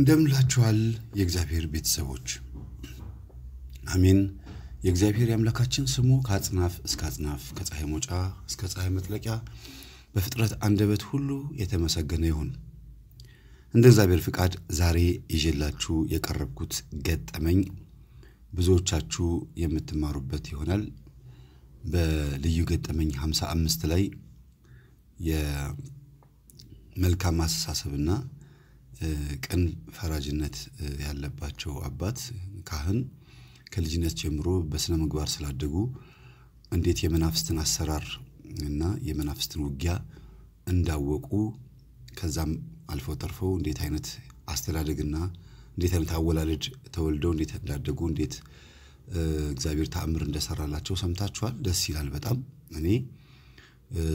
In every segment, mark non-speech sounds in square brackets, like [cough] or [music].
እንደምላችኋል የእግዚአብሔር ቤተሰቦች አሜን። የእግዚአብሔር የአምላካችን ስሙ ከአጽናፍ እስከ አጽናፍ ከፀሐይ መውጫ እስከ ፀሐይ መጥለቂያ በፍጥረት አንደበት ሁሉ የተመሰገነ ይሁን። እንደ እግዚአብሔር ፍቃድ ዛሬ ይዤላችሁ የቀረብኩት ገጠመኝ ብዙዎቻችሁ የምትማሩበት ይሆናል። በልዩ ገጠመኝ አምስት ላይ የመልካም አስተሳሰብና ቅን ፈራጅነት ያለባቸው አባት ካህን ከልጅነት ጀምሮ በስነ ምግባር ስላደጉ እንዴት የመናፍስትን አሰራር እና የመናፍስትን ውጊያ እንዳወቁ ከዛም አልፎ ተርፎ እንዴት አይነት አስተዳደግና እንዴት አይነት አወላለድ ተወልደው እንዴት እንዳደጉ እንዴት እግዚአብሔር ተአምር እንደሰራላቸው ሰምታችኋል። ደስ ይላል በጣም። እኔ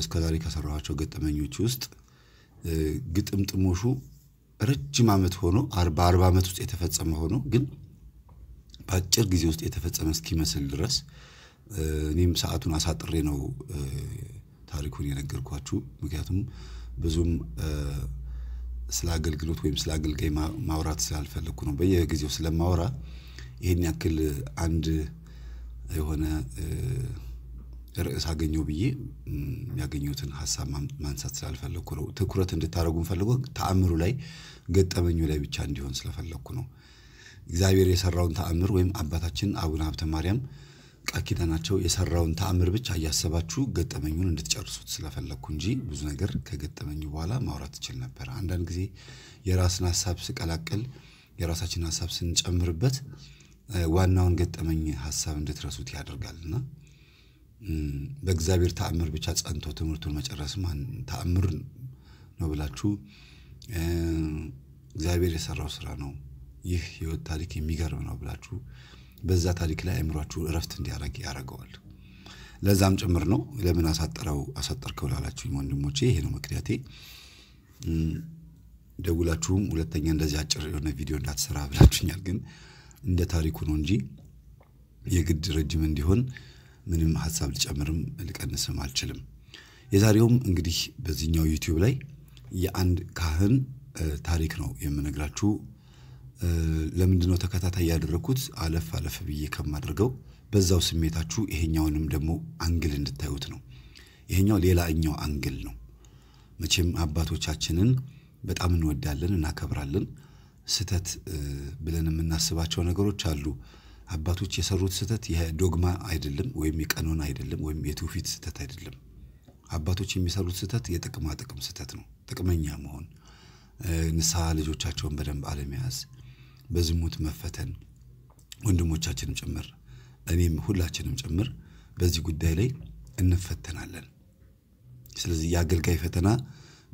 እስከዛሬ ከሰራኋቸው ገጠመኞች ውስጥ ግጥምጥሞሹ ረጅም ዓመት ሆኖ በአርባ ዓመት ውስጥ የተፈጸመ ሆኖ ግን በአጭር ጊዜ ውስጥ የተፈጸመ እስኪመስል ድረስ እኔም ሰዓቱን አሳጥሬ ነው ታሪኩን የነገርኳችሁ። ምክንያቱም ብዙም ስለ አገልግሎት ወይም ስለ አገልጋይ ማውራት ስላልፈለግኩ ነው። በየጊዜው ስለማውራ ይህን ያክል አንድ የሆነ ርዕስ አገኘው ብዬ ያገኘሁትን ሀሳብ ማንሳት ስላልፈለግኩ ነው። ትኩረት እንድታደረጉ ፈልጎ ተአምሩ ላይ ገጠመኙ ላይ ብቻ እንዲሆን ስለፈለግኩ ነው። እግዚአብሔር የሰራውን ተአምር ወይም አባታችን አቡነ ሀብተ ማርያም ቃል ኪዳናቸው የሰራውን ተአምር ብቻ እያሰባችሁ ገጠመኙን እንድትጨርሱት ስለፈለግኩ እንጂ ብዙ ነገር ከገጠመኙ በኋላ ማውራት ትችል ነበር። አንዳንድ ጊዜ የራስን ሀሳብ ስቀላቅል የራሳችን ሀሳብ ስንጨምርበት ዋናውን ገጠመኝ ሀሳብ እንድትረሱት ያደርጋልና በእግዚአብሔር ተአምር ብቻ ጸንቶ ትምህርቱን መጨረስ ተአምር ነው ብላችሁ እግዚአብሔር የሰራው ስራ ነው፣ ይህ ህይወት ታሪክ የሚገርም ነው ብላችሁ በዛ ታሪክ ላይ አእምሯችሁ እረፍት እንዲያደርግ ያደርገዋል። ለዛም ጭምር ነው ለምን አሳጠረው አሳጠርከው ላላችሁ ወንድሞቼ ይሄ ነው ምክንያቴ። ደውላችሁም ሁለተኛ እንደዚህ አጭር የሆነ ቪዲዮ እንዳትሰራ ብላችሁኛል። ግን እንደ ታሪኩ ነው እንጂ የግድ ረጅም እንዲሆን ምንም ሀሳብ ልጨምርም ልቀንስም አልችልም። የዛሬውም እንግዲህ በዚህኛው ዩቲዩብ ላይ የአንድ ካህን ታሪክ ነው የምነግራችሁ። ለምንድነው ነው ተከታታይ ያደረግኩት? አለፍ አለፍ ብዬ ከማድርገው በዛው ስሜታችሁ ይሄኛውንም ደግሞ አንግል እንድታዩት ነው። ይሄኛው ሌላኛው አንግል ነው። መቼም አባቶቻችንን በጣም እንወዳለን፣ እናከብራለን። ስህተት ብለን የምናስባቸው ነገሮች አሉ። አባቶች የሰሩት ስህተት የዶግማ አይደለም፣ ወይም የቀኖን አይደለም፣ ወይም የትውፊት ስህተት አይደለም። አባቶች የሚሰሩት ስህተት የጥቅማ ጥቅም ስህተት ነው። ጥቅመኛ መሆን፣ ንስሐ ልጆቻቸውን በደንብ አለመያዝ፣ በዝሙት መፈተን፣ ወንድሞቻችንም ጭምር እኔም ሁላችንም ጭምር በዚህ ጉዳይ ላይ እንፈተናለን። ስለዚህ የአገልጋይ ፈተና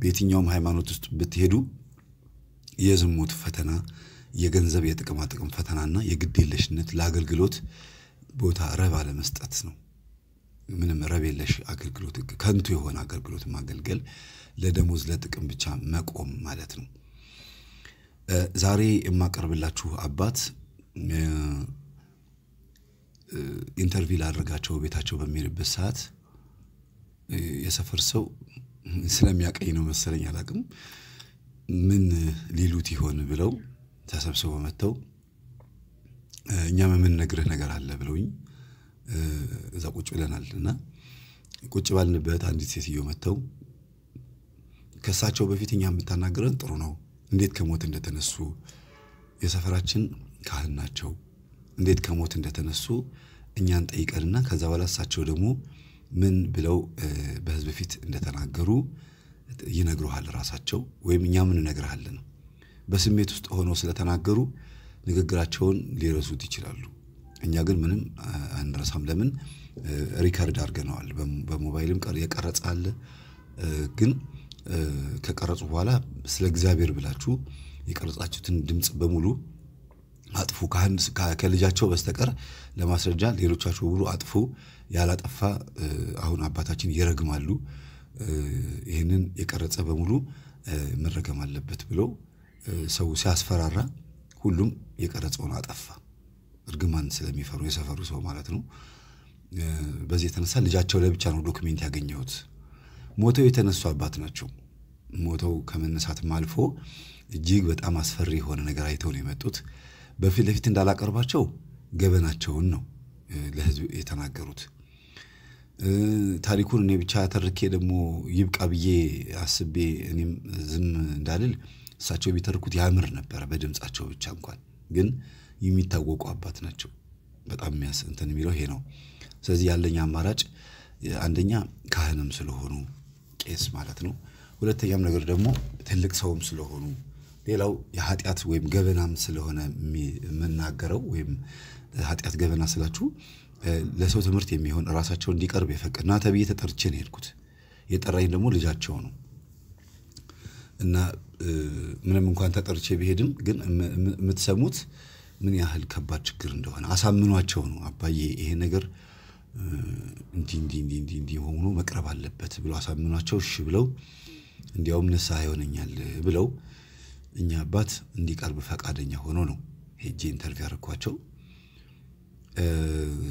በየትኛውም ሃይማኖት ውስጥ ብትሄዱ የዝሙት ፈተና የገንዘብ የጥቅማ ጥቅም ፈተናና የግዴለሽነት ለአገልግሎት ቦታ ረብ አለመስጠት ነው። ምንም ረብ የለሽ አገልግሎት፣ ከንቱ የሆነ አገልግሎት ማገልገል፣ ለደሞዝ ለጥቅም ብቻ መቆም ማለት ነው። ዛሬ የማቀርብላችሁ አባት ኢንተርቪው ላደርጋቸው ቤታቸው በሚሄድበት ሰዓት የሰፈር ሰው ስለሚያቀኝ ነው መሰለኝ አላቅም ምን ሊሉት ይሆን ብለው ተሰብስበው መጥተው እኛም የምንነግርህ ነገር አለ ብለውኝ እዛ ቁጭ ብለናል እና ቁጭ ባልንበት አንዲት ሴትዮ መጥተው ከእሳቸው በፊት እኛ የምታናግረን ጥሩ ነው፣ እንዴት ከሞት እንደተነሱ የሰፈራችን ካህን ናቸው፣ እንዴት ከሞት እንደተነሱ እኛን ጠይቀንና ከዛ በኋላ እሳቸው ደግሞ ምን ብለው በህዝብ ፊት እንደተናገሩ ይነግሩሃል ራሳቸው ወይም እኛ እኛም ነው በስሜት ውስጥ ሆነው ስለተናገሩ ንግግራቸውን ሊረሱት ይችላሉ። እኛ ግን ምንም አንረሳም። ለምን ሪከርድ አድርገነዋል። በሞባይልም የቀረጸ አለ። ግን ከቀረጹ በኋላ ስለ እግዚአብሔር ብላችሁ የቀረጻችሁትን ድምፅ በሙሉ አጥፉ። ከልጃቸው በስተቀር ለማስረጃ ሌሎቻቸው በሙሉ አጥፉ። ያላጠፋ አሁን አባታችን ይረግማሉ። ይህንን የቀረጸ በሙሉ መረገም አለበት ብለው ሰው ሲያስፈራራ ሁሉም የቀረጸውን አጠፋ። እርግማን ስለሚፈሩ የሰፈሩ ሰው ማለት ነው። በዚህ የተነሳ ልጃቸው ብቻ ነው ዶክሜንት ያገኘሁት። ሞተው የተነሱ አባት ናቸው። ሞተው ከመነሳትም አልፎ እጅግ በጣም አስፈሪ የሆነ ነገር አይተው ነው የመጡት። በፊት ለፊት እንዳላቀርባቸው ገበናቸውን ነው ለህዝብ የተናገሩት። ታሪኩን እኔ ብቻ ተርኬ ደግሞ ይብቃ ብዬ አስቤ እኔም ዝም እንዳልል እሳቸው ቢተርኩት ያምር ነበረ። በድምፃቸው ብቻ እንኳን ግን የሚታወቁ አባት ናቸው። በጣም የሚያስ እንትን የሚለው ይሄ ነው። ስለዚህ ያለኝ አማራጭ አንደኛ ካህንም ስለሆኑ ቄስ ማለት ነው። ሁለተኛም ነገር ደግሞ ትልቅ ሰውም ስለሆኑ፣ ሌላው የኃጢአት ወይም ገበናም ስለሆነ የምናገረው ወይም ኃጢአት ገበና ስላችሁ ለሰው ትምህርት የሚሆን ራሳቸው እንዲቀርብ የፈቅ እና ተብዬ ተጠርቼ ነው የሄድኩት። የጠራኝ ደግሞ ልጃቸው ነው እና ምንም እንኳን ተጠርቼ ብሄድም ግን የምትሰሙት ምን ያህል ከባድ ችግር እንደሆነ አሳምኗቸው ነው። አባዬ ይሄ ነገር እንዲህ እንዲህ እንዲህ እንዲህ እንዲህ ሆኖ መቅረብ አለበት ብለው አሳምኗቸው እሺ ብለው እንዲያውም ንስሐ ይሆነኛል ብለው እኛ አባት እንዲቀርብ ፈቃደኛ ሆኖ ነው ሄጄ ኢንተርቪው ያደረግኳቸው።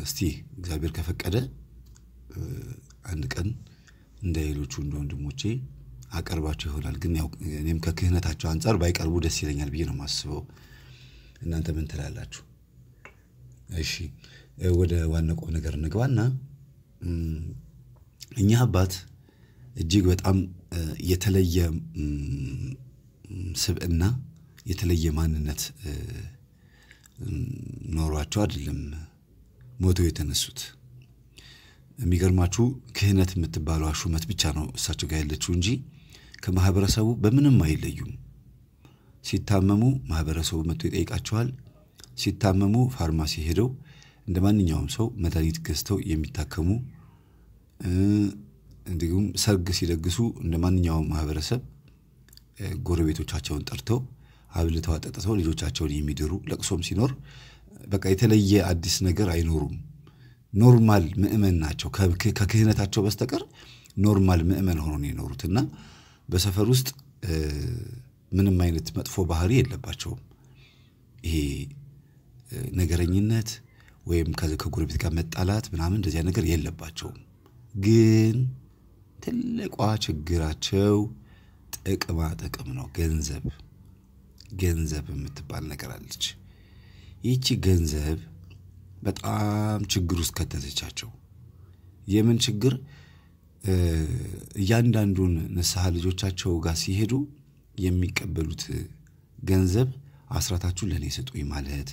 እስቲ እግዚአብሔር ከፈቀደ አንድ ቀን እንደ ሌሎቹ እንደ ወንድሞቼ አቀርባቸው ይሆናል። ግን ያው እኔም ከክህነታቸው አንጻር ባይቀርቡ ደስ ይለኛል ብዬ ነው የማስበው። እናንተ ምን ትላላችሁ? እሺ ወደ ዋና ቁም ነገር እንግባና እኛ አባት እጅግ በጣም የተለየ ስብዕና የተለየ ማንነት ኖሯቸው አይደለም ሞቶ የተነሱት። የሚገርማችሁ ክህነት የምትባለው ሹመት ብቻ ነው እሳቸው ጋር ያለችው እንጂ ከማህበረሰቡ በምንም አይለዩም። ሲታመሙ ማህበረሰቡ መጥቶ ይጠይቃቸዋል። ሲታመሙ ፋርማሲ ሄደው እንደ ማንኛውም ሰው መድኃኒት ገዝተው የሚታከሙ እንዲሁም ሰርግ ሲደግሱ እንደ ማንኛውም ማህበረሰብ ጎረቤቶቻቸውን ጠርተው አብልተው አጠጥተው ልጆቻቸውን የሚድሩ ለቅሶም ሲኖር በቃ የተለየ አዲስ ነገር አይኖሩም። ኖርማል ምእመን ናቸው። ከክህነታቸው በስተቀር ኖርማል ምእመን ሆኖ ነው የኖሩትና በሰፈር ውስጥ ምንም አይነት መጥፎ ባህሪ የለባቸውም። ይሄ ነገረኝነት ወይም ከጎረቤት ጋር መጣላት ምናምን እንደዚያ ነገር የለባቸውም። ግን ትልቋ ችግራቸው ጥቅማ ጥቅም ነው። ገንዘብ ገንዘብ የምትባል ነገር አለች። ይቺ ገንዘብ በጣም ችግር ውስጥ ከተተቻቸው። የምን ችግር? እያንዳንዱን ንስሐ ልጆቻቸው ጋር ሲሄዱ የሚቀበሉት ገንዘብ አስራታችሁን ለእኔ ስጡኝ ማለት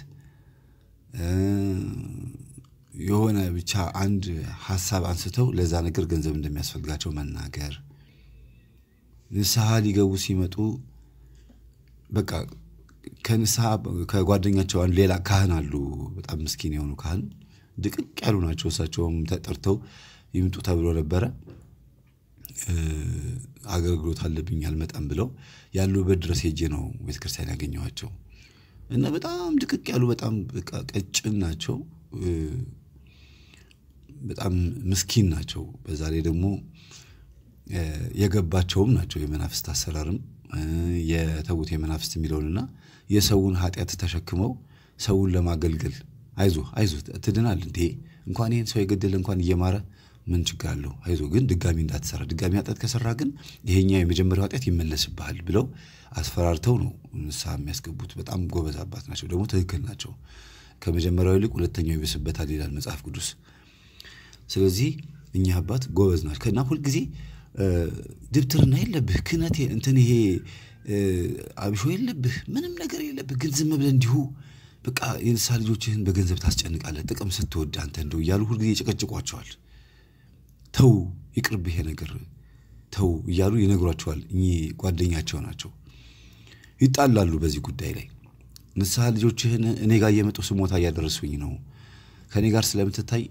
የሆነ ብቻ አንድ ሀሳብ አንስተው ለዛ ነገር ገንዘብ እንደሚያስፈልጋቸው መናገር፣ ንስሐ ሊገቡ ሲመጡ በቃ ከንስሐ ከጓደኛቸው ሌላ ካህን አሉ። በጣም ምስኪን የሆኑ ካህን ድቅቅ ያሉ ናቸው። እሳቸውም ተጠርተው ይምጡ ተብሎ ነበረ። አገልግሎት አለብኝ አልመጣም ብለው ያሉበት ድረስ ሄጄ ነው ቤተክርስቲያን ያገኘኋቸው እና በጣም ድቅቅ ያሉ በጣም ቀጭን ናቸው። በጣም ምስኪን ናቸው። በዛ ላይ ደግሞ የገባቸውም ናቸው። የመናፍስት አሰራርም የተውት የመናፍስት የሚለውንና የሰውን ኃጢአት ተሸክመው ሰውን ለማገልገል አይዞ አይዞ ትድናል እንዴ እንኳን ይህን ሰው የገደለ እንኳን እየማረ ምን ችግር አለው? አይዞ ግን ድጋሚ እንዳትሰራ፣ ድጋሚ ኃጢአት ከሰራ ግን ይሄኛ የመጀመሪያው ኃጢአት ይመለስብሃል ብለው አስፈራርተው ነው ንስሐ የሚያስገቡት። በጣም ጎበዝ አባት ናቸው፣ ደግሞ ትክክል ናቸው። ከመጀመሪያው ይልቅ ሁለተኛው ይብስበታል ይላል መጽሐፍ ቅዱስ። ስለዚህ እኛ አባት ጎበዝ ናቸው እና ሁልጊዜ ድብትርና የለብህ፣ ክህነት እንትን ይሄ አብሾ የለብህ፣ ምንም ነገር የለብህ። ግን ዝም ብለህ እንዲሁ በቃ የንስሐ ልጆችህን በገንዘብ ታስጨንቃለህ፣ ጥቅም ስትወድ አንተ እንደው እያሉ ሁልጊዜ ይጨቀጭቋቸዋል። ተው ይቅርብ ይሄ ነገር ተው እያሉ ይነግሯቸዋል። እኚህ ጓደኛቸው ናቸው። ይጣላሉ በዚህ ጉዳይ ላይ። ንስሐ ልጆችህን እኔ ጋር እየመጡ ስሞታ እያደረሱኝ ነው፣ ከእኔ ጋር ስለምትታይ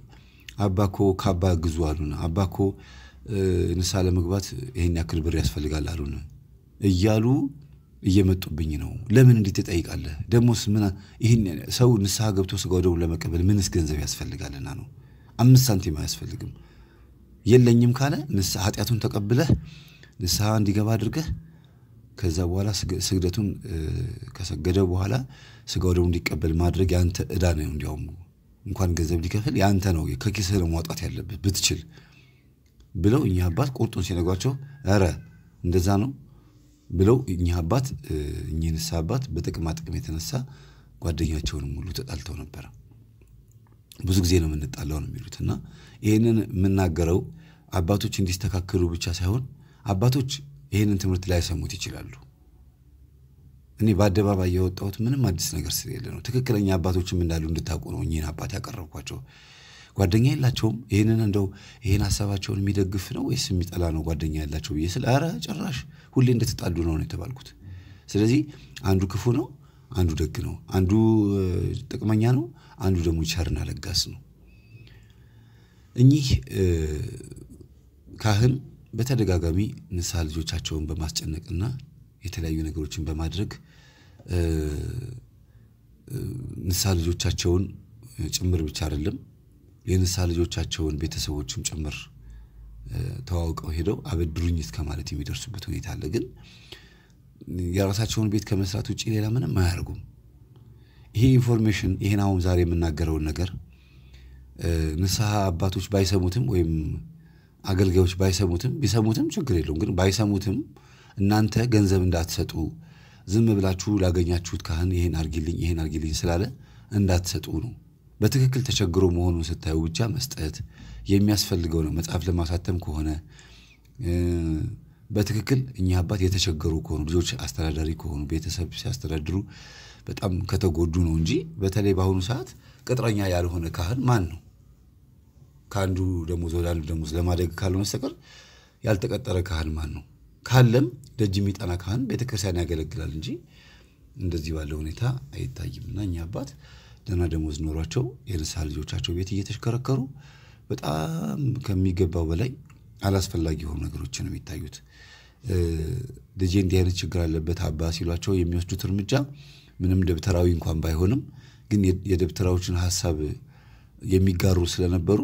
አባኮ ካባ ግዙ አሉን፣ አባኮ ንስሐ ለመግባት ይህን ያክል ብር ያስፈልጋል አሉን እያሉ እየመጡብኝ ነው። ለምን እንዴት ትጠይቃለህ? ደግሞስ ምን ይህን ሰው ንስሐ ገብቶ ስጋ ወደሙን ለመቀበል ምንስ ገንዘብ ያስፈልጋልና ነው? አምስት ሳንቲም አያስፈልግም። የለኝም ካለ ንስሐ ኃጢአቱን ተቀብለህ ንስሐ እንዲገባ አድርገህ ከዛ በኋላ ስግደቱን ከሰገደ በኋላ ስጋ ወደሙ እንዲቀበል ማድረግ የአንተ እዳ ነው። እንዲያውም እንኳን ገንዘብ ሊከፍል የአንተ ነው፣ ከኪስህ ነው ማውጣት ያለብህ ብትችል ብለው እኚህ አባት ቁርጡን ሲነጓቸው፣ ኧረ እንደዛ ነው ብለው እኚህ አባት እኚህ ንስሐ አባት በጥቅማ ጥቅም የተነሳ ጓደኛቸውንም ሁሉ ተጣልተው ነበረ። ብዙ ጊዜ ነው የምንጣለው ነው የሚሉት እና ይህንን የምናገረው አባቶች እንዲስተካከሉ ብቻ ሳይሆን አባቶች ይህንን ትምህርት ላይሰሙት ይችላሉ። እኔ በአደባባይ የወጣሁት ምንም አዲስ ነገር ስለሌለ ነው። ትክክለኛ አባቶችም እንዳሉ እንድታውቁ ነው እኚህን አባት ያቀረብኳቸው። ጓደኛ የላቸውም። ይህንን እንደው ይህን ሀሳባቸውን የሚደግፍ ነው ወይስ የሚጠላ ነው ጓደኛ ያላቸው ብዬ ስለ ኧረ ጭራሽ ሁሌ እንደተጣሉ ነው የተባልኩት። ስለዚህ አንዱ ክፉ ነው፣ አንዱ ደግ ነው፣ አንዱ ጥቅመኛ ነው፣ አንዱ ደግሞ ቸርና ለጋስ ነው። እኚህ ካህን በተደጋጋሚ ንስሐ ልጆቻቸውን በማስጨነቅና የተለያዩ ነገሮችን በማድረግ ንስሐ ልጆቻቸውን ጭምር ብቻ አይደለም የንስሐ ልጆቻቸውን ቤተሰቦችም ጭምር ተዋውቀው ሄደው አበድሩኝ እስከ ማለት የሚደርሱበት ሁኔታ አለ። ግን የራሳቸውን ቤት ከመስራት ውጭ ሌላ ምንም አያደርጉም። ይሄ ኢንፎርሜሽን ይሄን አሁን ዛሬ የምናገረውን ነገር ንስሐ አባቶች ባይሰሙትም ወይም አገልጋዮች ባይሰሙትም ቢሰሙትም ችግር የለውም። ግን ባይሰሙትም እናንተ ገንዘብ እንዳትሰጡ ዝም ብላችሁ ላገኛችሁት ካህን ይሄን አርጊልኝ ይሄን አርጊልኝ ስላለ እንዳትሰጡ ነው። በትክክል ተቸግሮ መሆኑን ስታዩ ብቻ መስጠት የሚያስፈልገው ነው። መጽሐፍ ለማሳተም ከሆነ በትክክል እኚህ አባት የተቸገሩ ከሆኑ ልጆች አስተዳዳሪ ከሆኑ ቤተሰብ ሲያስተዳድሩ በጣም ከተጎዱ ነው እንጂ በተለይ በአሁኑ ሰዓት ቅጥረኛ ያልሆነ ካህን ማን ነው? ከአንዱ ደሞዝ ወደ አንዱ ደሞዝ ለማደግ ካልሆነ በስተቀር ያልተቀጠረ ካህን ማን ነው? ካለም ደጅ የሚጠና ካህን ቤተክርስቲያን ያገለግላል እንጂ እንደዚህ ባለ ሁኔታ አይታይም። እና እኛ አባት ደህና ደሞዝ ኖሯቸው የንስሐ ልጆቻቸው ቤት እየተሽከረከሩ በጣም ከሚገባው በላይ አላስፈላጊ የሆኑ ነገሮች ነው የሚታዩት። ልጄ እንዲህ አይነት ችግር አለበት አባ ሲሏቸው የሚወስዱት እርምጃ ምንም ደብተራዊ እንኳን ባይሆንም ግን የደብተራዎችን ሀሳብ የሚጋሩ ስለነበሩ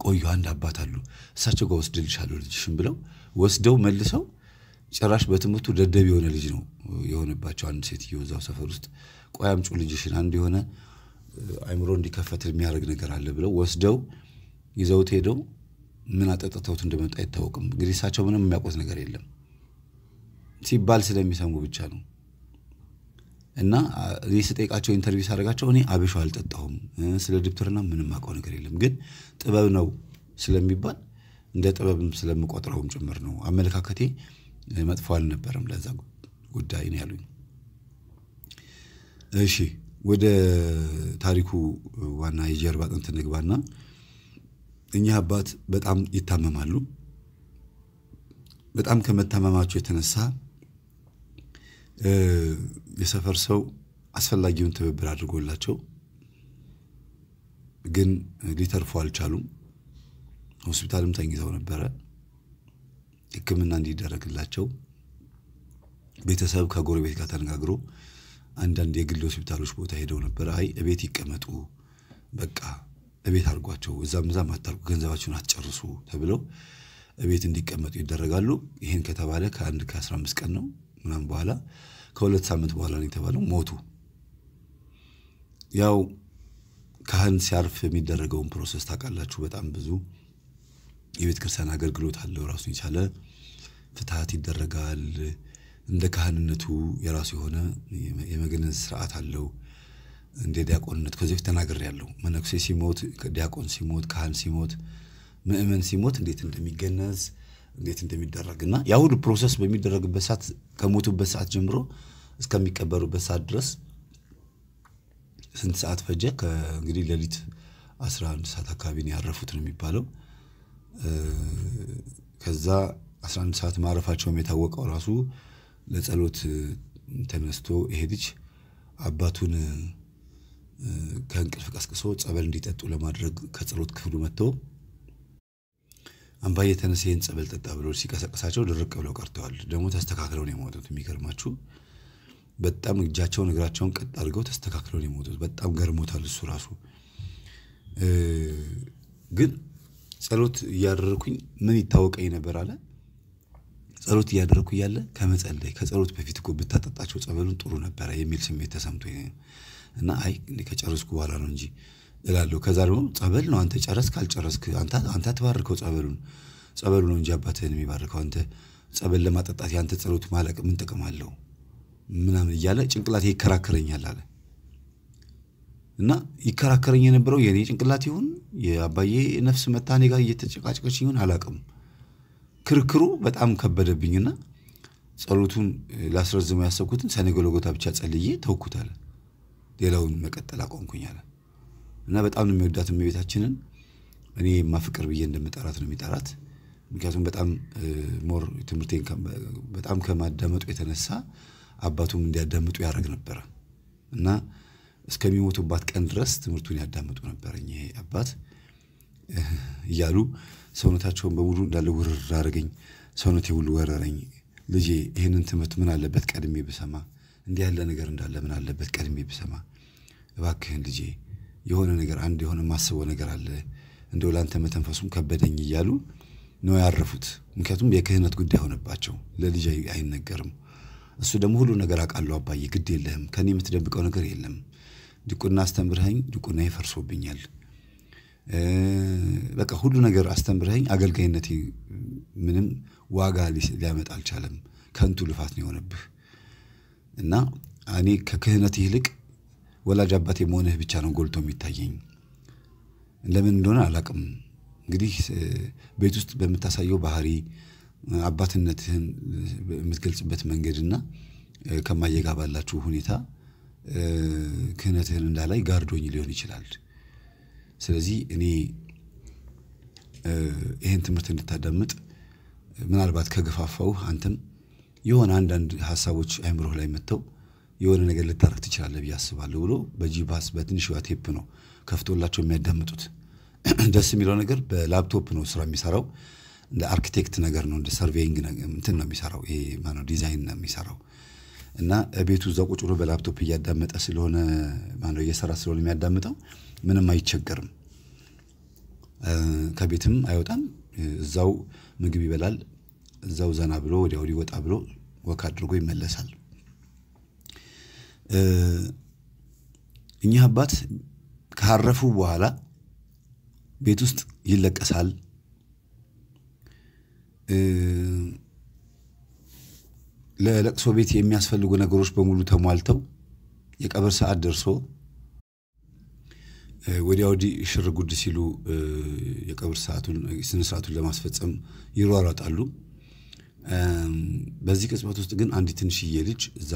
የቆዩ አንድ አባት አሉ። እሳቸው ጋር ወስድልሻለሁ ልጅሽን ብለው ወስደው መልሰው ጭራሽ በትምህርቱ ደደብ የሆነ ልጅ ነው የሆነባቸው። አንድ ሴትዮ እዛው ሰፈር ውስጥ ቆይ አምጪው ልጅሽን አንድ የሆነ አይምሮ እንዲከፈት የሚያደርግ ነገር አለ ብለው ወስደው ይዘውት ሄደው ምን አጠጥተውት እንደመጣ አይታወቅም። እንግዲህ እሳቸው ምንም የሚያውቁት ነገር የለም ሲባል ስለሚሰሙ ብቻ ነው። እና እኔ ስጠይቃቸው ኢንተርቪው ሳደርጋቸው እኔ አብሾ አልጠጣሁም፣ ስለ ድብትርና ምንም አውቀው ነገር የለም፣ ግን ጥበብ ነው ስለሚባል እንደ ጥበብም ስለምቆጥረውም ጭምር ነው አመለካከቴ መጥፎ አልነበረም ለዛ ጉዳይ ነው ያሉኝ። እሺ ወደ ታሪኩ ዋና የጀርባ አጥንት ንግባና እኚህ አባት በጣም ይታመማሉ። በጣም ከመታመማቸው የተነሳ የሰፈር ሰው አስፈላጊውን ትብብር አድርጎላቸው ግን ሊተርፉ አልቻሉም። ሆስፒታልም ተኝተው ነበረ። ሕክምና እንዲደረግላቸው ቤተሰብ ከጎረቤት ጋር ተነጋግሮ አንዳንድ የግል ሆስፒታሎች ቦታ ሄደው ነበር። አይ እቤት ይቀመጡ፣ በቃ እቤት አድርጓቸው፣ እዛም እዛም አታርጉ፣ ገንዘባችሁን አትጨርሱ ተብለው እቤት እንዲቀመጡ ይደረጋሉ። ይህን ከተባለ ከአንድ ከአስራ አምስት ቀን ነው ምናምን በኋላ ከሁለት ሳምንት በኋላ ነው የተባለው። ሞቱ። ያው ካህን ሲያርፍ የሚደረገውን ፕሮሰስ ታውቃላችሁ። በጣም ብዙ የቤተ ክርስቲያን አገልግሎት አለው። ራሱን የቻለ ፍትሐት ይደረጋል። እንደ ካህንነቱ የራሱ የሆነ የመገነዝ ስርዓት አለው። እንደ ዲያቆንነት ከዚህ በፊት ያለው መነኩሴ ሲሞት፣ ዲያቆን ሲሞት፣ ካህን ሲሞት፣ ምእመን ሲሞት እንዴት እንደሚገነዝ እንዴት እንደሚደረግና ያ ሁሉ ፕሮሰስ በሚደረግበት ሰዓት ከሞቱበት ሰዓት ጀምሮ እስከሚቀበሩበት ሰዓት ድረስ ስንት ሰዓት ፈጀ? እንግዲህ ሌሊት 11 ሰዓት አካባቢ ነው ያረፉት ነው የሚባለው። ከዛ 11 ሰዓት ማረፋቸውም የታወቀው ራሱ ለጸሎት ተነስቶ ይሄ አባቱን ከእንቅልፍ ቀስቅሶ ጸበል እንዲጠጡ ለማድረግ ከጸሎት ክፍሉ መጥተው አምባ ተነስ ይህን ጸበል ጠጣ ብሎ ሲቀሰቅሳቸው ድርቅ ብለው ቀርተዋል። ደግሞ ተስተካክለው ነው የሞቱት። የሚገርማችሁ በጣም እጃቸውን እግራቸውን ቀጥ አድርገው ተስተካክለው ነው የሞቱት። በጣም ገርሞታል እሱ ራሱ። ግን ጸሎት እያደረኩኝ ምን ይታወቀኝ ነበር አለ። ጸሎት እያደረኩ እያለ ከመጸለይ ከጸሎት በፊት እኮ ብታጠጣቸው ጸበሉን ጥሩ ነበረ የሚል ስሜት ተሰምቶ እና አይ ከጨረስኩ በኋላ ነው እንጂ ይላሉ። ከዛ ደግሞ ጸበል ነው አንተ ጨረስክ አልጨረስክ፣ አንተ አትባርከው ጸበሉን። ጸበሉ ነው እንጂ አባትህን የሚባርከው አንተ ጸበል ለማጠጣት የአንተ ጸሎት ማለቅ ምን ጥቅም አለው? ምናምን እያለ ጭንቅላቴ ይከራከረኛል አለ እና ይከራከረኝ የነበረው የእኔ ጭንቅላት ይሁን የአባዬ ነፍስ መታ እኔ ጋር እየተጨቃጨቀች ይሁን አላቅም። ክርክሩ በጣም ከበደብኝና ጸሎቱን ላስረዝመው ያሰብኩትን ሰኔ ጎልጎታ ብቻ ጸልዬ ተውኩታል። ሌላውን መቀጠል አለ። እና በጣም ነው የሚወዳት እመቤታችንን። እኔ ማፍቅር ብዬ እንደምጠራት ነው የሚጠራት። ምክንያቱም በጣም ሞር ትምህርቴን በጣም ከማዳመጡ የተነሳ አባቱም እንዲያዳምጡ ያደርግ ነበረ እና እስከሚሞቱባት ቀን ድረስ ትምህርቱን ያዳምጡ ነበረ ይሄ አባት እያሉ ሰውነታቸውን በሙሉ እንዳለ ውርር አድርገኝ፣ ሰውነቴ ሁሉ ወረረኝ። ልጄ ይህንን ትምህርት ምን አለበት ቀድሜ ብሰማ፣ እንዲህ ያለ ነገር እንዳለ ምን አለበት ቀድሜ ብሰማ፣ እባክህን ልጄ የሆነ ነገር አንድ የሆነ ማስበው ነገር አለ እንደው ለአንተ መተንፈሱም ከበደኝ እያሉ ነው ያረፉት። ምክንያቱም የክህነት ጉዳይ ሆነባቸው፣ ለልጅ አይነገርም። እሱ ደግሞ ሁሉ ነገር አውቃለሁ አባዬ፣ ግድ የለህም ከኔ የምትደብቀው ነገር የለም። ድቁና አስተምርኸኝ፣ ድቁና ይፈርሶብኛል። በቃ ሁሉ ነገር አስተምርኸኝ፣ አገልጋይነቴ ምንም ዋጋ ሊያመጣ አልቻለም። ከንቱ ልፋት ነው የሆነብህ እና እኔ ከክህነት ይልቅ ወላጅ አባቴ መሆንህ ብቻ ነው ጎልቶ የሚታየኝ። ለምን እንደሆነ አላቅም። እንግዲህ ቤት ውስጥ በምታሳየው ባህሪ አባትነትህን የምትገልጽበት መንገድና ከማየጋ ባላችሁ ሁኔታ ክህነትህን እንዳላይ ጋርዶኝ ሊሆን ይችላል። ስለዚህ እኔ ይህን ትምህርት እንድታዳምጥ ምናልባት ከገፋፋው አንተም የሆነ አንዳንድ ሀሳቦች አይምሮህ ላይ መጥተው የሆነ ነገር ልታረግ ትችላለህ ብዬ አስባለሁ ብሎ በጂባስ በትንሽ ቴፕ ነው ከፍቶላቸው የሚያዳምጡት። [clears throat] ደስ የሚለው ነገር በላፕቶፕ ነው ስራ የሚሰራው። እንደ አርኪቴክት ነገር ነው፣ እንደ ሰርቬይንግ እንትን ነው የሚሰራው። ይሄ ማነው ዲዛይን ነው የሚሰራው እና ቤቱ እዛ ቁጭ ብሎ በላፕቶፕ እያዳመጠ ስለሆነ ማነው እየሰራ ስለሆነ የሚያዳምጠው ምንም አይቸገርም። ከቤትም አይወጣም። እዛው ምግብ ይበላል። እዛው ዘና ብሎ ወዲያው ሊወጣ ወጣ ብሎ ወክ አድርጎ ይመለሳል። እኚህ አባት ካረፉ በኋላ ቤት ውስጥ ይለቀሳል። ለለቅሶ ቤት የሚያስፈልጉ ነገሮች በሙሉ ተሟልተው የቀብር ሰዓት ደርሶ ወዲያ ወዲህ ሽር ጉድ ሲሉ የቀብር ሰዓቱን ስነ ስርዓቱን ለማስፈጸም ይሯሯጣሉ። በዚህ ቅጽበት ውስጥ ግን አንዲት ትንሽዬ ልጅ እዛ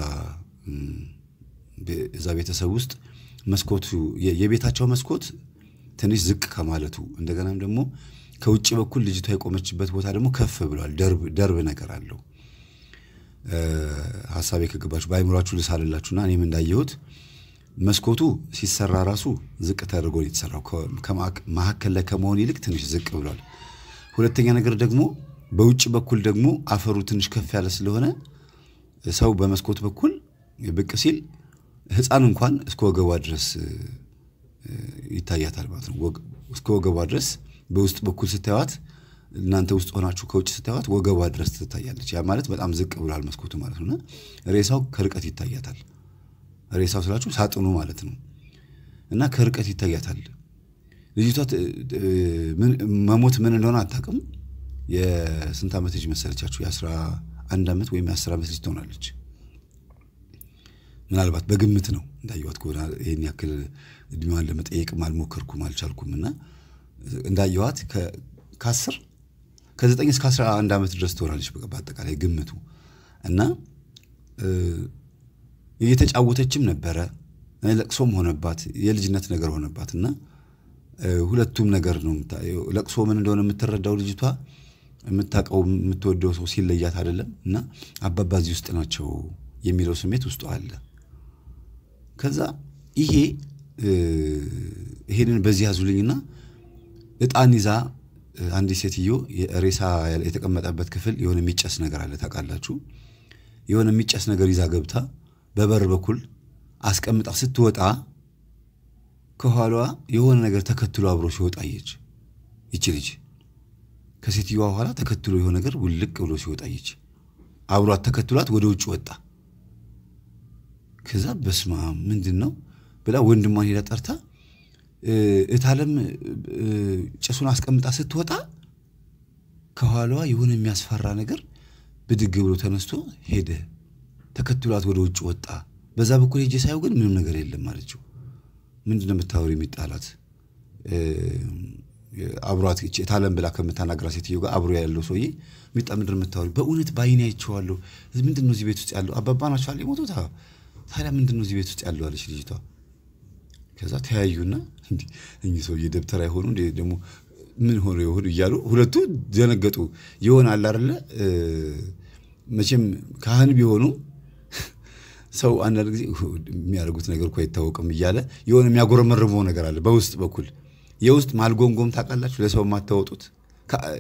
እዛ ቤተሰብ ውስጥ መስኮቱ የቤታቸው መስኮት ትንሽ ዝቅ ከማለቱ እንደገናም ደግሞ ከውጭ በኩል ልጅቷ የቆመችበት ቦታ ደግሞ ከፍ ብሏል። ደርብ ነገር አለው። ሀሳቤ ከገባችሁ በአይምሯችሁ ልሳልላችሁና እኔም እንዳየሁት መስኮቱ ሲሰራ ራሱ ዝቅ ተደርጎ የተሰራው መካከል ላይ ከመሆን ይልቅ ትንሽ ዝቅ ብሏል። ሁለተኛ ነገር ደግሞ በውጭ በኩል ደግሞ አፈሩ ትንሽ ከፍ ያለ ስለሆነ ሰው በመስኮት በኩል ብቅ ሲል ህፃን እንኳን እስከ ወገቧ ድረስ ይታያታል ማለት ነው። እስከ ወገቧ ድረስ በውስጥ በኩል ስታዩት እናንተ ውስጥ ሆናችሁ ከውጭ ስታዩት ወገቧ ድረስ ትታያለች። ያ ማለት በጣም ዝቅ ብሏል መስኮቱ ማለት ነው። ሬሳው ከርቀት ይታያታል። ሬሳው ስላችሁ ሳጥኑ ማለት ነው። እና ከርቀት ይታያታል። ልጅቷ መሞት ምን እንደሆነ አታውቅም። የስንት ዓመት ልጅ መሰለቻችሁ? የአስራ አንድ ዓመት ወይም የአስር ዓመት ልጅ ትሆናለች። ምናልባት በግምት ነው እንዳየኋት ከሆነ ይህን ያክል እድሜዋን ለመጠየቅም አልሞከርኩም አልቻልኩም። እና እንዳየኋት ከአስር ከዘጠኝ እስከ አስራ አንድ ዓመት ድረስ ትሆናለች በአጠቃላይ ግምቱ እና እየተጫወተችም ነበረ። ለቅሶም ሆነባት የልጅነት ነገር ሆነባት እና ሁለቱም ነገር ነው። ለቅሶ ምን እንደሆነ የምትረዳው ልጅቷ የምታውቀው የምትወደው ሰው ሲለያት አይደለም እና አባባ እዚህ ውስጥ ናቸው የሚለው ስሜት ውስጡ አለ። ከዛ ይሄ ይሄንን በዚህ ያዙልኝና እጣን ይዛ አንዲት ሴትዮ ሬሳ የተቀመጠበት ክፍል የሆነ የሚጨስ ነገር አለ ታውቃላችሁ። የሆነ የሚጨስ ነገር ይዛ ገብታ በበር በኩል አስቀምጣ ስትወጣ ከኋሏ የሆነ ነገር ተከትሎ አብሮ ሲወጣ አየች። ይቺ ልጅ ከሴትዮዋ ኋላ ተከትሎ የሆነ ነገር ውልቅ ብሎ ሲወጣ አየች። አብሯት ተከትሏት ወደ ውጭ ወጣ። ከዛ በስማ ምንድን ነው ብላ ወንድሟን ሄዳ ጠርታ እታለም ጭሱን አስቀምጣ ስትወጣ ከኋላዋ የሆነ የሚያስፈራ ነገር ብድግ ብሎ ተነስቶ ሄደ። ተከትሏት ወደ ውጭ ወጣ። በዛ በኩል ሄጄ ሳየው ግን ምንም ነገር የለም አለችው። ምንድን ነው የምታወሪ የሚጣላት አብሯት እታለም ብላ ከምታናግራ ሴትዮ ጋር አብሮ ያለው ሰውዬ የሚጣ ምንድን የምታወሪ? በእውነት በአይኔ አይቼዋለሁ። ምንድን ነው እዚህ ቤት ውስጥ ያለው? አባባ ናቸው አለ ታዲያ ምንድን ነው እዚህ ቤት ውስጥ ያለው አለች ልጅቷ። ከዛ ተያዩና እኚህ ሰውዬ ደብተር አይሆኑ እንዴ ደግሞ ምን ሆኖ የሆኑ እያሉ ሁለቱ ደነገጡ። ይሆን አለ መቼም ካህን ቢሆኑ ሰው አንዳንድ ጊዜ የሚያደርጉት ነገር እኮ አይታወቅም እያለ የሆነ የሚያጎረመርመው ነገር አለ በውስጥ በኩል የውስጥ ማልጎንጎም ታውቃላችሁ። ለሰው የማታወጡት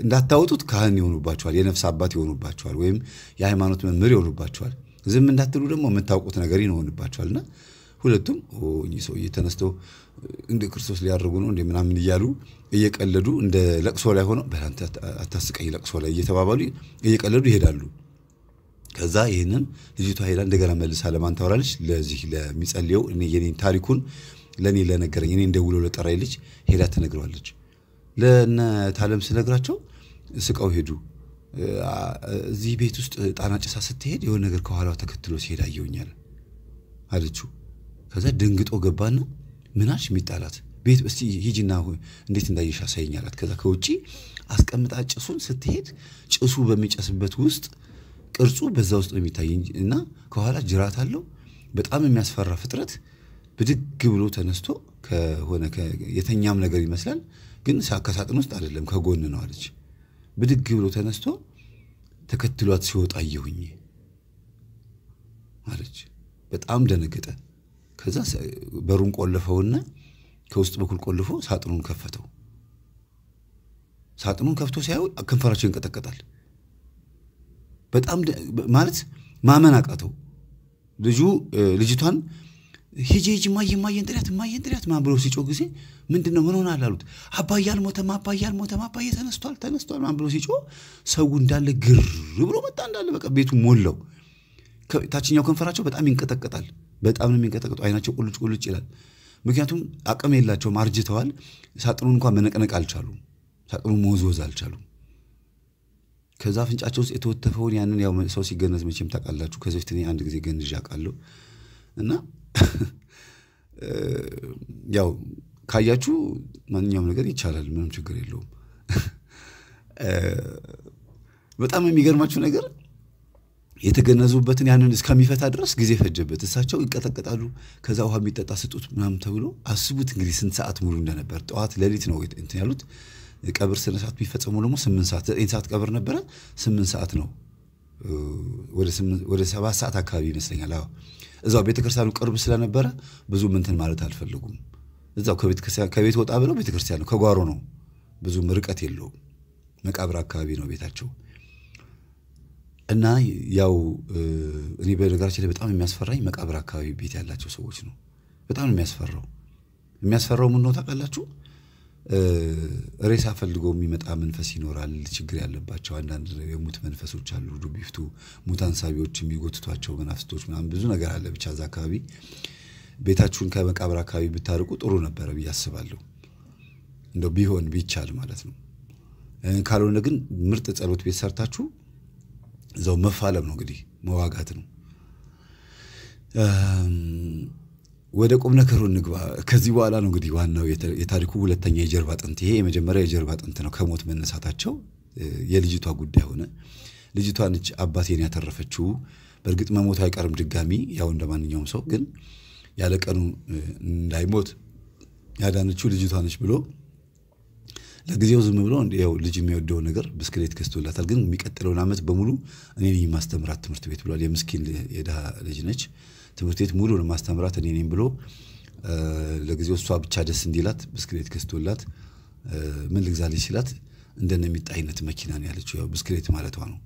እንዳታወጡት ካህን ይሆኑባችኋል፣ የነፍስ አባት ይሆኑባችኋል፣ ወይም የሃይማኖት መምህር ይሆኑባችኋል። ዝም እንዳትሉ ደግሞ የምታውቁት ነገር እና ሁለቱም እኚህ ሰውዬ ተነስተው እንደ ክርስቶስ ሊያደርጉ ነው እንደ ምናምን እያሉ እየቀለዱ እንደ ለቅሶ ላይ ሆነው በላንተ አታስቀኝ ለቅሶ ላይ እየተባባሉ እየቀለዱ ይሄዳሉ። ከዛ ይህንን ልጅቷ ሄዳ እንደገና መልሳ ለማን ታወራለች? ለዚህ ለሚጸልየው የኔን ታሪኩን ለእኔ ለነገረኝ እኔ እንደውሎ ለጠራይ ልጅ ሄዳ ትነግረዋለች። ለነ ታለም ስነግራቸው ስቀው ሄዱ። እዚህ ቤት ውስጥ ጣና ጭሳ ስትሄድ የሆነ ነገር ከኋላ ተከትሎ ሲሄድ አየውኛል አለችው። ከዛ ደንግጦ ገባና ምናሽ የሚጣላት ቤት እስቲ ሂጂና እንዴት እንዳየሽ አሳይኝ ከዛ ከውጭ አስቀምጣ ጭሱን ስትሄድ ጭሱ በሚጨስበት ውስጥ ቅርጹ በዛ ውስጥ ነው የሚታይ እና ከኋላ ጅራት አለው። በጣም የሚያስፈራ ፍጥረት ብድግ ብሎ ተነስቶ ከሆነ የተኛም ነገር ይመስላል፣ ግን ከሳጥን ውስጥ አይደለም፣ ከጎን ነው አለች። ብድግ ብሎ ተነስቶ ተከትሏት ሲወጣ አየሁኝ አለች። በጣም ደነገጠ። ከዛ በሩን ቆለፈውና ከውስጥ በኩል ቆልፎ ሳጥኑን ከፈተው። ሳጥኑን ከፍቶ ሲያዩ ከንፈራቸው ይንቀጠቀጣል። በጣም ማለት ማመን አቃተው። ልጁ ልጅቷን ሂጂ ሂጂ ማየ ማየ ጥሪያት ማየ ጥሪያት ምናምን ብለው ሲጮህ ጊዜ ምንድን ነው ምን ሆናል አሉት። አባዬ አልሞተም አባዬ አልሞተም አባዬ ተነስቷል ተነስቷል ምናምን ብሎ ሲጮህ ሰው እንዳለ ግር ብሎ መጣ እንዳለ በቃ ቤቱ ሞላው። ታችኛው ከንፈራቸው በጣም ይንቀጠቀጣል። በጣም ነው የሚንቀጠቀጡ። አይናቸው ቁልጭ ቁልጭ ይላል። ምክንያቱም አቅም የላቸውም፣ አርጅተዋል። ሳጥኑን እንኳን መነቅነቅ አልቻሉም። ሳጥኑን መወዝወዝ አልቻሉም። ከዛ አፍንጫቸው ውስጥ የተወተፈውን ያንን ያው ሰው ሲገነዝ መቼም ታውቃላችሁ። ከዚህ በፊት አንድ ጊዜ ገንዣ አውቃለሁ እና [laughs] ያው ካያችሁ ማንኛውም ነገር ይቻላል፣ ምንም ችግር የለውም። [laughs] በጣም የሚገርማችሁ ነገር የተገነዙበትን ያንን እስከሚፈታ ድረስ ጊዜ ፈጀበት። እሳቸው ይቀጠቀጣሉ፣ ከዛ ውሃ የሚጠጣ ስጡት ምናም ተብሎ አስቡት እንግዲህ ስንት ሰዓት ሙሉ እንደነበር። ጠዋት ሌሊት ነው እንትን ያሉት። ቀብር ስነ ሰዓት የሚፈጸመው ደግሞ ስምንት ሰዓት ዘጠኝ ሰዓት ቀብር ነበረ። ስምንት ሰዓት ነው ወደ ሰባት ሰዓት አካባቢ ይመስለኛል። እዛው ቤተክርስቲያኑ ቅርብ ስለነበረ ብዙ ምንትን ማለት አልፈልጉም። እዛው ከቤት ወጣ ብለው ቤተክርስቲያን ነው፣ ከጓሮ ነው፣ ብዙም ርቀት የለውም። መቃብር አካባቢ ነው ቤታቸው እና ያው እኔ በነገራችን ላይ በጣም የሚያስፈራኝ መቃብር አካባቢ ቤት ያላቸው ሰዎች ነው። በጣም የሚያስፈራው የሚያስፈራው ምን ነው ታውቃላችሁ? ሬሳ ፈልጎ የሚመጣ መንፈስ ይኖራል። ችግር ያለባቸው አንዳንድ የሙት መንፈሶች አሉ። ዱቢፍቱ ሙታን ሳቢዎች የሚጎትቷቸው መናፍስቶች ምናምን ብዙ ነገር አለ። ብቻ እዛ አካባቢ ቤታችሁን ከመቃብር አካባቢ ብታርቁ ጥሩ ነበረ ብዬ አስባለሁ። እንደው ቢሆን ቢቻል ማለት ነው። ካልሆነ ግን ምርጥ ጸሎት ቤት ሰርታችሁ እዛው መፋለም ነው እንግዲህ መዋጋት ነው። ወደ ቁም ነገሩ እንግባ። ከዚህ በኋላ ነው እንግዲህ ዋናው የታሪኩ ሁለተኛ የጀርባ አጥንት፣ ይሄ የመጀመሪያ የጀርባ አጥንት ነው። ከሞት መነሳታቸው የልጅቷ ጉዳይ ሆነ። ልጅቷ ነች አባቴን ያተረፈችው። በእርግጥ መሞቱ አይቀርም ድጋሚ፣ ያው እንደ ማንኛውም ሰው ግን ያለ ቀኑ እንዳይሞት ያዳነችው ልጅቷ ነች ብሎ ለጊዜው ዝም ብሎ ያው ልጅ የሚወደው ነገር ብስክሌት ገዝቶላታል። ግን የሚቀጥለውን ዓመት በሙሉ እኔ ማስተምራት ትምህርት ቤት ብሏል። የምስኪን የድሃ ልጅ ነች። ትምህርት ቤት ሙሉ ለማስተምራት እኔ ነኝ ብሎ ለጊዜው እሷ ብቻ ደስ እንዲላት ብስክሌት ገዝቶላት ምን ልግዛልኝ ሲላት እንደነሚጣ አይነት መኪና ነው ያለችው፣ ያው ብስክሌት ማለቷ ነው።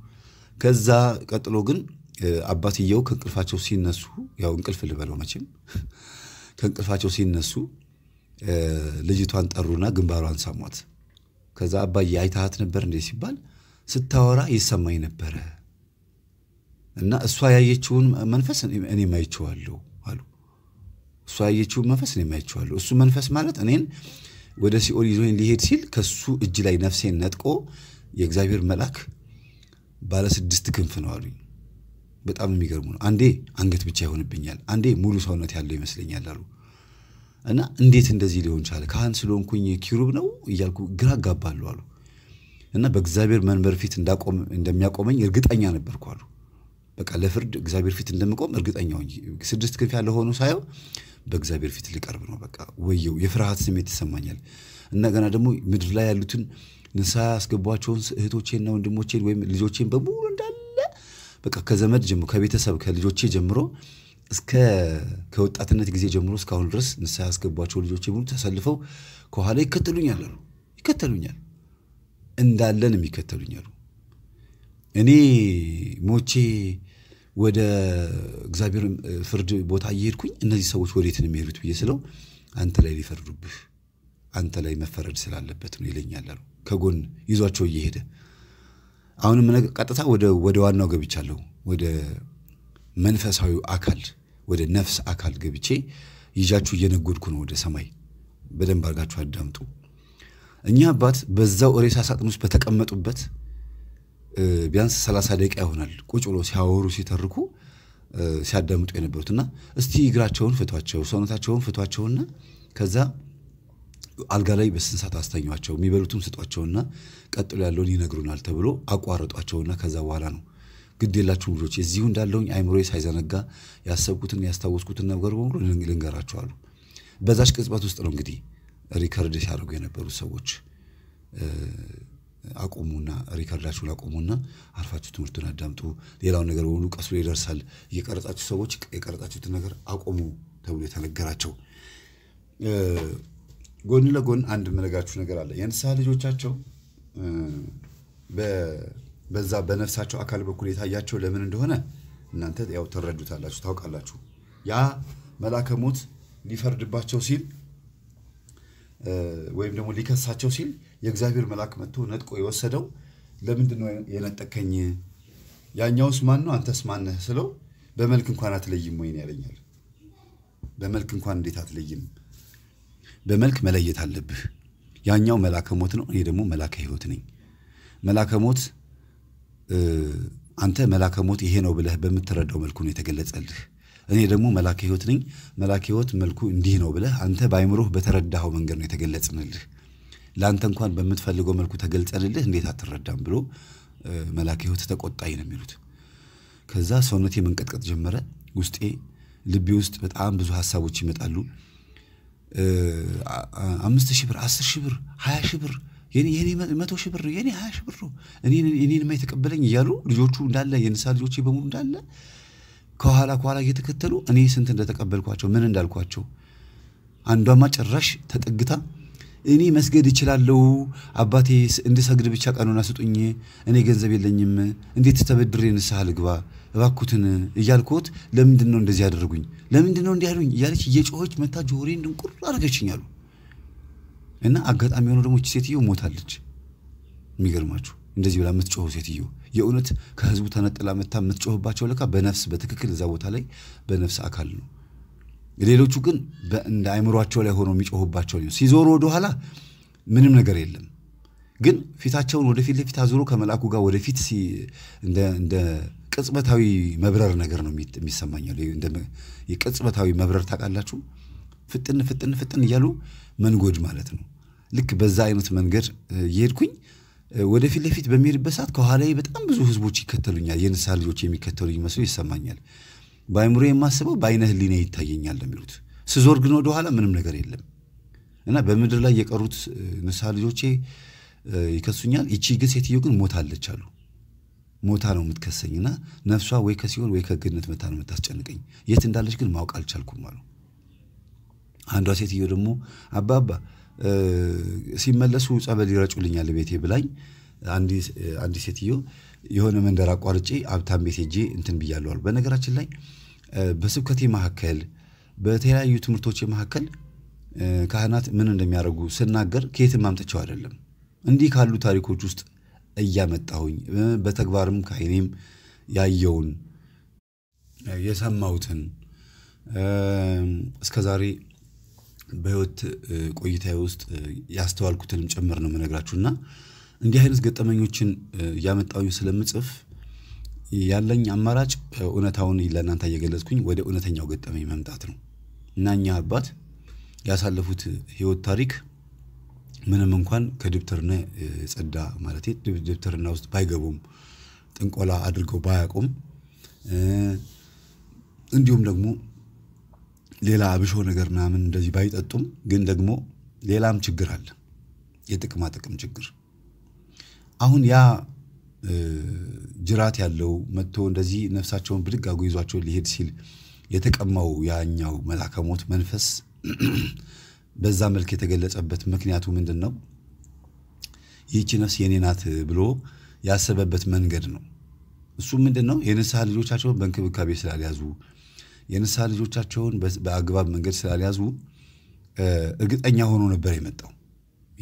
ከዛ ቀጥሎ ግን አባትየው ከእንቅልፋቸው ሲነሱ ያው እንቅልፍ ልበለው መቼም ከእንቅልፋቸው ሲነሱ ልጅቷን ጠሩና ግንባሯን ሳሟት። ከዛ አባዬ አይታሃት ነበር እንዴ ሲባል ስታወራ ይሰማኝ ነበረ እና እሷ ያየችውን መንፈስ እኔ ማይችዋለሁ አሉ። እሷ ያየችውን መንፈስ እኔ ማይችዋለሁ። እሱ መንፈስ ማለት እኔን ወደ ሲኦል ይዞኝ ሊሄድ ሲል ከሱ እጅ ላይ ነፍሴን ነጥቆ የእግዚአብሔር መልአክ ባለ ስድስት ክንፍ ነው አሉኝ። በጣም የሚገርሙ ነው። አንዴ አንገት ብቻ ይሆንብኛል፣ አንዴ ሙሉ ሰውነት ያለው ይመስለኛል አሉ እና እንዴት እንደዚህ ሊሆን ቻለ? ካህን ስለሆንኩኝ ኪሩብ ነው እያልኩ ግራ አጋባለሁ አሉ እና በእግዚአብሔር መንበር ፊት እንደሚያቆመኝ እርግጠኛ ነበርኩ አሉ። በቃ ለፍርድ እግዚአብሔር ፊት እንደምቆም እርግጠኛ ሆኜ ስድስት ክንፍ ያለ ሆኖ ሳየው በእግዚአብሔር ፊት ሊቀርብ ነው። በቃ ወየው የፍርሃት ስሜት ይሰማኛል። እንደገና ደግሞ ምድር ላይ ያሉትን ንስሐ ያስገቧቸውን እህቶቼና ወንድሞቼን ወይም ልጆቼን በሙሉ እንዳለ በቃ ከዘመድ ጀምሮ ከቤተሰብ ከልጆቼ ጀምሮ እስከ ከወጣትነት ጊዜ ጀምሮ እስካሁን ድረስ ንስሐ ያስገቧቸው ልጆቼ ሙሉ ተሰልፈው ከኋላ ይከተሉኛል አሉ። ይከተሉኛል እንዳለን የሚከተሉኛሉ እኔ ሞቼ ወደ እግዚአብሔር ፍርድ ቦታ እየሄድኩኝ እነዚህ ሰዎች ወዴት ነው የሚሄዱት ብዬ ስለው አንተ ላይ ሊፈርዱብህ አንተ ላይ መፈረድ ስላለበት ነው ይለኛል አሉ። ከጎን ይዟቸው እየሄደ አሁንም ቀጥታ ወደ ዋናው ገብቻለሁ። ወደ መንፈሳዊ አካል ወደ ነፍስ አካል ገብቼ ይዣችሁ እየነጎድኩ ነው ወደ ሰማይ። በደንብ አድርጋችሁ አዳምጡ። እኛ አባት በዛው ሬሳ ሳጥን ውስጥ በተቀመጡበት ቢያንስ ሰላሳ ደቂቃ ይሆናል ቁጭ ብሎ ሲያወሩ ሲተርኩ ሲያዳምጡ የነበሩትና እስቲ እግራቸውን ፍቷቸው ሰውነታቸውን ፍቷቸውና ከዛ አልጋ ላይ በስንት ሰዓት አስተኟቸው የሚበሉትም ስጧቸውና ቀጥሎ ያለውን ይነግሩናል ተብሎ አቋረጧቸውና ከዛ በኋላ ነው ግድ የላችሁ ልጆች እዚሁ እንዳለውኝ አይምሮ ሳይዘነጋ ያሰብኩትን ያስታወስኩትን ነገር በሙሉ ልንገራችኋሉ። በዛች ቅጽበት ውስጥ ነው እንግዲህ ሪከርድ ሲያደርጉ የነበሩ ሰዎች አቁሙና ሪከርዳችሁን አቁሙና አርፋችሁ ትምህርቱን አዳምጡ። ሌላውን ነገር በሙሉ ቀስ ብሎ ይደርሳል። እየቀረጻችሁ ሰዎች የቀረጻችሁትን ነገር አቁሙ ተብሎ የተነገራቸው ጎን ለጎን አንድ የምነግራችሁ ነገር አለ። የንስሐ ልጆቻቸው በዛ በነፍሳቸው አካል በኩል የታያቸው ለምን እንደሆነ እናንተ ያው ትረዱታላችሁ፣ ታውቃላችሁ። ያ መላከ ሞት ሊፈርድባቸው ሲል ወይም ደግሞ ሊከሳቸው ሲል የእግዚአብሔር መልአክ መጥቶ ነጥቆ የወሰደው ለምንድን ነው የነጠከኝ? ያኛውስ ማን ነው? አንተስ ማነህ ስለው በመልክ እንኳን አትለይም ወይን ያለኛል። በመልክ እንኳን እንዴት አትለይም? በመልክ መለየት አለብህ። ያኛው መላከ ሞት ነው፣ እኔ ደግሞ መላከ ህይወት ነኝ። መላከ ሞት አንተ መላከ ሞት ይሄ ነው ብለህ በምትረዳው መልኩ ነው የተገለጸልህ። እኔ ደግሞ መላከ ህይወት ነኝ። መላከ ህይወት መልኩ እንዲህ ነው ብለህ አንተ በአይምሮህ በተረዳኸው መንገድ ነው የተገለጽንልህ። ለአንተ እንኳን በምትፈልገው መልኩ ተገልጸንልህ እንዴት አትረዳም ብሎ መልአከ ሕይወት ተቆጣኝ ነው የሚሉት። ከዛ ሰውነቴ መንቀጥቀጥ ጀመረ። ውስጤ ልቤ ውስጥ በጣም ብዙ ሀሳቦች ይመጣሉ። አምስት ሺህ ብር፣ አስር ሺህ ብር፣ ሀያ ሺህ ብር የኔ መቶ ሺህ ብር የኔ ሀያ ሺህ ብር ነው እኔንማ የተቀበለኝ እያሉ ልጆቹ እንዳለ የንሳ ልጆች በሙሉ እንዳለ ከኋላ ከኋላ እየተከተሉ እኔ ስንት እንደተቀበልኳቸው ምን እንዳልኳቸው አንዷማ ጭራሽ ተጠግታ እኔ መስገድ እችላለሁ፣ አባቴ እንድሰግድ ብቻ ቀኑን ስጡኝ፣ እኔ ገንዘብ የለኝም፣ እንዴት ተበድሬ ንስሐ ልግባ እባኩትን እያልኩት ለምንድን ነው እንደዚህ ያደረጉኝ? ለምንድን ነው እንዲህ ያሉኝ? እያለች እየጮኸች መታ ጆሮዬን እንድንቁር አደረገችኝ አሉ እና አጋጣሚ የሆነ ደግሞ ሴትዮ ሞታለች። የሚገርማችሁ እንደዚህ ብላ የምትጮኸው ሴትዮ የእውነት ከህዝቡ ተነጥላ መታ የምትጮህባቸው ለካ በነፍስ በትክክል እዛ ቦታ ላይ በነፍስ አካል ነው። ሌሎቹ ግን እንደ አይምሯቸው ላይ ሆኖ የሚጮሁባቸው ሲዞሩ ወደኋላ ምንም ነገር የለም። ግን ፊታቸውን ወደፊት ለፊት አዙሮ ከመልአኩ ጋር ወደፊት እንደ ቅጽበታዊ መብረር ነገር ነው የሚሰማኛል። የቅጽበታዊ መብረር ታውቃላችሁ? ፍጥን ፍጥን ፍጥን እያሉ መንጎድ ማለት ነው። ልክ በዛ አይነት መንገድ እየሄድኩኝ ወደፊት ለፊት በሚሄድበት ሰዓት ከኋላዬ በጣም ብዙ ህዝቦች ይከተሉኛል። የንስሐ ልጆች የሚከተሉኝ መስሎ ይሰማኛል። በአይምሮ የማስበው በአይነ ህሊና ይታየኛል ለሚሉት ስዞር ግን ወደኋላ ምንም ነገር የለም እና በምድር ላይ የቀሩት ንስሐ ልጆቼ ይከሱኛል። ይቺ ግን ሴትዮ ግን ሞታለች አሉ። ሞታ ነው የምትከሰኝና ነፍሷ ወይ ከሲኦል ወይ ከገነት መታ ነው የምታስጨንቀኝ። የት እንዳለች ግን ማወቅ አልቻልኩም አሉ። አንዷ ሴትዮ ደግሞ አባባ ሲመለሱ ጸበል ይረጩልኛል ቤቴ ብላኝ፣ አንዲት ሴትዮ የሆነ መንደር አቋርጬ አብታም ቤት ሄጄ እንትን ብያለዋል። በነገራችን ላይ በስብከቴ መካከል በተለያዩ ትምህርቶች መካከል ካህናት ምን እንደሚያደርጉ ስናገር ከየትም አምጥቸው አይደለም። እንዲህ ካሉ ታሪኮች ውስጥ እያመጣሁኝ በተግባርም ከአይኔም ያየውን የሰማሁትን እስከ ዛሬ በህይወት ቆይታዬ ውስጥ ያስተዋልኩትንም ጭምር ነው እና እንዲህ አይነት ገጠመኞችን እያመጣሁኝ ስለምጽፍ ያለኝ አማራጭ እውነታውን ለእናንተ እየገለጽኩኝ ወደ እውነተኛው ገጠመኝ መምጣት ነው እና እኚህ አባት ያሳለፉት ህይወት ታሪክ ምንም እንኳን ከድብትርና ጸዳ ማለት ድብትርና ውስጥ ባይገቡም ጥንቆላ አድርገው ባያቁም እንዲሁም ደግሞ ሌላ አብሾ ነገር ምናምን እንደዚህ ባይጠጡም ግን ደግሞ ሌላም ችግር አለ፣ የጥቅማ ጥቅም ችግር። አሁን ያ ጅራት ያለው መጥቶ እንደዚህ ነፍሳቸውን ብድግ አድርጎ ይዟቸው ሊሄድ ሲል የተቀማው ያኛው መላከሞት መንፈስ [clears throat] በዛ መልክ የተገለጸበት ምክንያቱ ምንድን ነው? ይህቺ ነፍስ የኔ ናት ብሎ ያሰበበት መንገድ ነው። እሱ ምንድን ነው? የንስሐ ልጆቻቸውን በእንክብካቤ ስላልያዙ፣ የንስሐ ልጆቻቸውን በአግባብ መንገድ ስላልያዙ እርግጠኛ ሆኖ ነበር የመጣው።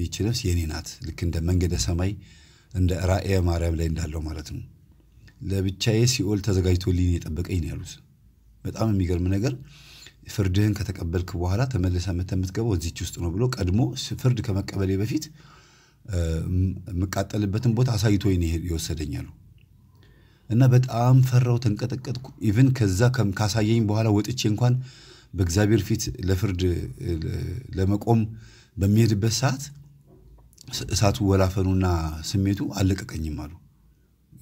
ይህቺ ነፍስ የኔ ናት ልክ እንደ መንገደ ሰማይ እንደ ራእየ ማርያም ላይ እንዳለው ማለት ነው። ለብቻዬ ሲኦል ተዘጋጅቶልኝ የጠበቀኝ ነው ያሉት። በጣም የሚገርም ነገር ፍርድህን ከተቀበልክ በኋላ ተመልሰህ የምትገባው እዚች ውስጥ ነው ብሎ ቀድሞ ፍርድ ከመቀበሌ በፊት የምቃጠልበትን ቦታ አሳይቶ ይወሰደኛሉ። እና በጣም ፈራው፣ ተንቀጠቀጥኩ። ኢቭን ከዛ ካሳየኝ በኋላ ወጥቼ እንኳን በእግዚአብሔር ፊት ለፍርድ ለመቆም በሚሄድበት ሰዓት እሳቱ ወላፈኑና ስሜቱ አለቀቀኝም አሉ።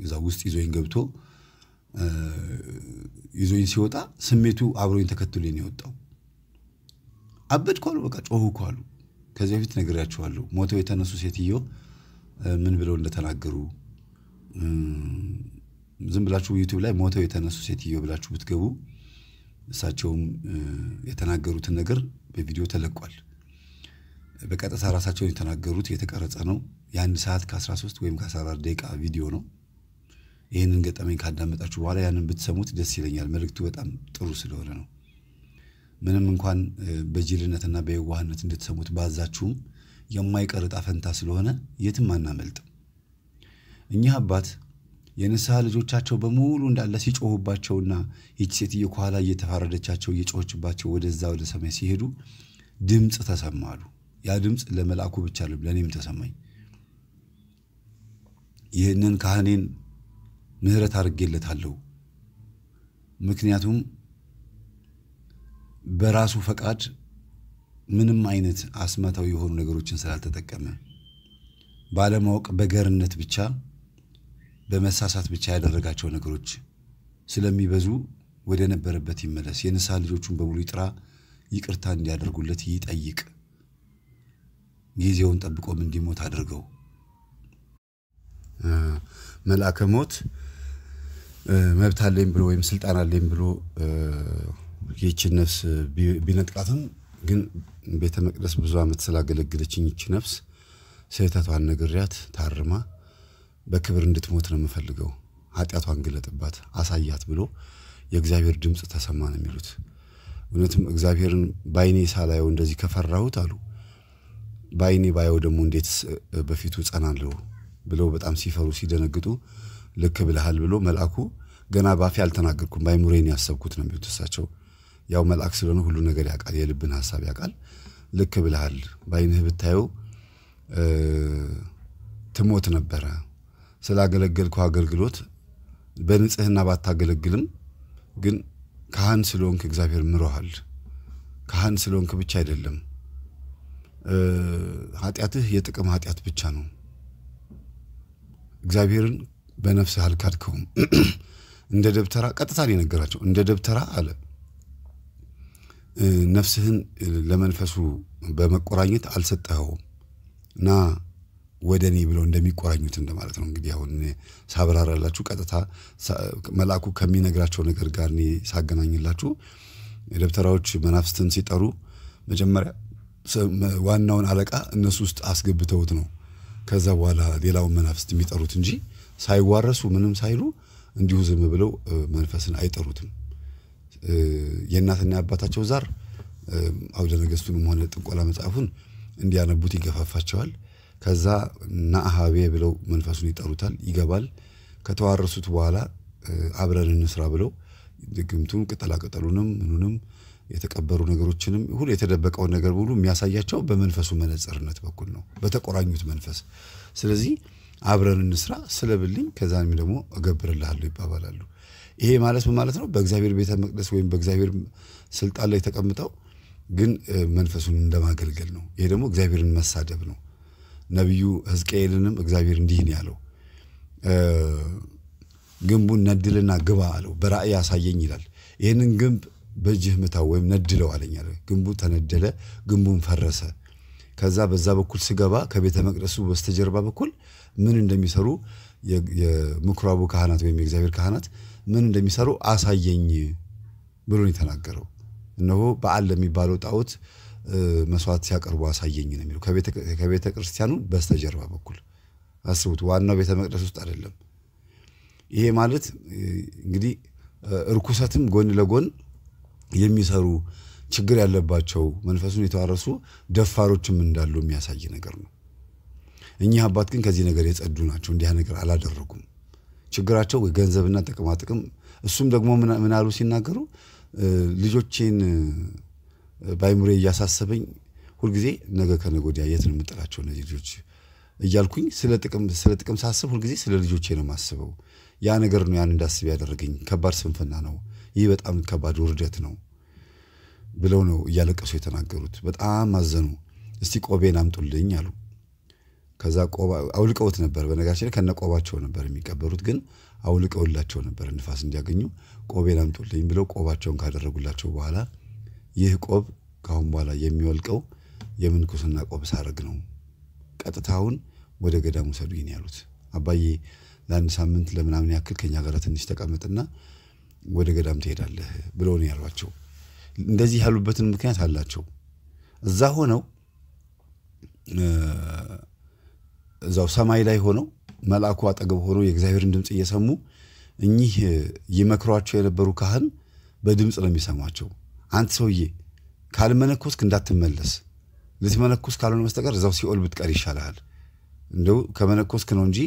እዛ ውስጥ ይዞኝ ገብቶ ይዞኝ ሲወጣ ስሜቱ አብሮኝ ነው የወጣው አበድኩ አሉ። በቃ ጮሁ እኮ አሉ። ከዚህ በፊት ነግሬያችኋለሁ። ሞተው የተነሱ ሴትዮ ምን ብለው እንደተናገሩ ዝም ብላችሁ ዩቱብ ላይ ሞተው የተነሱ ሴትዮ ብላችሁ ብትገቡ እሳቸውም የተናገሩትን ነገር በቪዲዮ ተለቋል። በቀጥታ ራሳቸውን የተናገሩት የተቀረጸ ነው። የአንድ ሰዓት ከ13 ወይም ከ14 ደቂቃ ቪዲዮ ነው። ይህንን ገጠመኝ ካዳመጣችሁ በኋላ ያንን ብትሰሙት ደስ ይለኛል። መልእክቱ በጣም ጥሩ ስለሆነ ነው። ምንም እንኳን በጅልነትና በየዋህነት እንድትሰሙት ባዛችሁም የማይቀር ዕጣ ፈንታ ስለሆነ የትም አናመልጥም። እኚህ አባት የንስሐ ልጆቻቸው በሙሉ እንዳለ ሲጮሁባቸውና ይቺ ሴትዮ ከኋላ እየተፋረደቻቸው እየጮኸችባቸው ወደዛ ወደ ሰማይ ሲሄዱ ድምፅ ተሰማሉ። ያ ድምፅ ለመልአኩ ብቻ አይደለም ለእኔም ተሰማኝ። ይህንን ካህኔን ምህረት አድርጌለታለሁ። ምክንያቱም በራሱ ፈቃድ ምንም አይነት አስማታዊ የሆኑ ነገሮችን ስላልተጠቀመ ባለማወቅ በገርነት ብቻ በመሳሳት ብቻ ያደረጋቸው ነገሮች ስለሚበዙ ወደ ነበረበት ይመለስ። የንስሐ ልጆቹን በሙሉ ይጥራ፣ ይቅርታ እንዲያደርጉለት ይጠይቅ። ጊዜውን ጠብቆም እንዲሞት አድርገው መልአከ ሞት መብት አለኝ ብሎ ወይም ስልጣን አለኝ ብሎ ይህችን ነፍስ ቢነጥቃትም ግን ቤተ መቅደስ ብዙ ዓመት ስላገለግለችኝ ይቺ ነፍስ ስህተቷን ነግሪያት ታርማ በክብር እንድትሞት ነው የምፈልገው፣ ኃጢአቷን ግለጥባት አሳያት ብሎ የእግዚአብሔር ድምፅ ተሰማ ነው የሚሉት። እውነትም እግዚአብሔርን በአይኔ ሳላየው እንደዚህ ከፈራሁት አሉ በአይኔ ባየው ደግሞ እንዴት በፊቱ እጸናለሁ ብለው በጣም ሲፈሩ ሲደነግጡ ልክ ብልሃል ብሎ መልአኩ ገና ባፌ አልተናገርኩም በአይሙሬን ያሰብኩት ነው የሚሉት እሳቸው ያው መልአክ ስለሆነ ሁሉ ነገር ያውቃል የልብን ሀሳብ ያውቃል ልክ ብልሃል በአይንህ ብታየው ትሞት ነበረ ስላገለገልኩ አገልግሎት በንጽህና ባታገለግልም ግን ካህን ስለሆንክ እግዚአብሔር ምሮሃል ካህን ስለሆንክ ብቻ አይደለም ኃጢአትህ የጥቅም ኃጢአት ብቻ ነው። እግዚአብሔርን በነፍስህ አልካድከውም። [clears throat] እንደ ደብተራ ቀጥታ ነገራቸው። እንደ ደብተራ አለ ነፍስህን ለመንፈሱ በመቆራኘት አልሰጠኸውም እና ወደ እኔ ብለው እንደሚቆራኙት እንደማለት ነው። እንግዲህ አሁን ሳብራራላችሁ ቀጥታ መልአኩ ከሚነግራቸው ነገር ጋር እኔ ሳገናኝላችሁ ደብተራዎች መናፍስትን ሲጠሩ መጀመሪያ ዋናውን አለቃ እነሱ ውስጥ አስገብተውት ነው ከዛ በኋላ ሌላውን መናፍስት የሚጠሩት እንጂ ሳይዋረሱ ምንም ሳይሉ እንዲሁ ዝም ብለው መንፈስን አይጠሩትም። የእናትና የአባታቸው ዛር አውደ ነገስቱንም ሆነ ጥንቆላ መጽሐፉን እንዲያነቡት ይገፋፋቸዋል። ከዛ ናአሃቤ ብለው መንፈሱን ይጠሩታል፣ ይገባል። ከተዋረሱት በኋላ አብረን እንስራ ብለው ድግምቱን ቅጠላቅጠሉንም ምኑንም የተቀበሩ ነገሮችንም ሁሉ የተደበቀውን ነገር ሁሉ የሚያሳያቸው በመንፈሱ መነጽርነት በኩል ነው፣ በተቆራኙት መንፈስ። ስለዚህ አብረን እንስራ ስለብልኝ፣ ከዛም ደግሞ እገብርልሃለሁ ይባባላሉ። ይሄ ማለት ማለት ነው? በእግዚአብሔር ቤተ መቅደስ ወይም በእግዚአብሔር ስልጣን ላይ ተቀምጠው ግን መንፈሱን እንደማገልገል ነው። ይሄ ደግሞ እግዚአብሔርን መሳደብ ነው። ነቢዩ ሕዝቅኤልንም እግዚአብሔር እንዲህ ነው ያለው፣ ግንቡን ነድልና ግባ አለው፣ በራእይ ያሳየኝ ይላል። ይህንን ግንብ በእጅህ ምታው ወይም ነድለው አለኛ። ግንቡ ተነደለ፣ ግንቡን ፈረሰ። ከዛ በዛ በኩል ስገባ ከቤተ መቅደሱ በስተጀርባ በኩል ምን እንደሚሰሩ የምኩራቡ ካህናት ወይም የእግዚአብሔር ካህናት ምን እንደሚሰሩ አሳየኝ ብሎ የተናገረው። እነሆ በዓል ለሚባለው ጣዖት መስዋዕት ሲያቀርቡ አሳየኝ ነው የሚለው ከቤተ ክርስቲያኑ በስተጀርባ በኩል አስቡት። ዋናው ቤተ መቅደስ ውስጥ አይደለም። ይሄ ማለት እንግዲህ እርኩሰትም ጎን ለጎን የሚሰሩ ችግር ያለባቸው መንፈሱን የተዋረሱ ደፋሮችም እንዳሉ የሚያሳይ ነገር ነው። እኚህ አባት ግን ከዚህ ነገር የጸዱ ናቸው። እንዲህ ነገር አላደረጉም። ችግራቸው ገንዘብና ጥቅማጥቅም። እሱም ደግሞ ምን አሉ ሲናገሩ ልጆቼን በአይምሬ እያሳሰበኝ ሁልጊዜ ነገ ከነገ ወዲያ የት ነው የምጥላቸው እነዚህ ልጆች እያልኩኝ ስለ ጥቅም ሳስብ ሁልጊዜ ስለ ልጆቼ ነው የማስበው። ያ ነገር ነው ያን እንዳስብ ያደረገኝ። ከባድ ስንፍና ነው። ይህ በጣም ከባድ ውርደት ነው ብለው ነው እያለቀሱ የተናገሩት። በጣም አዘኑ። እስቲ ቆቤን አምጡልኝ አሉ። ከዛ ቆባ አውልቀውት ነበር። በነገራችን ላይ ከነቆባቸው ነበር የሚቀበሩት፣ ግን አውልቀውላቸው ነበር ንፋስ እንዲያገኙ። ቆቤን አምጡልኝ ብለው ቆባቸውን ካደረጉላቸው በኋላ ይህ ቆብ ከአሁን በኋላ የሚወልቀው የምንኩስና ቆብ ሳረግ ነው፣ ቀጥታውን ወደ ገዳም ውሰዱኝ ያሉት አባዬ ለአንድ ሳምንት ለምናምን ያክል ከኛ ጋር ትንሽ ተቀመጥና ወደ ገዳም ትሄዳለህ ብለው ነው ያሏቸው። እንደዚህ ያሉበትን ምክንያት አላቸው። እዛ ሆነው እዛው ሰማይ ላይ ሆነው መልአኩ አጠገብ ሆነው የእግዚአብሔርን ድምፅ እየሰሙ እኚህ ይመክሯቸው የነበሩ ካህን በድምፅ ነው የሚሰማቸው። አንተ ሰውዬ ካልመነኮስክ እንዳትመለስ፣ ልትመነኮስ ካልሆነ መስጠቀር እዛው ሲኦል ብትቀር ይሻልሃል፣ እንደው ከመነኮስክ ነው እንጂ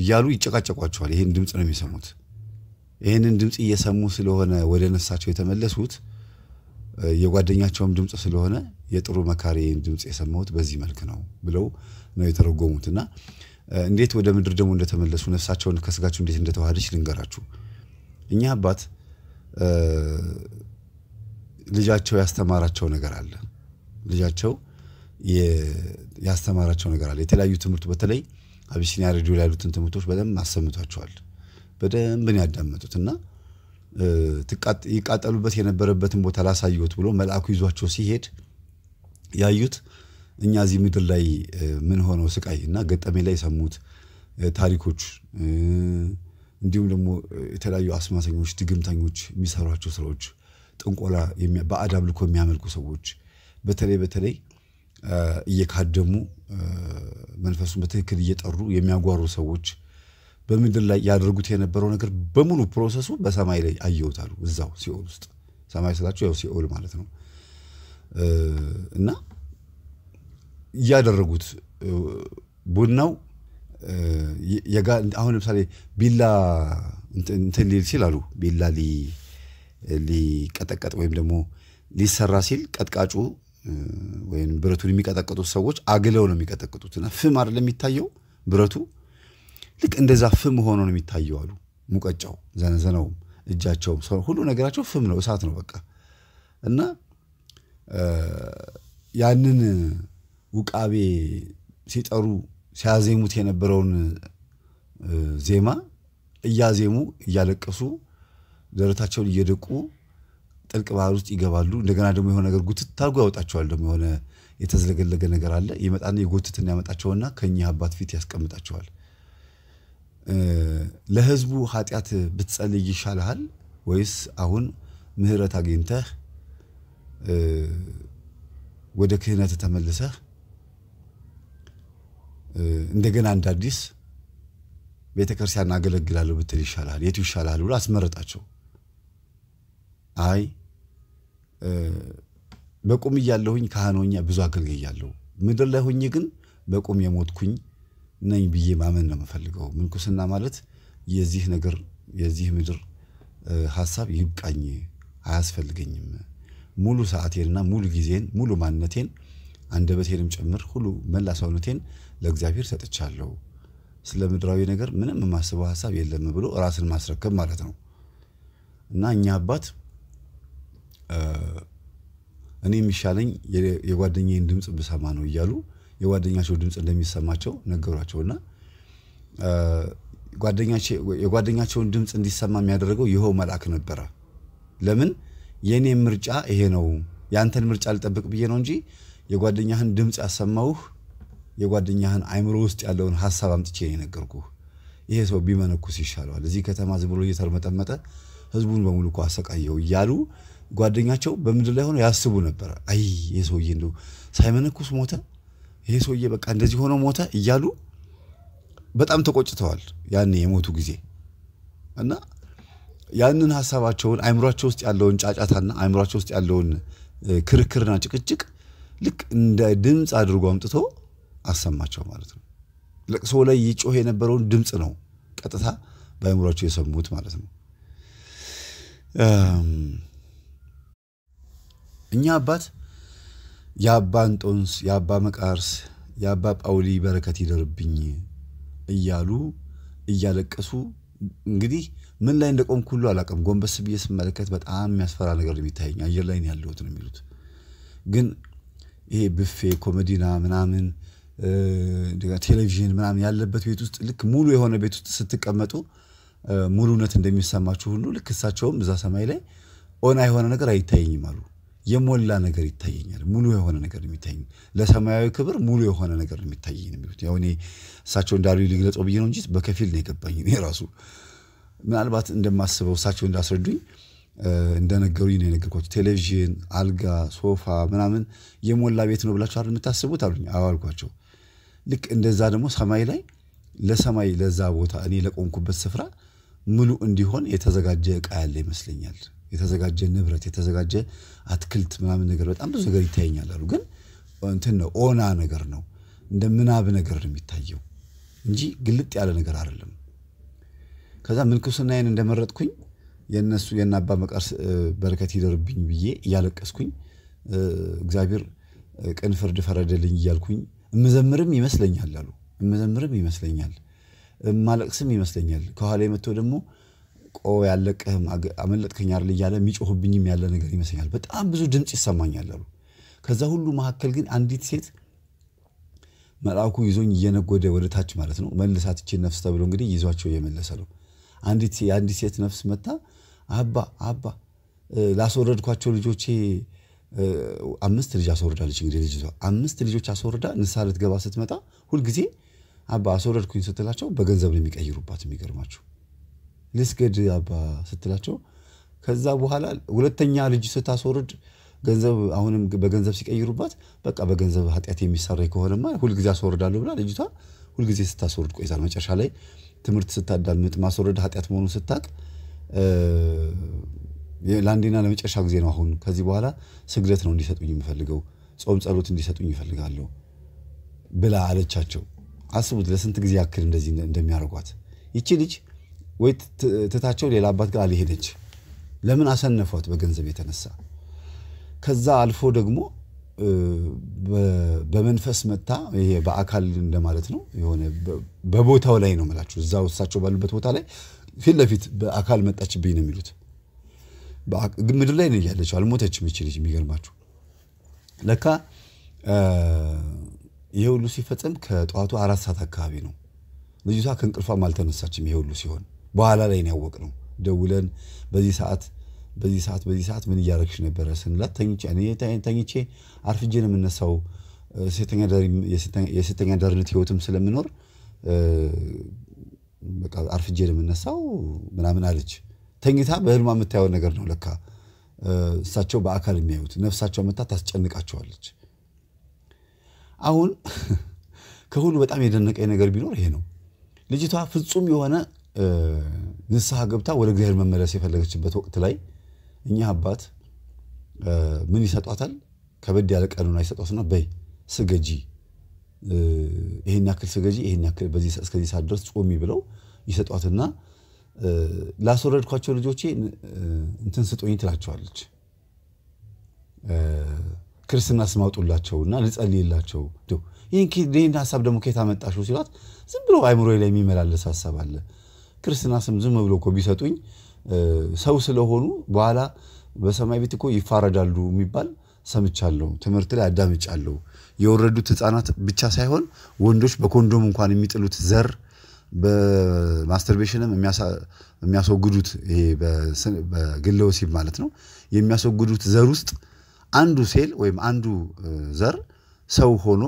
እያሉ ይጨቃጨቋቸዋል። ይህን ድምፅ ነው የሚሰሙት። ይህንን ድምፅ እየሰሙ ስለሆነ ወደ ነፍሳቸው የተመለሱት የጓደኛቸውም ድምፅ ስለሆነ የጥሩ መካሪ ድምፅ የሰማሁት በዚህ መልክ ነው ብለው ነው የተረጎሙት። እና እንዴት ወደ ምድር ደግሞ እንደተመለሱ ነፍሳቸውን ከስጋቸው እንዴት እንደተዋሃደች ልንገራችሁ። እኛ አባት ልጃቸው ያስተማራቸው ነገር አለ። ልጃቸው ያስተማራቸው ነገር አለ። የተለያዩ ትምህርቱ በተለይ አቢሲኒያ ሬዲዮ ላይ ያሉትን ትምህርቶች በደንብ አሰምቷቸዋል። በደንብ ነው ያዳመጡት እና ይቃጠሉበት የነበረበትን ቦታ ላሳየሁት ብሎ መልአኩ ይዟቸው ሲሄድ ያዩት እኛ እዚህ ምድር ላይ ምን ሆነው ስቃይ እና ገጠሜ ላይ የሰሙት ታሪኮች እንዲሁም ደግሞ የተለያዩ አስማተኞች፣ ድግምተኞች የሚሰሯቸው ስራዎች፣ ጥንቆላ፣ ባዕድ አምልኮ የሚያመልኩ ሰዎች በተለይ በተለይ እየካደሙ መንፈሱን በትክክል እየጠሩ የሚያጓሩ ሰዎች በምድር ላይ ያደርጉት የነበረው ነገር በሙሉ ፕሮሰሱ በሰማይ ላይ አየውታሉ። እዛው ሲኦል ውስጥ ሰማይ ስላቸው ያው ሲኦል ማለት ነው። እና እያደረጉት ቡናው አሁን ለምሳሌ ቢላ እንትን ሊል ሲል አሉ ቢላ ሊቀጠቀጥ ወይም ደግሞ ሊሰራ ሲል ቀጥቃጩ ወይም ብረቱን የሚቀጠቅጡት ሰዎች አግለው ነው የሚቀጠቅጡት እና ፍም አይደለም የሚታየው ብረቱ ልክ እንደዛ ፍም ሆኖ ነው የሚታየው አሉ። ሙቀጫው፣ ዘነዘነውም፣ እጃቸውም ሁሉ ነገራቸው ፍም ነው፣ እሳት ነው በቃ እና ያንን ውቃቤ ሲጠሩ ሲያዜሙት የነበረውን ዜማ እያዜሙ እያለቀሱ ደረታቸውን እየደቁ ጥልቅ ባህር ውስጥ ይገባሉ። እንደገና ደግሞ የሆነ ነገር ጉትት ታርጎ ያወጣቸዋል። ደግሞ የሆነ የተዝለገለገ ነገር አለ። ይመጣና የጎትትና ያመጣቸውና ከእኚህ አባት ፊት ያስቀምጣቸዋል። ለህዝቡ ኃጢአት ብትጸልይ ይሻልሃል ወይስ አሁን ምህረት አግኝተህ ወደ ክህነት ተመልሰህ እንደገና እንደ አዲስ ቤተ ክርስቲያን አገለግላለሁ ብትል ይሻልሃል፣ የቱ ይሻልሃል ብሎ አስመረጣቸው። አይ በቁም እያለሁኝ ካህን ሆኜ ብዙ አገልግያለሁ፣ ምድር ላይ ሆኜ ግን በቁም የሞትኩኝ ነኝ ብዬ ማመን ነው የምፈልገው። ምንኩስና ማለት የዚህ ነገር የዚህ ምድር ሀሳብ ይብቃኝ፣ አያስፈልገኝም፣ ሙሉ ሰዓቴንና ሙሉ ጊዜን ሙሉ ማንነቴን አንደበቴንም ጭምር ሁሉ መላ ሰውነቴን ለእግዚአብሔር ሰጥቻለሁ። ስለ ምድራዊ ነገር ምንም የማስበው ሀሳብ የለም ብሎ ራስን ማስረከብ ማለት ነው። እና እኛ አባት እኔ የሚሻለኝ የጓደኛዬን ድምፅ ብሰማ ነው እያሉ የጓደኛቸው ድምፅ እንደሚሰማቸው ነገሯቸውና የጓደኛቸውን ድምፅ እንዲሰማ የሚያደርገው ይኸው መልአክ ነበረ። ለምን የእኔ ምርጫ ይሄ ነው፣ የአንተን ምርጫ ልጠብቅ ብዬ ነው እንጂ የጓደኛህን ድምፅ ያሰማውህ የጓደኛህን አይምሮ ውስጥ ያለውን ሀሳብ አምጥቼ ነው የነገርኩህ። ይሄ ሰው ቢመነኩስ ይሻለዋል። እዚህ ከተማ ዝም ብሎ እየተርመጠመጠ ህዝቡን በሙሉ እኮ አሰቃየው እያሉ ጓደኛቸው በምድር ላይ ሆነው ያስቡ ነበረ። አይ ይሄ ሰውዬ እንደው ሳይመነኩስ ሞተ ይሄ ሰውዬ በቃ እንደዚህ ሆኖ ሞተ እያሉ በጣም ተቆጭተዋል። ያን የሞቱ ጊዜ እና ያንን ሀሳባቸውን አይምሯቸው ውስጥ ያለውን ጫጫታና አይምሯቸው ውስጥ ያለውን ክርክርና ጭቅጭቅ ልክ እንደ ድምፅ አድርጎ አምጥቶ አሰማቸው ማለት ነው። ለቅሶ ላይ ይጮህ የነበረውን ድምፅ ነው ቀጥታ በአይምሯቸው የሰሙት ማለት ነው። እኛ አባት የአባ እንጦንስ የአባ መቃርስ የአባ ጳውሊ በረከት ይደርብኝ እያሉ እያለቀሱ እንግዲህ ምን ላይ እንደቆምኩ ሁሉ አላውቅም። ጎንበስ ብዬ ስመለከት በጣም የሚያስፈራ ነገር የሚታየኝ አየር ላይ ያለሁት ነው የሚሉት። ግን ይሄ ብፌ ኮሜዲና ምናምን ቴሌቪዥን ምናምን ያለበት ቤት ውስጥ ልክ ሙሉ የሆነ ቤት ውስጥ ስትቀመጡ ሙሉነት እንደሚሰማችሁ ሁሉ ልክ እሳቸውም እዛ ሰማይ ላይ ኦና የሆነ ነገር አይታየኝም አሉ። የሞላ ነገር ይታየኛል። ሙሉ የሆነ ነገር የሚታየኝ ለሰማያዊ ክብር ሙሉ የሆነ ነገር የሚታየኝ የሚሉት ያው እኔ እሳቸው እንዳሉ ሊግለጾ ብዬ ነው እንጂ በከፊል ነው የገባኝ። እኔ ራሱ ምናልባት እንደማስበው እሳቸው እንዳስረዱኝ እንደነገሩኝ ነው የነገርኳቸው። ቴሌቪዥን፣ አልጋ፣ ሶፋ ምናምን የሞላ ቤት ነው ብላችሁ አይደል የምታስቡት አሉኝ። አዎ አልኳቸው። ልክ እንደዛ ደግሞ ሰማይ ላይ ለሰማይ ለዛ ቦታ እኔ ለቆምኩበት ስፍራ ሙሉ እንዲሆን የተዘጋጀ ዕቃ ያለ ይመስለኛል። የተዘጋጀ ንብረት የተዘጋጀ አትክልት ምናምን ነገር በጣም ብዙ ነገር ይታየኛል አሉ። ግን እንትን ነው ኦና ነገር ነው እንደ ምናብ ነገር ነው የሚታየው እንጂ ግልጥ ያለ ነገር አይደለም። ከዛ ምንኩስናዬን እንደመረጥኩኝ የእነሱ የእነ አባ መቃርስ በረከት ይደርብኝ ብዬ እያለቀስኩኝ እግዚአብሔር ቅን ፍርድ ፈረደልኝ እያልኩኝ እምዘምርም ይመስለኛል አሉ። እምዘምርም ይመስለኛል እማለቅስም ይመስለኛል። ከኋላ የመጥቶ ደግሞ ያለቅህም አመለጥከኝ አይደል እያለ የሚጮህብኝም ያለ ነገር ይመስለኛል። በጣም ብዙ ድምፅ ይሰማኛል አሉ። ከዛ ሁሉ መካከል ግን አንዲት ሴት መልአኩ ይዞኝ እየነጎደ ወደ ታች ማለት ነው መልሳት ነፍስ ተብሎ እንግዲህ ይዟቸው እየመለሰ ነው። አንዲት ሴት ነፍስ መታ አባ አባ ላስወረድኳቸው ልጆቼ አምስት ልጅ አስወርዳለች። እንግዲህ ልጅ አምስት ልጆች አስወርዳ ንሳ ልትገባ ስትመጣ ሁልጊዜ አባ አስወረድኩኝ ስትላቸው በገንዘብ ነው የሚቀይሩባት። የሚገርማችሁ ልስገድ አባ ስትላቸው ከዛ በኋላ ሁለተኛ ልጅ ስታስወርድ ገንዘብ አሁንም በገንዘብ ሲቀይሩባት በቃ በገንዘብ ኃጢአት የሚሰራ ከሆነማ ሁልጊዜ አስወርዳለሁ ብላ ልጅቷ ሁልጊዜ ስታስወርድ ቆይታል። መጨረሻ ላይ ትምህርት ስታዳምጥ ማስወረድ ኃጢአት መሆኑን ስታቅ ለአንዴና ለመጨረሻ ጊዜ ነው አሁን ከዚህ በኋላ ስግደት ነው እንዲሰጡኝ የምፈልገው፣ ጾም ጸሎት እንዲሰጡኝ ይፈልጋለሁ ብላ አለቻቸው። አስቡት ለስንት ጊዜ ያክል እንደዚህ እንደሚያደርጓት ይቺ ልጅ ወይ ትታቸው ሌላ አባት ጋር አልሄደች። ለምን አሰነፏት? በገንዘብ የተነሳ ከዛ አልፎ ደግሞ በመንፈስ መታ ይሄ በአካል እንደማለት ነው። የሆነ በቦታው ላይ ነው የምላችሁ፣ እዛው እሳቸው ባሉበት ቦታ ላይ ፊት ለፊት በአካል መጣችብኝ ነው የሚሉት። ምድር ላይ ነው ያለችው፣ አልሞተችም ይቺ ልጅ። የሚገርማችሁ ለካ ይሄ ሁሉ ሲፈጸም ከጠዋቱ አራት ሰዓት አካባቢ ነው። ልጅቷ ከእንቅልፏም አልተነሳችም ይሄ ሁሉ ሲሆን በኋላ ላይ ነው ደውለን በዚህ ሰዓት በዚህ ሰዓት በዚህ ሰዓት ምን እያደረግሽ ነበረ ስንላት ተኝቼ አርፍጄ ነው የምነሳው የሴተኛ ዳርነት ህይወትም ስለምኖር አርፍጄ ነው የምነሳው ምናምን አለች። ተኝታ በህልማ የምታየው ነገር ነው ለካ እሳቸው በአካል የሚያዩት ነፍሳቸው መታ ታስጨንቃቸዋለች። አሁን [laughs] ከሁሉ በጣም የደነቀኝ ነገር ቢኖር ይሄ ነው። ልጅቷ ፍጹም የሆነ ንስሐ ገብታ ወደ እግዚአብሔር መመለስ የፈለገችበት ወቅት ላይ እኛ አባት ምን ይሰጧታል? ከበድ ያለ ቀኑን አይሰጧትና በይ ስገጂ፣ ይሄን ያክል ስገጂ፣ ይሄን ያክል በዚህ እስከዚህ ሰዓት ድረስ ጾሚ ብለው ይሰጧትና ላስወረድኳቸው ልጆቼ እንትን ስጡኝ ትላቸዋለች። ክርስትና ስማውጡላቸውና ልጸልይላቸው። ይህን ሀሳብ ደግሞ ከየት አመጣሽው ሲሏት ዝም ብሎ አይምሮ ላይ የሚመላለስ ሀሳብ አለ። ክርስትና ስም ዝም ብሎ እኮ ቢሰጡኝ ሰው ስለሆኑ በኋላ በሰማይ ቤት እኮ ይፋረዳሉ የሚባል ሰምቻለሁ። ትምህርት ላይ አዳምጫለሁ። የወረዱት ህፃናት ብቻ ሳይሆን ወንዶች በኮንዶም እንኳን የሚጥሉት ዘር በማስተርቤሽንም የሚያስወግዱት በግለ ወሲብ ማለት ነው የሚያስወግዱት ዘር ውስጥ አንዱ ሴል ወይም አንዱ ዘር ሰው ሆኖ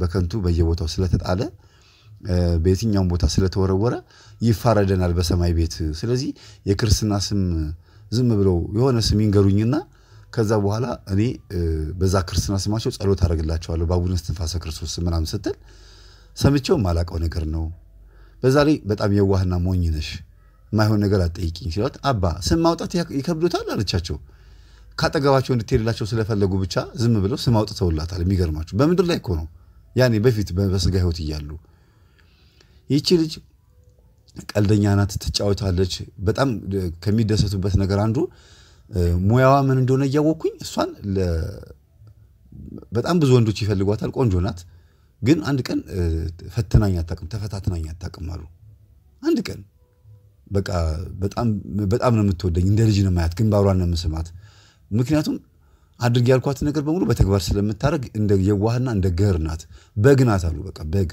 በከንቱ በየቦታው ስለተጣለ በየትኛውም ቦታ ስለተወረወረ ይፋረደናል በሰማይ ቤት። ስለዚህ የክርስትና ስም ዝም ብለው የሆነ ስም ይንገሩኝና ከዛ በኋላ እኔ በዛ ክርስትና ስማቸው ጸሎት አደርግላቸዋለሁ በአቡነ እስትንፋሰ ክርስቶስ ምናምን ስትል ሰምቸው ማላቀው ነገር ነው። በዛ ላይ በጣም የዋህና ሞኝ ነሽ፣ የማይሆን ነገር አጠይቅኝ ሲሏት አባ ስም ማውጣት ይከብዶታል አለቻቸው። ካጠገባቸው እንድትሄድላቸው ስለፈለጉ ብቻ ዝም ብለው ስም አውጥተውላታል። የሚገርማችሁ በምድር ላይ እኮ ነው ያኔ በፊት በስጋ ህይወት እያሉ ይቺ ልጅ ቀልደኛ ናት፣ ትጫወታለች። በጣም ከሚደሰቱበት ነገር አንዱ ሙያዋ ምን እንደሆነ እያወቅኩኝ እሷን በጣም ብዙ ወንዶች ይፈልጓታል። ቆንጆ ናት። ግን አንድ ቀን ፈትናኝ አታውቅም፣ ተፈታትናኝ አታውቅም አሉ። አንድ ቀን በቃ በጣም ነው የምትወደኝ፣ እንደ ልጅ ነው ማያት፣ ግንባሯን ነው የምስማት። ምክንያቱም አድርግ ያልኳትን ነገር በሙሉ በተግባር ስለምታደርግ እንደ የዋህና እንደ ገር ናት። በግ ናት አሉ። በቃ በግ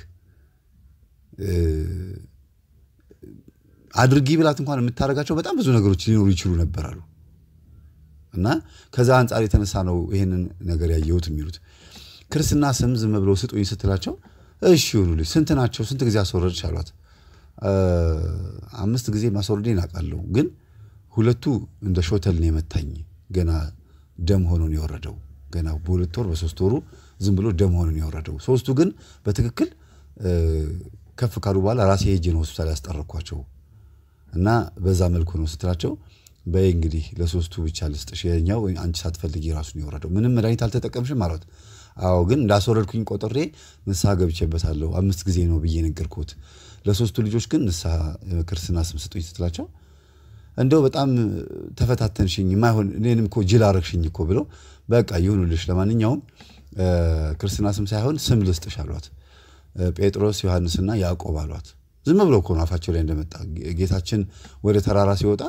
አድርጊ ብላት እንኳን የምታደርጋቸው በጣም ብዙ ነገሮች ሊኖሩ ይችሉ ነበራሉ። እና ከዛ አንጻር የተነሳ ነው ይህንን ነገር ያየሁት የሚሉት ክርስትና ስም ዝም ብለው ስጡኝ ስትላቸው እሺ ይሁኑልኝ። ስንት ናቸው? ስንት ጊዜ አስወረድሽ አሏት። አምስት ጊዜ ማስወረዴን አውቃለሁ፣ ግን ሁለቱ እንደ ሾተል ነው የመታኝ። ገና ደም ሆኖ ነው የወረደው። ገና በሁለት ወር በሶስት ወሩ ዝም ብሎ ደም ሆኖ ነው የወረደው። ሶስቱ ግን በትክክል ከፍ ካሉ በኋላ ራሴ ሄጄ ነው ሆስፒታል ያስጠረኳቸው እና በዛ መልኩ ነው ስትላቸው በይ እንግዲህ ለሶስቱ ብቻ ልስጥሽ የኛው አንቺ ሳትፈልጊ ራሱን የወረደው ምንም መድኃኒት አልተጠቀምሽም አሏት። አዎ ግን እንዳስወረድኩኝ ቆጥሬ ንስሐ ገብቼበታለሁ አምስት ጊዜ ነው ብዬ ነገርኩት። ለሶስቱ ልጆች ግን ንስሐ ክርስትና ስም ስጡኝ ስትላቸው እንደው በጣም ተፈታተንሽኝ ማይሆን እኔንም እኮ ጅል አረግሽኝ እኮ ብለው በቃ ይሁኑልሽ፣ ለማንኛውም ክርስትና ስም ሳይሆን ስም ልስጥሽ አሏት። ጴጥሮስ ዮሐንስና ያዕቆብ አሏት። ዝም ብለው እኮ አፋቸው ላይ እንደመጣ። ጌታችን ወደ ተራራ ሲወጣ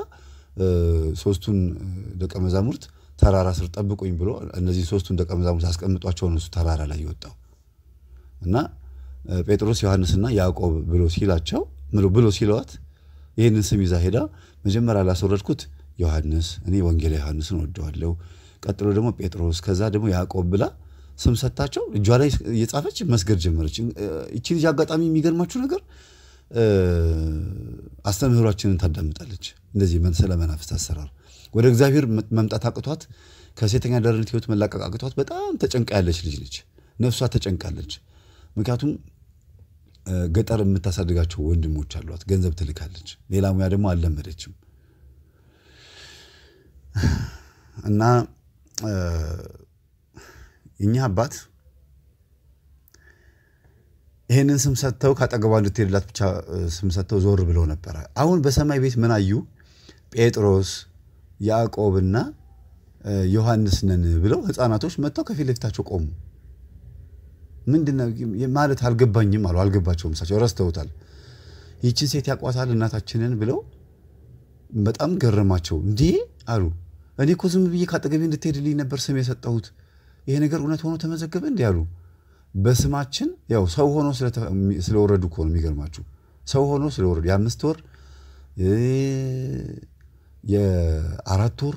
ሶስቱን ደቀ መዛሙርት ተራራ ስር ጠብቁኝ ብሎ እነዚህ ሶስቱን ደቀ መዛሙርት አስቀምጧቸው እነሱ ተራራ ላይ የወጣው እና ጴጥሮስ ዮሐንስና ያዕቆብ ብሎ ሲላቸው ብሎ ሲለዋት ይህንን ስም ይዛ ሄዳ መጀመሪያ ላስወረድኩት ዮሐንስ እኔ ወንጌላ ዮሐንስን ወደዋለሁ፣ ቀጥሎ ደግሞ ጴጥሮስ፣ ከዛ ደግሞ ያዕቆብ ብላ ስም ሰጥታቸው እጇ ላይ እየጻፈች መስገድ ጀመረች። ይቺ ልጅ አጋጣሚ የሚገርማችሁ ነገር አስተምህሯችንን ታዳምጣለች። እንደዚህ ስለ መናፍስት አሰራር ወደ እግዚአብሔር መምጣት አቅቷት ከሴተኛ አዳሪነት ህይወት መላቀቅ አቅቷት በጣም ተጨንቃ ያለች ልጅ ነች። ነፍሷ ተጨንቃለች። ምክንያቱም ገጠር የምታሳድጋቸው ወንድሞች አሏት። ገንዘብ ትልካለች። ሌላ ሙያ ደግሞ አልለመደችም እና እኛ አባት ይህንን ስም ሰጥተው ከአጠገቧ እንድትሄድላት ብቻ ስም ሰጥተው ዞር ብለው ነበረ። አሁን በሰማይ ቤት ምን አዩ? ጴጥሮስ ያዕቆብና ዮሐንስ ነን ብለው ህፃናቶች መጥተው ከፊት ለፊታቸው ቆሙ። ምንድነው ማለት አልገባኝም አሉ። አልገባቸውም፣ እሳቸው ረስተውታል። ይችን ሴት ያቋታል እናታችንን ብለው በጣም ገረማቸው። እንዲህ አሉ። እኔ እኮ ዝም ብዬ ከአጠገቤ እንድትሄድልኝ ነበር ስም የሰጠሁት። ይሄ ነገር እውነት ሆኖ ተመዘገበ? እንዲህ አሉ። በስማችን ያው ሰው ሆኖ ስለወረዱ እኮ ነው የሚገርማችሁ። ሰው ሆኖ ስለወረዱ የአምስት ወር የአራት ወር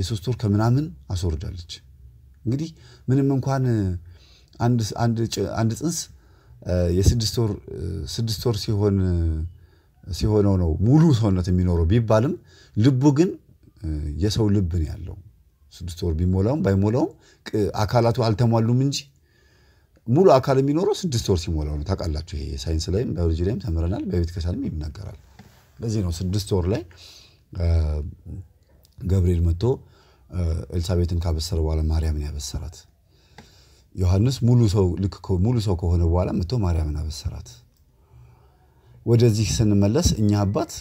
የሶስት ወር ከምናምን አስወርዳለች። እንግዲህ ምንም እንኳን አንድ ጽንስ የስድስት ወር ሲሆን ሲሆነው ነው ሙሉ ሰውነት የሚኖረው ቢባልም ልቡ ግን የሰው ልብ ነው ያለው። ስድስት ወር ቢሞላውም ባይሞላውም አካላቱ አልተሟሉም እንጂ ሙሉ አካል የሚኖረው ስድስት ወር ሲሞላው ነው። ታውቃላችሁ፣ ይሄ ሳይንስ ላይም ባዮሎጂ ላይም ተምረናል። በቤት ከሳልም ይናገራል። ለዚህ ነው ስድስት ወር ላይ ገብርኤል መጥቶ ኤልሳቤትን ካበሰረ በኋላ ማርያምን ያበሰራት። ዮሐንስ ሙሉ ሰው ልክ ሙሉ ሰው ከሆነ በኋላ መጥቶ ማርያምን አበሰራት። ወደዚህ ስንመለስ እኛ አባት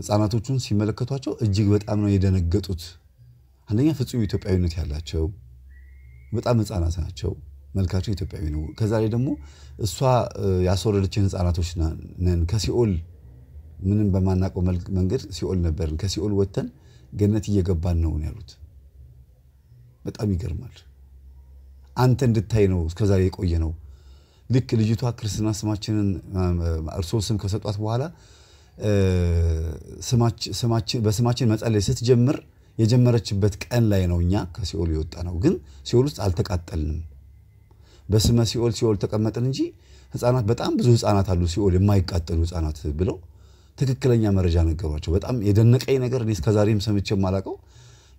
ህፃናቶቹን ሲመለከቷቸው እጅግ በጣም ነው የደነገጡት። አንደኛ ፍጹም ኢትዮጵያዊነት ያላቸው በጣም ህፃናት ናቸው። መልካቸው ኢትዮጵያዊ ነው። ላይ ደግሞ እሷ ያስወረደችን ህፃናቶች ነን። ከሲኦል ምንም በማናውቀው መንገድ ሲኦል ነበርን። ከሲኦል ወጥተን ገነት እየገባን ነው ያሉት። በጣም ይገርማል። አንተ እንድታይ ነው እስከዛሬ የቆየ ነው። ልክ ልጅቷ ክርስትና ስማችንን እርሶ ስም ከሰጧት በኋላ በስማችን መጸለይ ስትጀምር የጀመረችበት ቀን ላይ ነው እኛ ከሲኦል የወጣ ነው። ግን ሲኦል ውስጥ አልተቃጠልንም። በስመ ሲኦል ሲኦል ተቀመጥን እንጂ ህፃናት በጣም ብዙ ህፃናት አሉ ሲኦል የማይቃጠሉ ህፃናት ብለው ትክክለኛ መረጃ ነገሯቸው። በጣም የደነቀኝ ነገር እኔ እስከዛሬም ሰምቼ የማላውቀው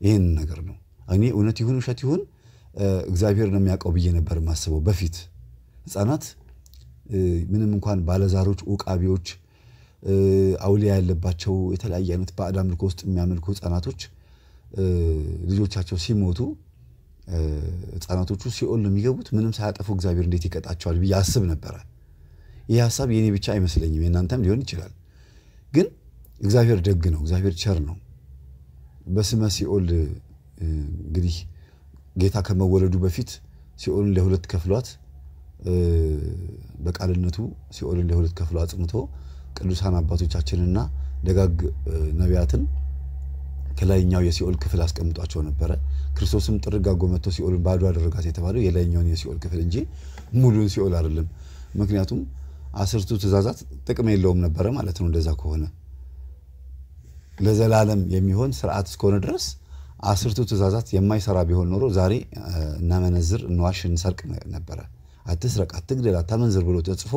ይህን ነገር ነው። እኔ እውነት ይሁን ውሸት ይሁን እግዚአብሔር ነው የሚያውቀው ብዬ ነበር የማስበው በፊት ህፃናት ምንም እንኳን ባለዛሮች፣ ውቃቢዎች፣ አውሊያ ያለባቸው የተለያየ አይነት ባዕድ አምልኮ ውስጥ የሚያመልኩ ህጻናቶች ልጆቻቸው ሲሞቱ ህጻናቶቹ ሲኦል ነው የሚገቡት፣ ምንም ሳያጠፉ እግዚአብሔር እንዴት ይቀጣቸዋል ብዬ አስብ ነበረ። ይህ ሀሳብ የእኔ ብቻ አይመስለኝም፣ የእናንተም ሊሆን ይችላል። ግን እግዚአብሔር ደግ ነው፣ እግዚአብሔር ቸር ነው። በስመ ሲኦል እንግዲህ ጌታ ከመወለዱ በፊት ሲኦልን ለሁለት ከፍሏት በቃልነቱ ሲኦልን ለሁለት ከፍሎ አጽንቶ ቅዱሳን አባቶቻችንና ደጋግ ነቢያትን ከላይኛው የሲኦል ክፍል አስቀምጧቸው ነበረ። ክርስቶስም ጥርጋ ጎመቶ መጥቶ ሲኦልን ባዶ አደረጋት የተባለው የላይኛውን የሲኦል ክፍል እንጂ ሙሉን ሲኦል አይደለም። ምክንያቱም አስርቱ ትእዛዛት ጥቅም የለውም ነበረ ማለት ነው። እንደዛ ከሆነ ለዘላለም የሚሆን ስርዓት እስከሆነ ድረስ አስርቱ ትእዛዛት የማይሰራ ቢሆን ኖሮ ዛሬ እናመነዝር፣ እንዋሽ፣ እንሰርቅ ነበረ። አትስረቅ፣ አትግደል፣ አታመንዝር ብሎ ተጽፎ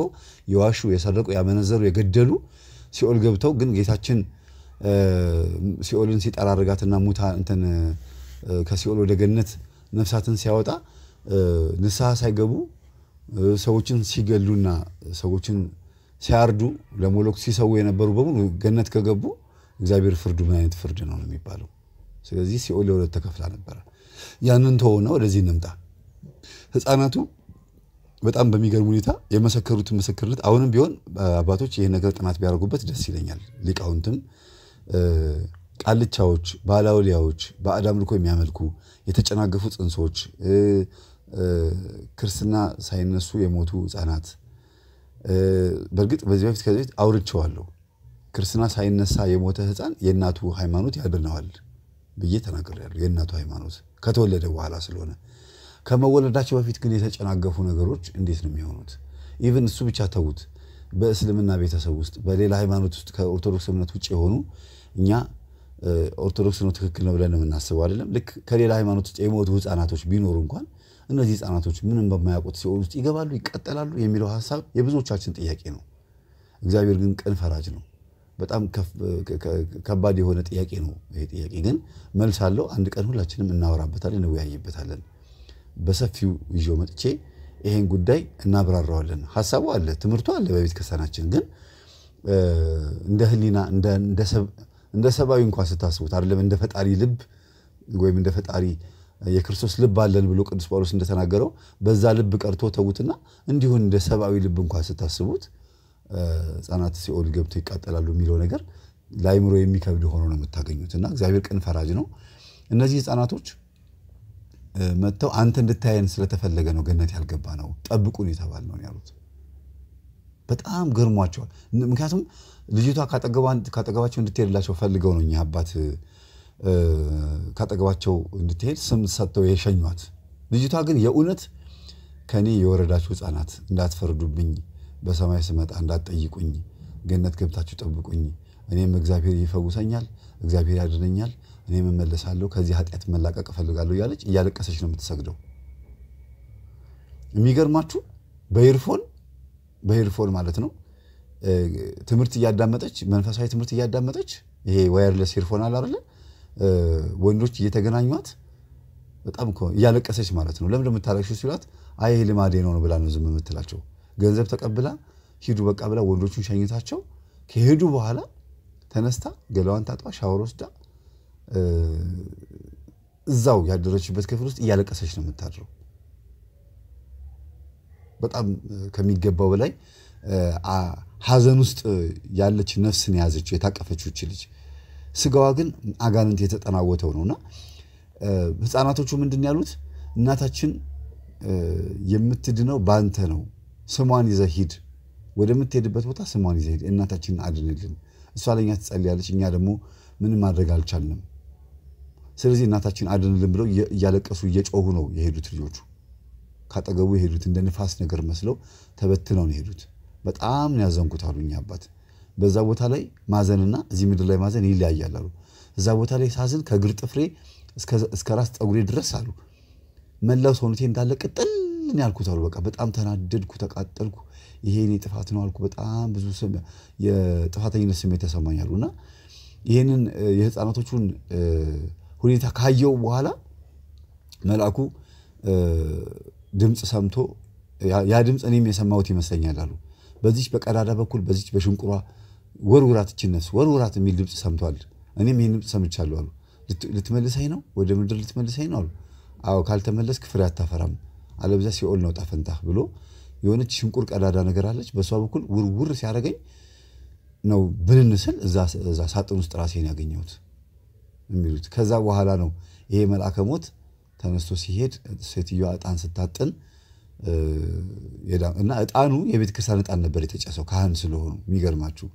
የዋሹ የሰረቁ ያመነዘሩ የገደሉ ሲኦል ገብተው ግን ጌታችን ሲኦልን ሲጠራርጋትና ሙታ እንትን ከሲኦል ወደ ገነት ነፍሳትን ሲያወጣ ንስሐ ሳይገቡ ሰዎችን ሲገሉና ሰዎችን ሲያርዱ ለሞሎክ ሲሰው የነበሩ በሙሉ ገነት ከገቡ እግዚአብሔር ፍርዱ ምን አይነት ፍርድ ነው የሚባለው? ስለዚህ ሲኦል ለሁለት ተከፍላ ነበረ። ያንን ተሆነ ወደዚህ እንምጣ። ህፃናቱ በጣም በሚገርም ሁኔታ የመሰከሩትን ምስክርነት አሁንም ቢሆን አባቶች ይህ ነገር ጥናት ቢያደርጉበት ደስ ይለኛል። ሊቃውንትም ቃልቻዎች፣ ባላውሊያዎች፣ አውሊያዎች፣ ባዕድ አምልኮ የሚያመልኩ የተጨናገፉ ጽንሶች፣ ክርስትና ሳይነሱ የሞቱ ህፃናት በእርግጥ በዚህ በፊት ከዚህ በፊት አውርቼዋለሁ። ክርስትና ሳይነሳ የሞተ ህፃን የእናቱ ሃይማኖት ያድነዋል ብዬ ተናግሬያለሁ። የእናቱ ሃይማኖት ከተወለደ በኋላ ስለሆነ ከመወለዳቸው በፊት ግን የተጨናገፉ ነገሮች እንዴት ነው የሚሆኑት? ኢቨን እሱ ብቻ ተዉት። በእስልምና ቤተሰብ ውስጥ በሌላ ሃይማኖት ውስጥ ከኦርቶዶክስ እምነት ውጭ የሆኑ እኛ ኦርቶዶክስ ነው ትክክል ነው ብለን የምናስበው አይደለም። ልክ ከሌላ ሃይማኖት ውስጥ የሞቱ ህፃናቶች ቢኖሩ እንኳን እነዚህ ህፃናቶች ምንም በማያውቁት ሲኦል ውስጥ ይገባሉ፣ ይቀጠላሉ የሚለው ሀሳብ የብዙዎቻችን ጥያቄ ነው። እግዚአብሔር ግን ቅን ፈራጅ ነው። በጣም ከባድ የሆነ ጥያቄ ነው። ይሄ ጥያቄ ግን መልስ አለው። አንድ ቀን ሁላችንም እናወራበታለን፣ እንወያይበታለን። በሰፊው ይዤው መጥቼ ይሄን ጉዳይ እናብራራዋለን። ሀሳቡ አለ፣ ትምህርቱ አለ በቤተ ክርስቲያናችን ግን እንደ ህሊና እንደ ሰብ እንደ ሰብአዊ እንኳ ስታስቡት አይደለም እንደ ፈጣሪ ልብ ወይም እንደ ፈጣሪ የክርስቶስ ልብ አለን ብሎ ቅዱስ ጳውሎስ እንደተናገረው በዛ ልብ ቀርቶ ተዉትና እንዲሁን እንደ ሰብአዊ ልብ እንኳ ስታስቡት ህጻናት ሲኦል ገብተው ይቃጠላሉ የሚለው ነገር ለአይምሮ የሚከብድ ሆኖ ነው የምታገኙት። እና እግዚአብሔር ቅን ፈራጅ ነው። እነዚህ ህጻናቶች መጥተው አንተ እንድታየን ስለተፈለገ ነው ገነት ያልገባ ነው ጠብቁን የተባል ነው ያሉት። በጣም ገርሟቸዋል። ምክንያቱም ልጅቷ ካጠገባቸው እንድትሄድላቸው ፈልገው ነው እኛ አባት ካጠገባቸው እንድትሄድ ስም ሰጥተው የሸኟት። ልጅቷ ግን የእውነት ከኔ የወረዳችሁ ህፃናት እንዳትፈርዱብኝ፣ በሰማይ ስመጣ እንዳትጠይቁኝ፣ ገነት ገብታችሁ ጠብቁኝ፣ እኔም እግዚአብሔር ይፈውሰኛል፣ እግዚአብሔር ያድነኛል፣ እኔም እመለሳለሁ፣ ከዚህ ኃጢአት መላቀቅ እፈልጋለሁ እያለች እያለቀሰች ነው የምትሰግደው። የሚገርማችሁ በኤርፎን በኤርፎን ማለት ነው ትምህርት እያዳመጠች መንፈሳዊ ትምህርት እያዳመጠች ይሄ ዋየርለስ ሄርፎን አለ አይደለ ወንዶች እየተገናኟት በጣም እያለቀሰች ማለት ነው። ለምን የምታለቅሽው ሲሏት አይ ይሄ ልማዴ ነው ብላ ነው ዝም የምትላቸው። ገንዘብ ተቀብላ ሂዱ በቃ ብላ ወንዶቹን ሸኝታቸው ከሄዱ በኋላ ተነስታ ገላዋን ታጥባ ሻወር ወስዳ እዛው ያደረችበት ክፍል ውስጥ እያለቀሰች ነው የምታድረው። በጣም ከሚገባው በላይ ሐዘን ውስጥ ያለች ነፍስን የያዘችው የታቀፈችች ልጅ ስጋዋ ግን አጋንንት የተጠናወተው ነውና ህፃናቶቹ ምንድን ያሉት እናታችን የምትድነው በአንተ ነው፣ ስሟን ይዘህ ሂድ፣ ወደምትሄድበት ቦታ ስሟን ይዘህ ሂድ፣ እናታችንን አድንልን። እሷ ለኛ ትጸልያለች፣ እኛ ደግሞ ምንም ማድረግ አልቻልንም። ስለዚህ እናታችን አድንልን ብለው እያለቀሱ እየጮሁ ነው የሄዱት ልጆቹ። ካጠገቡ የሄዱት እንደ ንፋስ ነገር መስለው ተበትነው ነው የሄዱት። በጣም ነው ያዘንኩት አሉኝ አባት። በዛ ቦታ ላይ ማዘንና እዚህ ምድር ላይ ማዘን ይለያያል አሉ። እዛ ቦታ ላይ ሳዝን ከእግር ጥፍሬ እስከ ራስ ጠጉሬ ድረስ አሉ መላው ሰውነቴ እንዳለ ቅጥል ያልኩት አሉ። በቃ በጣም ተናደድኩ፣ ተቃጠልኩ። ይሄ እኔ ጥፋት ነው አልኩ። በጣም ብዙ የጥፋተኝነት ስሜት ተሰማኝ አሉ እና ይህንን የህፃናቶቹን ሁኔታ ካየው በኋላ መልአኩ ድምፅ ሰምቶ ያ ድምፅ እኔም የሰማሁት ይመስለኛል አሉ። በዚች በቀዳዳ በኩል በዚች በሽንቁሯ ወርውራት ችነስ ወርውራት የሚል ድምፅ ሰምቷል። እኔም ይህን ድምፅ ሰምቻለሁ አሉ። ልትመልሰኝ ነው፣ ወደ ምድር ልትመልሰኝ ነው አሉ። አዎ ካልተመለስክ ፍሬ አታፈራም፣ አለብዛ ሲኦል ነው ጣፈንታህ ብሎ የሆነች ሽንቁር ቀዳዳ ነገር አለች። በእሷ በኩል ውርውር ሲያደርገኝ ነው ብንን ስል እዛ ሳጥን ውስጥ ራሴን ያገኘሁት የሚሉት። ከዛ በኋላ ነው ይሄ መልአከ ሞት ተነስቶ ሲሄድ ሴትዮዋ ዕጣን ስታጥን እና እጣኑ የቤተ ክርስቲያን እጣን ነበር የተጨሰው ካህን ስለሆኑ የሚገርማችሁ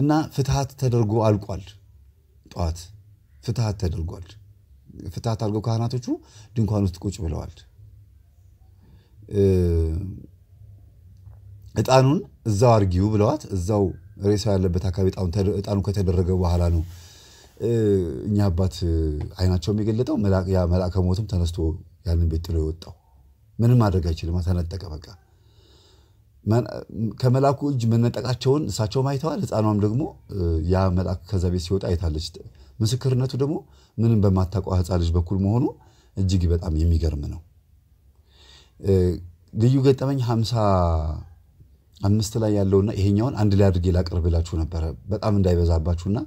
እና ፍትሐት ተደርጎ አልቋል። ጠዋት ፍትሐት ተደርጓል። ፍትሐት አድርገው ካህናቶቹ ድንኳን ውስጥ ቁጭ ብለዋል። እጣኑን እዛው አርጊው ብለዋት እዛው ሬሳው ያለበት አካባቢ እጣኑ ከተደረገ በኋላ ነው እኛ አባት አይናቸውም የገለጠው ያ መልአከ ሞትም ተነስቶ ያንን ቤት ጥሎ የወጣው ምንም ማድረግ አይችልም። ተነጠቀ በቃ። ከመላኩ እጅ መነጠቃቸውን እሳቸውም አይተዋል። ህፃኗም ደግሞ ያ መልአክ ከዛ ቤት ሲወጣ አይታለች። ምስክርነቱ ደግሞ ምንም በማታውቀው ህፃን ልጅ በኩል መሆኑ እጅግ በጣም የሚገርም ነው። ልዩ ገጠመኝ ሃምሳ አምስት ላይ ያለውና ይሄኛውን አንድ ላይ አድርጌ ላቀርብላችሁ ነበረ በጣም እንዳይበዛባችሁና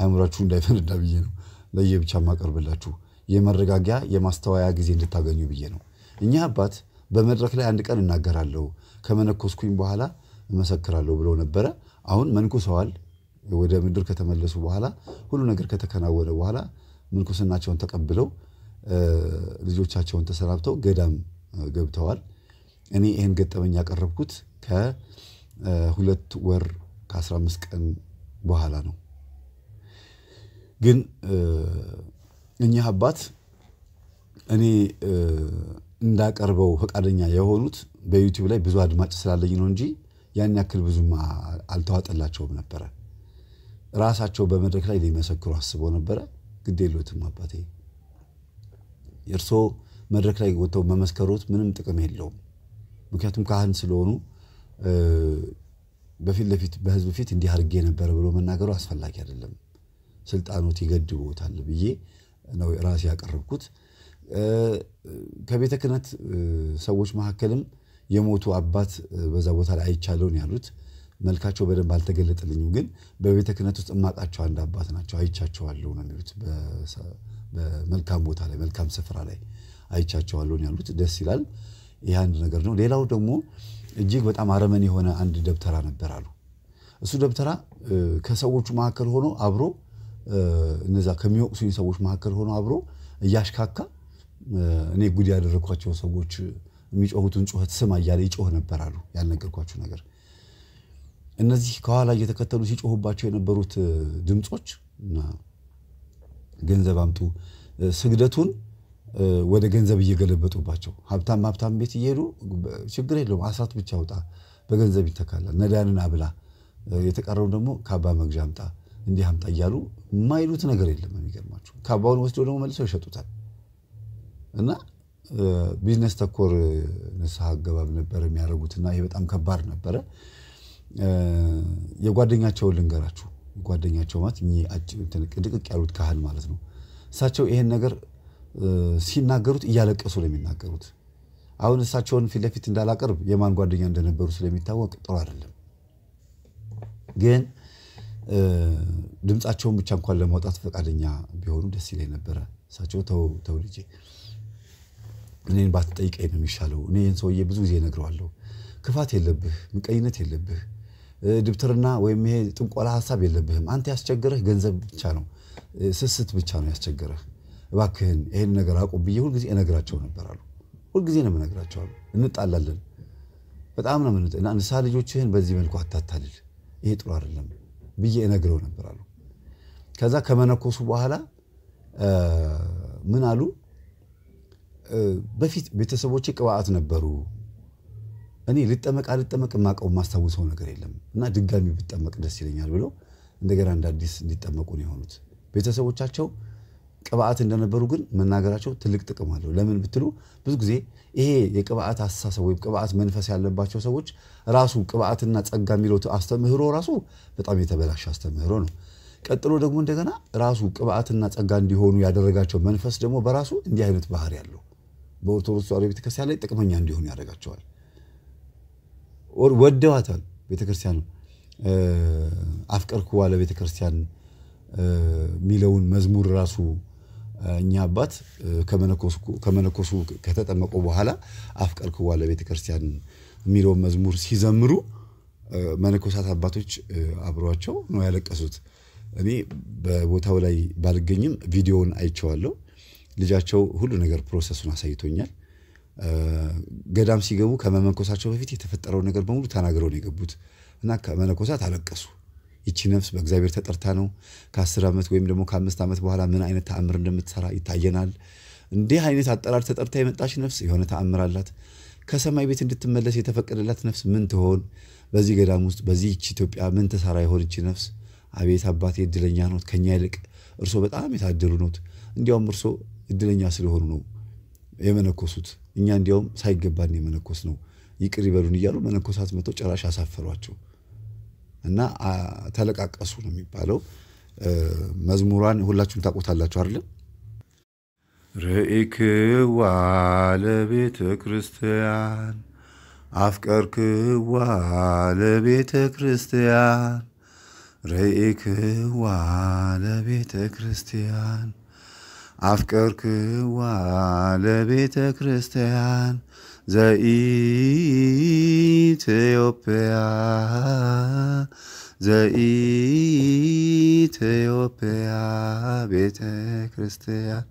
አይምራችሁ እንዳይፈነዳ ብዬ ነው ለየብቻ ማቀርብላችሁ የመረጋጊያ የማስተዋያ ጊዜ እንድታገኙ ብዬ ነው። እኚህ አባት በመድረክ ላይ አንድ ቀን እናገራለሁ ከመነኮስኩኝ በኋላ እመሰክራለሁ ብለው ነበረ። አሁን መንኩሰዋል። ወደ ምድር ከተመለሱ በኋላ ሁሉ ነገር ከተከናወነ በኋላ ምንኩስናቸውን ተቀብለው ልጆቻቸውን ተሰናብተው ገዳም ገብተዋል። እኔ ይህን ገጠመኝ ያቀረብኩት ከሁለት ወር ከ15 ቀን በኋላ ነው። ግን እኚህ አባት እኔ እንዳቀርበው ፈቃደኛ የሆኑት በዩቲዩብ ላይ ብዙ አድማጭ ስላለኝ ነው እንጂ ያን ያክል ብዙም አልተዋጠላቸውም ነበረ። ራሳቸው በመድረክ ላይ ሊመሰክሩ አስበው ነበረ። ግድ የለዎትም አባቴ፣ እርስዎ መድረክ ላይ ወጥተው መመስከሮት ምንም ጥቅም የለውም። ምክንያቱም ካህን ስለሆኑ በፊት ለፊት በህዝብ ፊት እንዲህ አድርጌ ነበረ ብሎ መናገሩ አስፈላጊ አይደለም። ስልጣኖት ይገድቦታል ብዬ ነው ራሴ ያቀረብኩት። ከቤተ ክህነት ሰዎች መካከልም የሞቱ አባት በዛ ቦታ ላይ አይቻለውን ያሉት። መልካቸው በደንብ አልተገለጠልኝም፣ ግን በቤተ ክህነት ውስጥ እማቃቸው አንድ አባት ናቸው። አይቻቸዋለሁ ነው የሚሉት። በመልካም ቦታ ላይ መልካም ስፍራ ላይ አይቻቸዋለሁ ያሉት። ደስ ይላል። ይህ አንድ ነገር ነው። ሌላው ደግሞ እጅግ በጣም አረመን የሆነ አንድ ደብተራ ነበር አሉ። እሱ ደብተራ ከሰዎቹ መካከል ሆኖ አብሮ እነዛ ከሚወቅሱኝ ሰዎች መካከል ሆኖ አብሮ እያሽካካ እኔ ጉድ ያደረግኳቸው ሰዎች የሚጮሁትን ጩኸት ስማ እያለ ይጮህ ነበር አሉ። ነገር እነዚህ ከኋላ እየተከተሉ ሲጮሁባቸው የነበሩት ድምፆች ገንዘብ አምጡ ስግደቱን ወደ ገንዘብ እየገለበጡባቸው ሀብታም ሀብታም ቤት እየሄዱ ችግር የለውም አስራት ብቻ አውጣ በገንዘብ ይተካላል፣ ነዳንን አብላ፣ የተቀረሩ ደግሞ ካባ መግዣ አምጣ፣ እንዲህ አምጣ እያሉ የማይሉት ነገር የለም። የሚገርማቸው ካባውን ወስደው ደግሞ መልሰው ይሸጡታል። እና ቢዝነስ ተኮር ንስሐ አገባብ ነበረ የሚያደርጉት እና ይሄ በጣም ከባድ ነበረ። የጓደኛቸውን ልንገራችሁ። ጓደኛቸው ማለት ቅድቅቅ ያሉት ካህን ማለት ነው። እሳቸው ይሄን ነገር ሲናገሩት እያለቀሱ ነው የሚናገሩት። አሁን እሳቸውን ፊት ለፊት እንዳላቀርብ የማን ጓደኛ እንደነበሩ ስለሚታወቅ ጥሩ አይደለም። ግን ድምፃቸውን ብቻ እንኳን ለማውጣት ፈቃደኛ ቢሆኑ ደስ ይለኝ ነበረ። እሳቸው ተው ተው ልጄ እኔን ባትጠይቀኝ ነው የሚሻለው። እኔ ይህን ሰውዬ ብዙ ጊዜ እነግረዋለሁ። ክፋት የለብህ፣ ምቀኝነት የለብህ፣ ድብትርና ወይም ይሄ ጥንቆላ ሀሳብ የለብህም። አንተ ያስቸገረህ ገንዘብ ብቻ ነው፣ ስስት ብቻ ነው ያስቸገረህ። እባክህን ይህን ነገር አቁም ብዬ ሁልጊዜ እነግራቸው ነበር አሉ። ሁልጊዜ ነው የምነግራቸው አሉ። እንጣላለን፣ በጣም ነው ምንጥ እና ልጆችህን በዚህ መልኩ አታታልል፣ ይሄ ጥሩ አይደለም ብዬ እነግረው ነበር አሉ። ከዛ ከመነኮሱ በኋላ ምን አሉ በፊት ቤተሰቦቼ ቅብአት ነበሩ። እኔ ልጠመቅ አልጠመቅ የማውቀው የማስታውሰው ነገር የለም እና ድጋሚ ብጠመቅ ደስ ይለኛል ብለው እንደገና እንደ አዲስ እንዲጠመቁ ነው የሆኑት። ቤተሰቦቻቸው ቅብአት እንደነበሩ ግን መናገራቸው ትልቅ ጥቅም አለው። ለምን ብትሉ ብዙ ጊዜ ይሄ የቅብአት አስተሳሰብ ወይም ቅብአት መንፈስ ያለባቸው ሰዎች ራሱ ቅባትና ጸጋ የሚለው አስተምህሮ ራሱ በጣም የተበላሸ አስተምህሮ ነው። ቀጥሎ ደግሞ እንደገና ራሱ ቅባትና ጸጋ እንዲሆኑ ያደረጋቸው መንፈስ ደግሞ በራሱ እንዲህ አይነት ባህሪ ያለው በኦርቶዶክስ ተዋህዶ ቤተክርስቲያን ላይ ጥቅመኛ እንዲሆኑ ያደርጋቸዋል። ወደዋታል ቤተክርስቲያን አፍቀርኩ ዋለ ቤተክርስቲያን የሚለውን መዝሙር ራሱ እኛ አባት ከመነኮሱ ከተጠመቁ በኋላ አፍቀርኩ ዋለ ቤተክርስቲያን የሚለውን መዝሙር ሲዘምሩ መነኮሳት አባቶች አብሯቸው ነው ያለቀሱት። እኔ በቦታው ላይ ባልገኝም ቪዲዮውን አይቼዋለሁ። ልጃቸው ሁሉ ነገር ፕሮሰሱን አሳይቶኛል። ገዳም ሲገቡ ከመመንኮሳቸው በፊት የተፈጠረው ነገር በሙሉ ተናግረው ነው የገቡት እና ከመነኮሳት አለቀሱ። ይቺ ነፍስ በእግዚአብሔር ተጠርታ ነው ከአስር ዓመት ወይም ደግሞ ከአምስት ዓመት በኋላ ምን አይነት ተአምር እንደምትሰራ ይታየናል። እንዲህ አይነት አጠራር ተጠርታ የመጣች ነፍስ የሆነ ተአምር አላት። ከሰማይ ቤት እንድትመለስ የተፈቀደላት ነፍስ ምን ትሆን? በዚህ ገዳም ውስጥ በዚህ ይቺ ኢትዮጵያ ምን ትሰራ ይሆን ይቺ ነፍስ? አቤት አባቴ እድለኛ ኖት፣ ከኛ ይልቅ እርሶ በጣም የታደሉ ኖት። እንዲያውም እርሶ እድለኛ ስለሆኑ ነው የመነኮሱት። እኛ እንዲያውም ሳይገባን የመነኮስ ነው ይቅር ይበሉን እያሉ መነኮሳት መጥተው ጭራሽ አሳፈሯቸው እና ተለቃቀሱ ነው የሚባለው። መዝሙሯን ሁላችሁም ታውቁታላችሁ አይደለም? ርእይክዋ ለቤተ ክርስቲያን አፍቀርክዋ ለቤተ ክርስቲያን ርእይክዋ ለቤተ ክርስቲያን አፍቀርክዋ ለቤተ ክርስቲያን ዘኢትዮጵያ ዘኢትዮጵያ ቤተ ክርስቲያን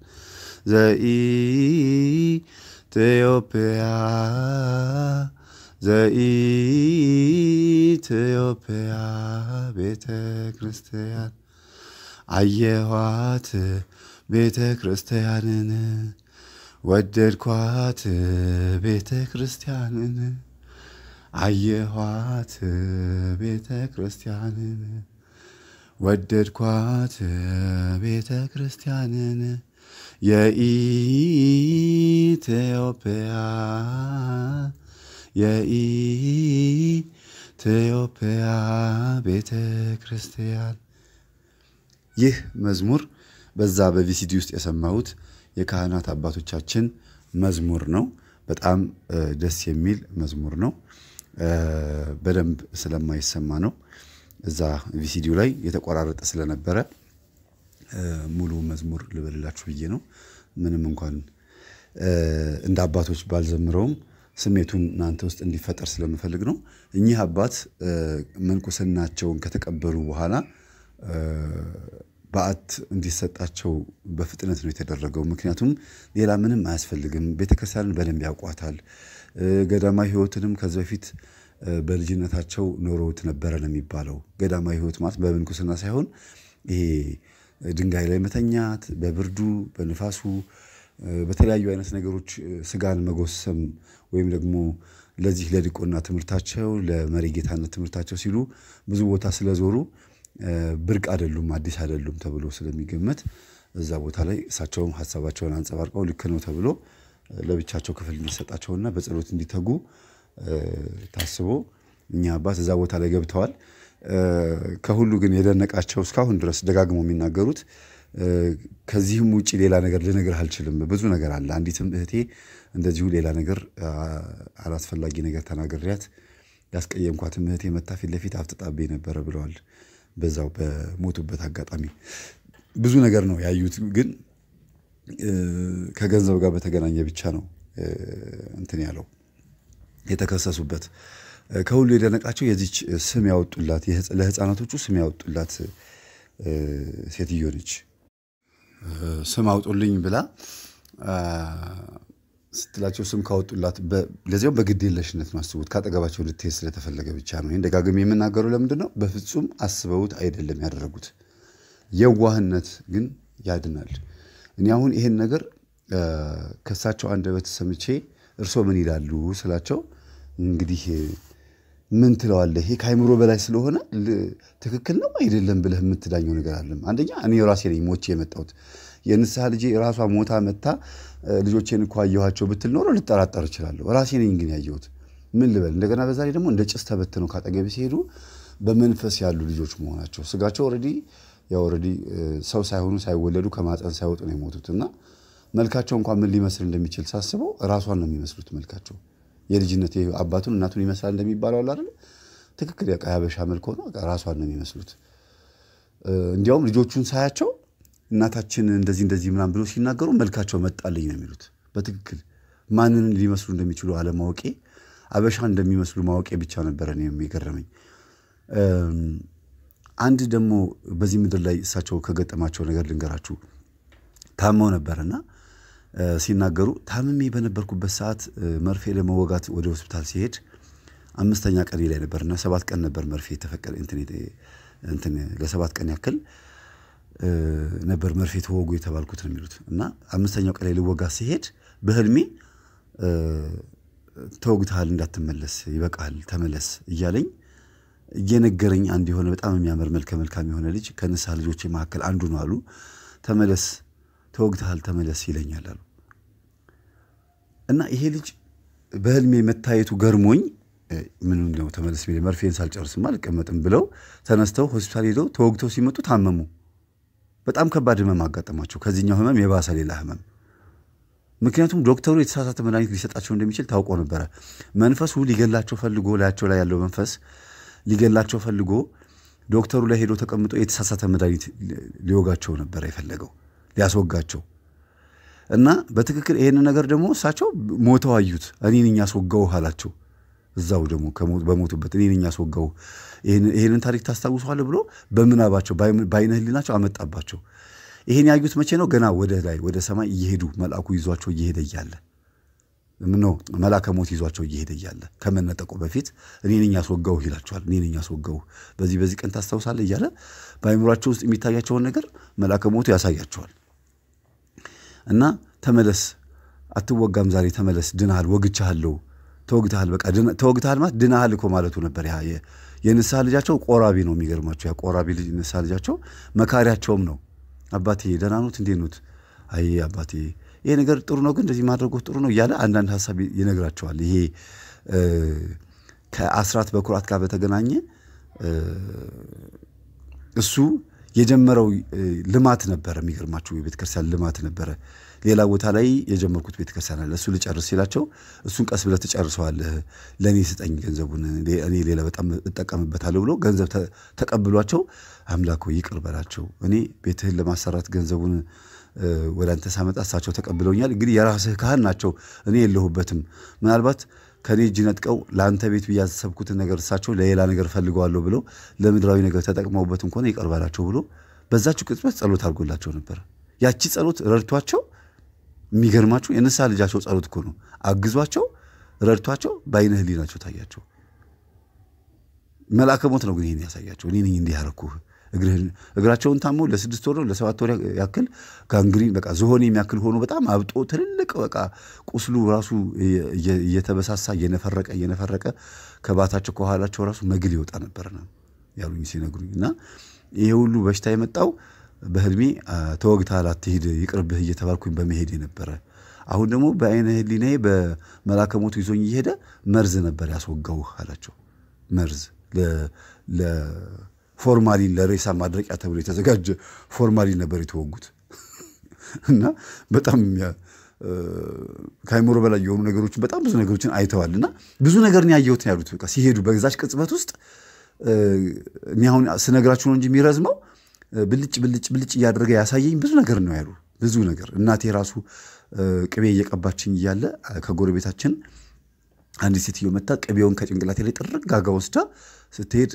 ዘኢትዮጵያ ዘኢትዮጵያ ቤተ ክርስቲያን አየኋት ቤተ ክርስቲያንን ወደድኳት ቤተ ክርስቲያንን አየኋት ቤተ ክርስቲያንን ወደድኳት ቤተ ክርስቲያንን የኢትዮጵያ የኢትዮጵያ ቤተ ክርስቲያን ይህ መዝሙር በዛ በቪሲዲ ውስጥ የሰማሁት የካህናት አባቶቻችን መዝሙር ነው። በጣም ደስ የሚል መዝሙር ነው። በደንብ ስለማይሰማ ነው። እዛ ቪሲዲው ላይ የተቆራረጠ ስለነበረ ሙሉ መዝሙር ልበልላችሁ ብዬ ነው። ምንም እንኳን እንደ አባቶች ባልዘምረውም ስሜቱን እናንተ ውስጥ እንዲፈጠር ስለምፈልግ ነው። እኚህ አባት ምንኩስናቸውን ከተቀበሉ በኋላ በዓት እንዲሰጣቸው በፍጥነት ነው የተደረገው። ምክንያቱም ሌላ ምንም አያስፈልግም። ቤተክርስቲያንን በደንብ ያውቋታል። ገዳማዊ ህይወትንም ከዚህ በፊት በልጅነታቸው ኖረውት ነበረ ነው የሚባለው። ገዳማዊ ህይወት ማለት በምንኩስና ሳይሆን ይሄ ድንጋይ ላይ መተኛት፣ በብርዱ፣ በንፋሱ፣ በተለያዩ አይነት ነገሮች ስጋን መጎሰም ወይም ደግሞ ለዚህ ለዲቆና ትምህርታቸው ጌታነት ትምህርታቸው ሲሉ ብዙ ቦታ ስለዞሩ ብርቅ አይደሉም፣ አዲስ አይደሉም ተብሎ ስለሚገመት እዛ ቦታ ላይ እሳቸውም ሀሳባቸውን አንጸባርቀው ልክ ነው ተብሎ ለብቻቸው ክፍል እንዲሰጣቸውና በጸሎት እንዲተጉ ታስቦ እኛ አባት እዛ ቦታ ላይ ገብተዋል። ከሁሉ ግን የደነቃቸው እስካሁን ድረስ ደጋግሞ የሚናገሩት ከዚህም ውጭ ሌላ ነገር ልነግርህ አልችልም፣ ብዙ ነገር አለ። አንዲትም እህቴ እንደዚሁ ሌላ ነገር አላስፈላጊ ነገር ተናግሬያት ያስቀየምኳትም እህቴ መታ ፊት ለፊት አፍጥጣቤ ነበረ ብለዋል። በዛው በሞቱበት አጋጣሚ ብዙ ነገር ነው ያዩት። ግን ከገንዘብ ጋር በተገናኘ ብቻ ነው እንትን ያለው የተከሰሱበት። ከሁሉ የደነቃቸው የዚች ስም ያወጡላት ለህፃናቶቹ ስም ያወጡላት ሴትዮ ነች። ስም አውጡልኝ ብላ ስትላቸው ስም ካወጡላት ለዚያውም በግድ የለሽነት ነው አስቡት። ከአጠገባቸው ልትሄድ ስለተፈለገ ብቻ ነው። ይህን ደጋግሜ የምናገሩ ለምንድን ነው? በፍጹም አስበውት አይደለም ያደረጉት። የዋህነት ግን ያድናል። እኔ አሁን ይሄን ነገር ከእሳቸው አንደበት ሰምቼ እርሶ ምን ይላሉ ስላቸው እንግዲህ ምን ትለዋለህ? ይሄ ከአይምሮ በላይ ስለሆነ ትክክል ነው አይደለም ብለህ የምትዳኘው ነገር አለም። አንደኛ እኔ ራሴ ነኝ ሞቼ የመጣሁት የንስሐ ልጄ ራሷ ሞታ መታ ልጆቼን እኮ አየኋቸው ብትል ኖሮ ልጠራጠር እችላለሁ። ራሴ ነኝ ግን ያየሁት ምን ልበል። እንደገና በዛ ላይ ደግሞ እንደ ጭስ ተበትነው ካጠገብ ሲሄዱ በመንፈስ ያሉ ልጆች መሆናቸው ስጋቸው ኦልሬዲ ያው ኦልሬዲ ሰው ሳይሆኑ ሳይወለዱ ከማፀን ሳይወጡ ነው የሞቱት እና መልካቸው እንኳን ምን ሊመስል እንደሚችል ሳስበው ራሷን ነው የሚመስሉት መልካቸው የልጅነት አባቱን እናቱን ይመስላል እንደሚባለው አለ አይደል? ትክክል። የሀበሻ መልክ ሆኖ ራሷን ነው የሚመስሉት። እንዲያውም ልጆቹን ሳያቸው እናታችን እንደዚህ እንደዚህ ምናም ብሎ ሲናገሩ መልካቸው መጣልኝ ነው የሚሉት። በትክክል ማንን ሊመስሉ እንደሚችሉ አለማወቄ አበሻ እንደሚመስሉ ማወቄ ብቻ ነበረ ነው የሚገረመኝ። አንድ ደግሞ በዚህ ምድር ላይ እሳቸው ከገጠማቸው ነገር ልንገራችሁ። ታመው ነበርና ሲናገሩ ታምሜ በነበርኩበት ሰዓት መርፌ ለመወጋት ወደ ሆስፒታል ሲሄድ አምስተኛ ቀን ላይ ነበርና ሰባት ቀን ነበር መርፌ ተፈቀደ እንትን ለሰባት ቀን ያክል ነበር መርፌ ተወጉ የተባልኩት ነው የሚሉት። እና አምስተኛው ቀን ላይ ልወጋ ሲሄድ በህልሜ ተወግተሃል፣ እንዳትመለስ፣ ይበቃል፣ ተመለስ እያለኝ እየነገረኝ አንድ የሆነ በጣም የሚያምር መልከ መልካም የሆነ ልጅ ከንስሐ ልጆቼ መካከል አንዱ ነው አሉ። ተመለስ፣ ተወግተሃል፣ ተመለስ ይለኛል አሉ። እና ይሄ ልጅ በህልሜ መታየቱ ገርሞኝ ምን ነው ተመለስ፣ መርፌን ሳልጨርስማ አልቀመጥም ብለው ተነስተው ሆስፒታል ሄደው ተወግተው ሲመጡ ታመሙ። በጣም ከባድ ህመም አጋጠማቸው። ከዚህኛው ህመም የባሰ ሌላ ህመም። ምክንያቱም ዶክተሩ የተሳሳተ መድኃኒት ሊሰጣቸው እንደሚችል ታውቆ ነበረ። መንፈሱ ሊገላቸው ፈልጎ ላያቸው ላይ ያለው መንፈስ ሊገላቸው ፈልጎ ዶክተሩ ላይ ሄዶ ተቀምጦ የተሳሳተ መድኃኒት ሊወጋቸው ነበረ የፈለገው ሊያስወጋቸው እና በትክክል ይሄን ነገር ደግሞ እሳቸው ሞተው አዩት። እኔን እኛ አላቸው። እዛው ደግሞ በሞቱበት እኔን እኛ ይህንን ታሪክ ታስታውሰዋል ብሎ በምናባቸው በአይነ ህሊናቸው አመጣባቸው። ይሄን ያዩት መቼ ነው? ገና ወደ ላይ ወደ ሰማይ እየሄዱ መልአኩ ይዟቸው እየሄደ እያለ ምነው መልአከ ሞት ይዟቸው እየሄደ እያለ ከመነጠቁ በፊት እኔ ነኝ ያስወጋው ይላቸዋል። እኔ ነኝ ያስወጋው በዚህ በዚህ ቀን ታስታውሳለ እያለ በአይምሯቸው ውስጥ የሚታያቸውን ነገር መልአከ ሞቱ ያሳያቸዋል። እና ተመለስ፣ አትወጋም፣ ዛሬ ተመለስ፣ ድናሃል፣ ወግቻሃለሁ፣ ተወግተሃል፣ በቃ ተወግተሃል ማለት ድናሃል እኮ ማለቱ ነበር የንስሐ ልጃቸው ቆራቢ ነው። የሚገርማቸው ያ ቆራቢ ልጅ ንስሐ ልጃቸው መካሪያቸውም ነው። አባቴ ደህና ኖት? እንዴት ኖት? አይ አባቴ ይሄ ነገር ጥሩ ነው፣ ግን እንደዚህ ማድረጎት ጥሩ ነው እያለ አንዳንድ ሀሳብ ይነግራቸዋል። ይሄ ከአስራት በኩራት ጋር በተገናኘ እሱ የጀመረው ልማት ነበረ። የሚገርማቸው የቤተክርስቲያን ልማት ነበረ። ሌላ ቦታ ላይ የጀመርኩት ቤተክርስቲያን አለ። እሱ ልጨርስ ሲላቸው እሱን ቀስ ብለህ ትጨርሰዋለህ፣ ለእኔ ስጠኝ ገንዘቡን፣ እኔ ሌላ በጣም እጠቀምበታለሁ ብሎ ገንዘብ ተቀብሏቸው፣ አምላኮ ይቅር በላቸው፣ እኔ ቤትህን ለማሰራት ገንዘቡን ወደ አንተ ሳመጣ እሳቸው ተቀብለውኛል። እንግዲህ የራስህ ካህን ናቸው፣ እኔ የለሁበትም። ምናልባት ከኔ እጅ ነጥቀው ለአንተ ቤት ብዬ ያሰብኩትን ነገር እሳቸው ለሌላ ነገር ፈልገዋለሁ ብለው ለምድራዊ ነገር ተጠቅመውበት ከሆነ ይቀርባላቸው ብሎ በዛችው ቅጽበት ጸሎት አድርጎላቸው ነበር። ያቺ ጸሎት ረድቷቸው የሚገርማችሁ የንስሐ ልጃቸው ጸሎት እኮ ነው። አግዟቸው፣ ረድቷቸው በአይነ ህሊናቸው ታያቸው። መልአከ ሞት ነው ግን ይህን ያሳያቸው እኔ ነኝ እንዲህ ያረኩህ እግርህን እግራቸውን ታሞ ለስድስት ወር ለሰባት ወር ያክል ጋንግሪን በቃ ዝሆን የሚያክል ሆኖ በጣም አብጦ ትልልቅ በቃ ቁስሉ ራሱ እየተበሳሳ እየነፈረቀ እየነፈረቀ ከባታቸው ከኋላቸው ራሱ መግል ይወጣ ነበር ነው ያሉኝ ሲነግሩኝ እና ይሄ ሁሉ በሽታ የመጣው በህልሜ ተወግታ ላትሄድ ይቅርብህ እየተባልኩኝ በመሄድ የነበረ አሁን ደግሞ በአይነ ህሊናዬ በመላከ ሞቱ ይዞኝ እየሄደ መርዝ ነበር ያስወጋውህ አላቸው መርዝ ፎርማሊን ለሬሳ ማድረቂያ ተብሎ የተዘጋጀ ፎርማሊን ነበር የተወጉት [laughs] እና በጣም ከአይምሮ በላይ የሆኑ ነገሮችን በጣም ብዙ ነገሮችን አይተዋል እና ብዙ ነገርን ያየሁትን ያሉት በቃ ሲሄዱ በዛች ቅጽበት ውስጥ ሚሁን አሁን ስነግራችሁ ነው እንጂ የሚረዝመው ብልጭ ብልጭ ብልጭ እያደረገ ያሳየኝ ብዙ ነገር ነው ያሉ ብዙ ነገር እናቴ ራሱ ቅቤ እየቀባችኝ እያለ ከጎረቤታችን አንዲት ሴትዮ መታ ቅቤውን ከጭንቅላቴ ላይ ጥርግ አጋ ወስዳ ስትሄድ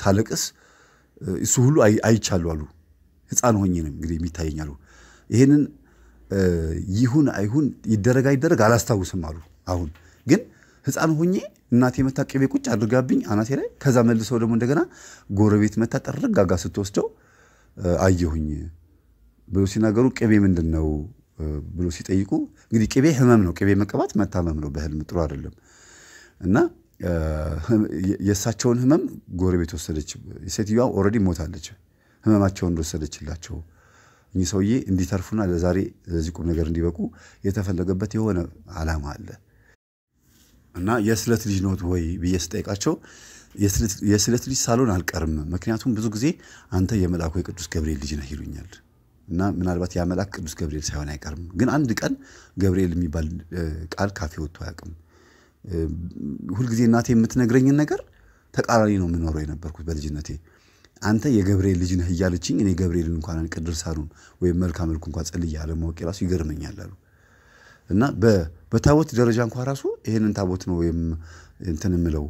ሳለቅስ እሱ ሁሉ አይቻሉ አሉ። ህፃን ሆኜ ነው እንግዲህ የሚታየኝ አሉ። ይህንን ይሁን አይሁን ይደረግ አይደረግ አላስታውስም አሉ። አሁን ግን ህፃን ሆኜ እናቴ መታ ቅቤ ቁጭ አድርጋብኝ አናቴ ላይ፣ ከዛ መልሰው ደግሞ እንደገና ጎረቤት መታ ጠርግ አጋ ስትወስደው አየሁኝ ብሎ ሲናገሩ ቅቤ ምንድን ነው ብሎ ሲጠይቁ እንግዲህ ቅቤ ህመም ነው። ቅቤ መቀባት መታመም ነው። በህልም ጥሩ አይደለም እና የእሳቸውን ህመም ጎረቤት ወሰደች። ሴትዮዋ ኦልሬዲ ሞታለች። ህመማቸውን ወሰደችላቸው። እኚህ ሰውዬ እንዲተርፉና ለዛሬ ለዚህ ቁም ነገር እንዲበቁ የተፈለገበት የሆነ አላማ አለ እና የስለት ልጅ ኖት ወይ ብዬ ስጠይቃቸው የስለት ልጅ ሳልሆን አልቀርም፣ ምክንያቱም ብዙ ጊዜ አንተ የመልአኩ የቅዱስ ገብርኤል ልጅ ነህ ይሉኛል እና ምናልባት ያ መልአክ ቅዱስ ገብርኤል ሳይሆን አይቀርም። ግን አንድ ቀን ገብርኤል የሚባል ቃል ካፌ ወጥቶ አያውቅም። ሁልጊዜ እናቴ የምትነግረኝን ነገር ተቃራኒ ነው የምኖረው የነበርኩት በልጅነቴ። አንተ የገብርኤል ልጅ ነህ እያለችኝ እኔ ገብርኤልን እንኳን ሳሉን ወይም መልካ መልኩ እንኳን ጸልዬ አለማወቄ ራሱ ይገርመኛል አሉ እና በታቦት ደረጃ እንኳ ራሱ ይህንን ታቦት ነው ወይም እንትን የምለው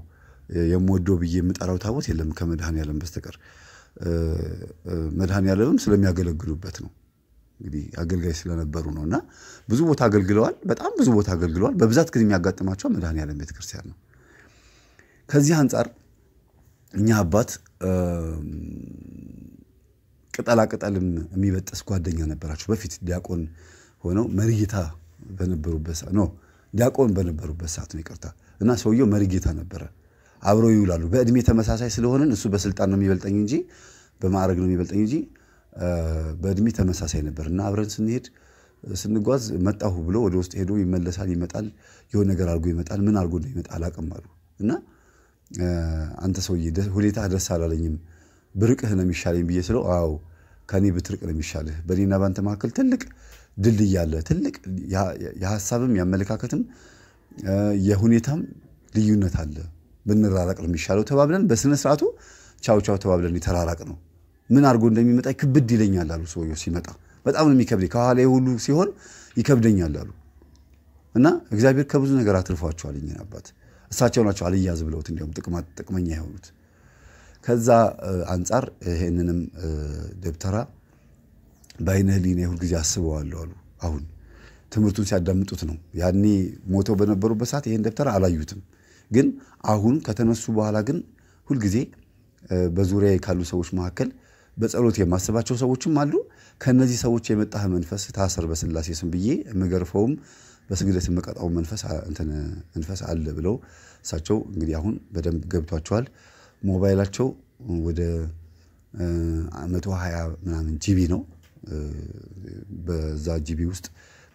የምወደው ብዬ የምጠራው ታቦት የለም ከመድኃኔዓለም በስተቀር መድኃኔዓለምም ስለሚያገለግሉበት ነው። እንግዲህ አገልጋይ ስለነበሩ ነው እና ብዙ ቦታ አገልግለዋል። በጣም ብዙ ቦታ አገልግለዋል። በብዛት ግን የሚያጋጥማቸው መድኃኔዓለም ቤተክርስቲያን ነው። ከዚህ አንጻር እኛ አባት ቅጠላ ቅጠልም የሚበጠስ ጓደኛ ነበራቸው። በፊት ዲያቆን ሆነው መርጌታ በነበሩበት ሰዓት ነው ዲያቆን በነበሩበት ሰዓት ነው ይቅርታ። እና ሰውየው መርጌታ ነበረ። አብረው ይውላሉ። በእድሜ ተመሳሳይ ስለሆንን እሱ በስልጣን ነው የሚበልጠኝ እንጂ በማዕረግ ነው የሚበልጠኝ እንጂ በእድሜ ተመሳሳይ ነበር እና አብረን ስንሄድ ስንጓዝ መጣሁ ብሎ ወደ ውስጥ ሄዶ ይመለሳል፣ ይመጣል፣ የሆነ ነገር አድርጎ ይመጣል። ምን አድርጎ እንደሚመጣ አላቅም አሉ እና አንተ ሰውዬ ሁኔታ ደስ አላለኝም፣ ብርቅህ ነው የሚሻለኝ ብዬ ስለው አዎ ከኔ ብትርቅ ነው የሚሻልህ። በእኔና በአንተ መካከል ትልቅ ድልድይ አለ። ትልቅ የሀሳብም የአመለካከትም የሁኔታም ልዩነት አለ። ብንራራቅ ነው የሚሻለው ተባብለን በስነ ስርዓቱ ቻው ቻው ተባብለን የተራራቅ ነው። ምን አድርጎ እንደሚመጣ ክብድ ይለኛል አሉ። ሰውየው ሲመጣ በጣም ነው የሚከብደኝ፣ ከኋላ ሁሉ ሲሆን ይከብደኛል አሉ። እና እግዚአብሔር ከብዙ ነገር አትርፏቸዋል እኛን አባት። እሳቸው ናቸው አልያዝ ብለውት እንዲሁም ጥቅመኛ የሆኑት። ከዛ አንጻር ይህንንም ደብተራ በአይነ ህሊና ሁልጊዜ አስበዋለሁ አሉ። አሁን ትምህርቱን ሲያዳምጡት ነው። ያኔ ሞተው በነበሩበት ሰዓት ይህን ደብተራ አላዩትም። ግን አሁን ከተነሱ በኋላ ግን ሁልጊዜ በዙሪያ ካሉ ሰዎች መካከል በጸሎት የማስባቸው ሰዎችም አሉ። ከነዚህ ሰዎች የመጣህ መንፈስ ታሰር በስላሴ ስም ብዬ የምገርፈውም በስግደት የምቀጣው መንፈስ አለ ብለው እሳቸው እንግዲህ አሁን በደንብ ገብቷቸዋል። ሞባይላቸው ወደ 120 ምናምን ጂቢ ነው። በዛ ጂቢ ውስጥ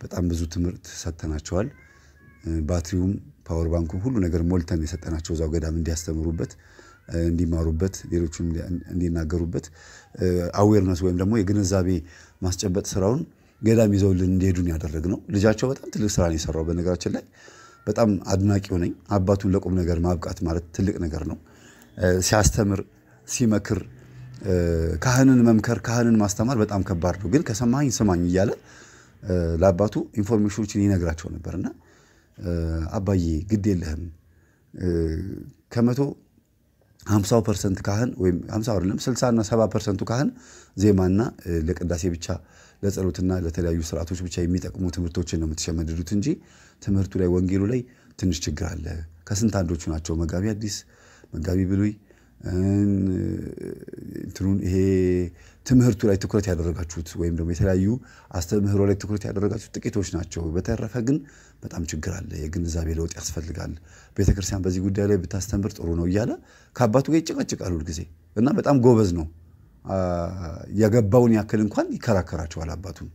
በጣም ብዙ ትምህርት ሰጥተናቸዋል። ባትሪውም ፓወር ባንኩም ሁሉ ነገር ሞልተን የሰጠናቸው እዛው ገዳም እንዲያስተምሩበት እንዲማሩበት ሌሎችም እንዲናገሩበት አዌርነስ uh, ወይም ደግሞ የግንዛቤ ማስጨበጥ ስራውን ገዳም ይዘውልን እንዲሄዱን ያደረግ ነው። ልጃቸው በጣም ትልቅ ስራ ነው የሰራው። በነገራችን ላይ በጣም አድናቂ ሆነኝ አባቱን ለቁም ነገር ማብቃት ማለት ትልቅ ነገር ነው። uh, ሲያስተምር፣ ሲመክር፣ uh, ካህንን መምከር፣ ካህንን ማስተማር በጣም ከባድ ነው። ግን ከሰማኝ ስማኝ እያለ ለአባቱ ኢንፎርሜሽኖችን ይነግራቸው ነበርና አባዬ ግድ የለህም ከመቶ 50 ፐርሰንት ካህን ወይም 50 አይደለም 60 እና 70 ፐርሰንቱ ካህን ዜማና ለቅዳሴ ብቻ ለጸሎትና ለተለያዩ ስርዓቶች ብቻ የሚጠቅሙ ትምህርቶችን ነው የምትሸመድዱት እንጂ ትምህርቱ ላይ ወንጌሉ ላይ ትንሽ ችግር አለ። ከስንት አንዶቹ ናቸው መጋቢ አዲስ፣ መጋቢ ብሉይ፣ ይሄ ትምህርቱ ላይ ትኩረት ያደረጋችሁት ወይም ደግሞ የተለያዩ አስተምህሮ ላይ ትኩረት ያደረጋችሁት ጥቂቶች ናቸው። በተረፈ ግን በጣም ችግር አለ፣ የግንዛቤ ለውጥ ያስፈልጋል፣ ቤተክርስቲያን በዚህ ጉዳይ ላይ ብታስተምር ጥሩ ነው እያለ ከአባቱ ጋር ይጨቃጭቃል ሁልጊዜ እና በጣም ጎበዝ ነው። የገባውን ያክል እንኳን ይከራከራቸዋል አባቱን።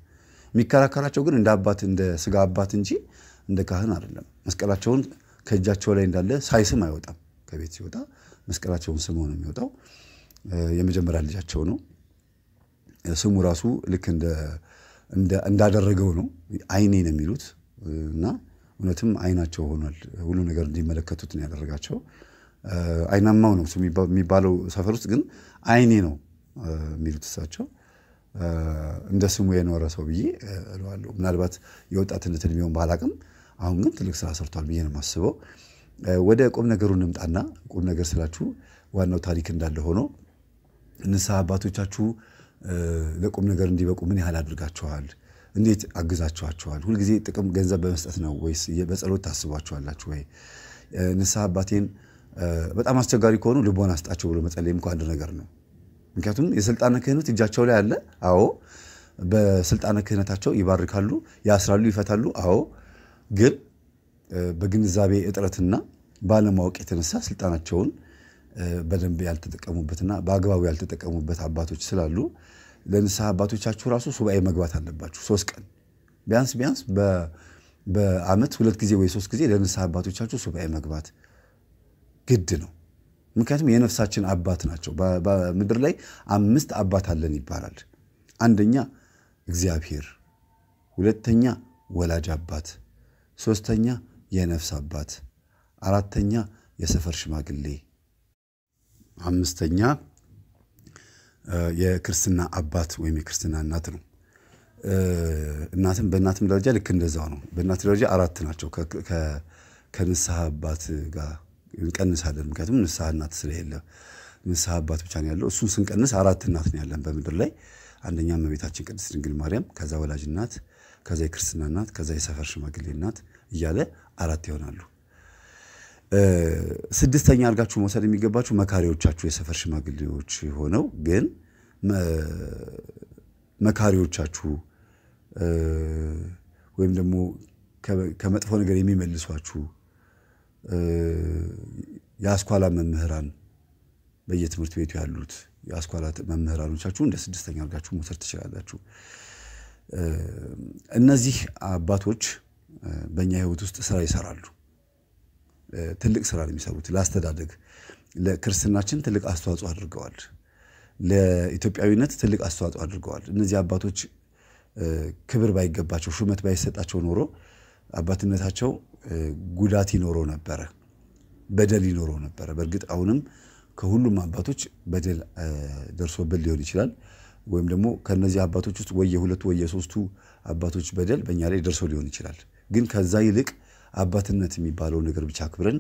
የሚከራከራቸው ግን እንደ አባት እንደ ስጋ አባት እንጂ እንደ ካህን አይደለም። መስቀላቸውን ከእጃቸው ላይ እንዳለ ሳይስም አይወጣም። ከቤት ሲወጣ መስቀላቸውን ስሞ ነው የሚወጣው። የመጀመሪያ ልጃቸው ነው። ስሙ ራሱ ልክ እንዳደረገው ነው። አይኔ ነው የሚሉት እና እውነትም አይናቸው ሆኗል። ሁሉ ነገር እንዲመለከቱት ነው ያደረጋቸው። አይናማው ነው የሚባለው ሰፈር ውስጥ ግን አይኔ ነው የሚሉት እሳቸው። እንደ ስሙ የኖረ ሰው ብዬ እለዋለሁ። ምናልባት የወጣትነት እድሜውን ባላቅም፣ አሁን ግን ትልቅ ስራ ሰርቷል ብዬ ነው የማስበው። ወደ ቁም ነገሩ እንምጣና ቁም ነገር ስላችሁ ዋናው ታሪክ እንዳለ ሆኖ ንስሐ አባቶቻችሁ ለቁም ነገር እንዲበቁ ምን ያህል አድርጋችኋል? እንዴት አግዛችኋቸዋል? ሁልጊዜ ጥቅም ገንዘብ በመስጠት ነው ወይስ በጸሎት ታስቧችኋላችሁ ወይ? ንስሐ አባቴን በጣም አስቸጋሪ ከሆኑ ልቦና አስጣቸው ብሎ መጸለይም እኮ አንድ ነገር ነው። ምክንያቱም የስልጣነ ክህነት እጃቸው ላይ አለ። አዎ፣ በስልጣነ ክህነታቸው ይባርካሉ፣ ያስራሉ፣ ይፈታሉ። አዎ፣ ግን በግንዛቤ እጥረትና ባለማወቅ የተነሳ ስልጣናቸውን በደንብ ያልተጠቀሙበትና በአግባቡ ያልተጠቀሙበት አባቶች ስላሉ ለንስሐ አባቶቻችሁ ራሱ ሱባኤ መግባት አለባችሁ። ሶስት ቀን ቢያንስ ቢያንስ በአመት ሁለት ጊዜ ወይ ሶስት ጊዜ ለንስሐ አባቶቻችሁ ሱባኤ መግባት ግድ ነው። ምክንያቱም የነፍሳችን አባት ናቸው። በምድር ላይ አምስት አባት አለን ይባላል። አንደኛ እግዚአብሔር፣ ሁለተኛ ወላጅ አባት፣ ሶስተኛ የነፍስ አባት፣ አራተኛ የሰፈር ሽማግሌ አምስተኛ የክርስትና አባት ወይም የክርስትና እናት ነው። እናትም በእናትም ደረጃ ልክ እንደዛው ነው። በእናት ደረጃ አራት ናቸው። ከንስሐ አባት ጋር እንቀንሳለን። ምክንያቱም ንስሐ እናት ስለሌለ ንስሐ አባት ብቻ ነው ያለው። እሱን ስንቀንስ አራት እናት ነው ያለን በምድር ላይ አንደኛ እመቤታችን ቅድስት ድንግል ማርያም፣ ከዛ ወላጅ እናት፣ ከዛ የክርስትና እናት፣ ከዛ የሰፈር ሽማግሌ እናት እያለ አራት ይሆናሉ። ስድስተኛ አድርጋችሁ መውሰድ የሚገባችሁ መካሪዎቻችሁ የሰፈር ሽማግሌዎች ሆነው ግን መካሪዎቻችሁ ወይም ደግሞ ከመጥፎ ነገር የሚመልሷችሁ የአስኳላ መምህራን በየትምህርት ቤቱ ያሉት የአስኳላ መምህራኖቻችሁ እንደ ስድስተኛ አድርጋችሁ መውሰድ ትችላላችሁ። እነዚህ አባቶች በእኛ ሕይወት ውስጥ ስራ ይሰራሉ። ትልቅ ስራ ነው የሚሰሩት። ለአስተዳደግ ለክርስትናችን ትልቅ አስተዋጽኦ አድርገዋል። ለኢትዮጵያዊነት ትልቅ አስተዋጽኦ አድርገዋል። እነዚህ አባቶች ክብር ባይገባቸው ሹመት ባይሰጣቸው ኖሮ አባትነታቸው ጉዳት ይኖረው ነበረ፣ በደል ይኖረው ነበረ። በእርግጥ አሁንም ከሁሉም አባቶች በደል ደርሶብን ሊሆን ይችላል። ወይም ደግሞ ከነዚህ አባቶች ውስጥ ወየሁለቱ ወየሶስቱ አባቶች በደል በእኛ ላይ ደርሶ ሊሆን ይችላል። ግን ከዛ ይልቅ አባትነት የሚባለው ነገር ብቻ አክብረን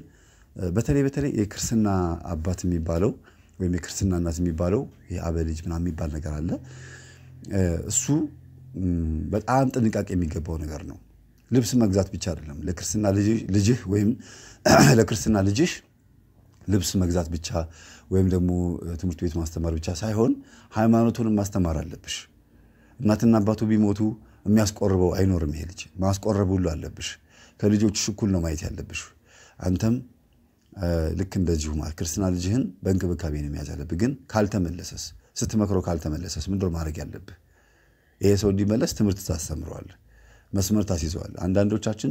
በተለይ በተለይ የክርስትና አባት የሚባለው ወይም የክርስትና እናት የሚባለው የአበ ልጅ ምናምን የሚባል ነገር አለ። እሱ በጣም ጥንቃቄ የሚገባው ነገር ነው። ልብስ መግዛት ብቻ አይደለም። ለክርስትና ልጅህ ወይም [clears throat] ለክርስትና ልጅሽ ልብስ መግዛት ብቻ ወይም ደግሞ ትምህርት ቤት ማስተማር ብቻ ሳይሆን ሃይማኖቱንም ማስተማር አለብሽ። እናትና አባቱ ቢሞቱ የሚያስቆርበው አይኖርም። ይሄ ልጅ ማስቆረብ ሁሉ አለብሽ። ከልጆችሽ እኩል ነው ማየት ያለብሽ። አንተም ልክ እንደዚሁ ክርስትና ልጅህን በእንክብካቤ ነው የሚያዝ ያለብህ። ግን ካልተመለሰስ፣ ስትመክረው ካልተመለሰስ ምን ማድረግ ያለብህ? ይሄ ሰው እንዲመለስ ትምህርት ታስተምረዋል፣ መስመር ታስይዘዋል። አንዳንዶቻችን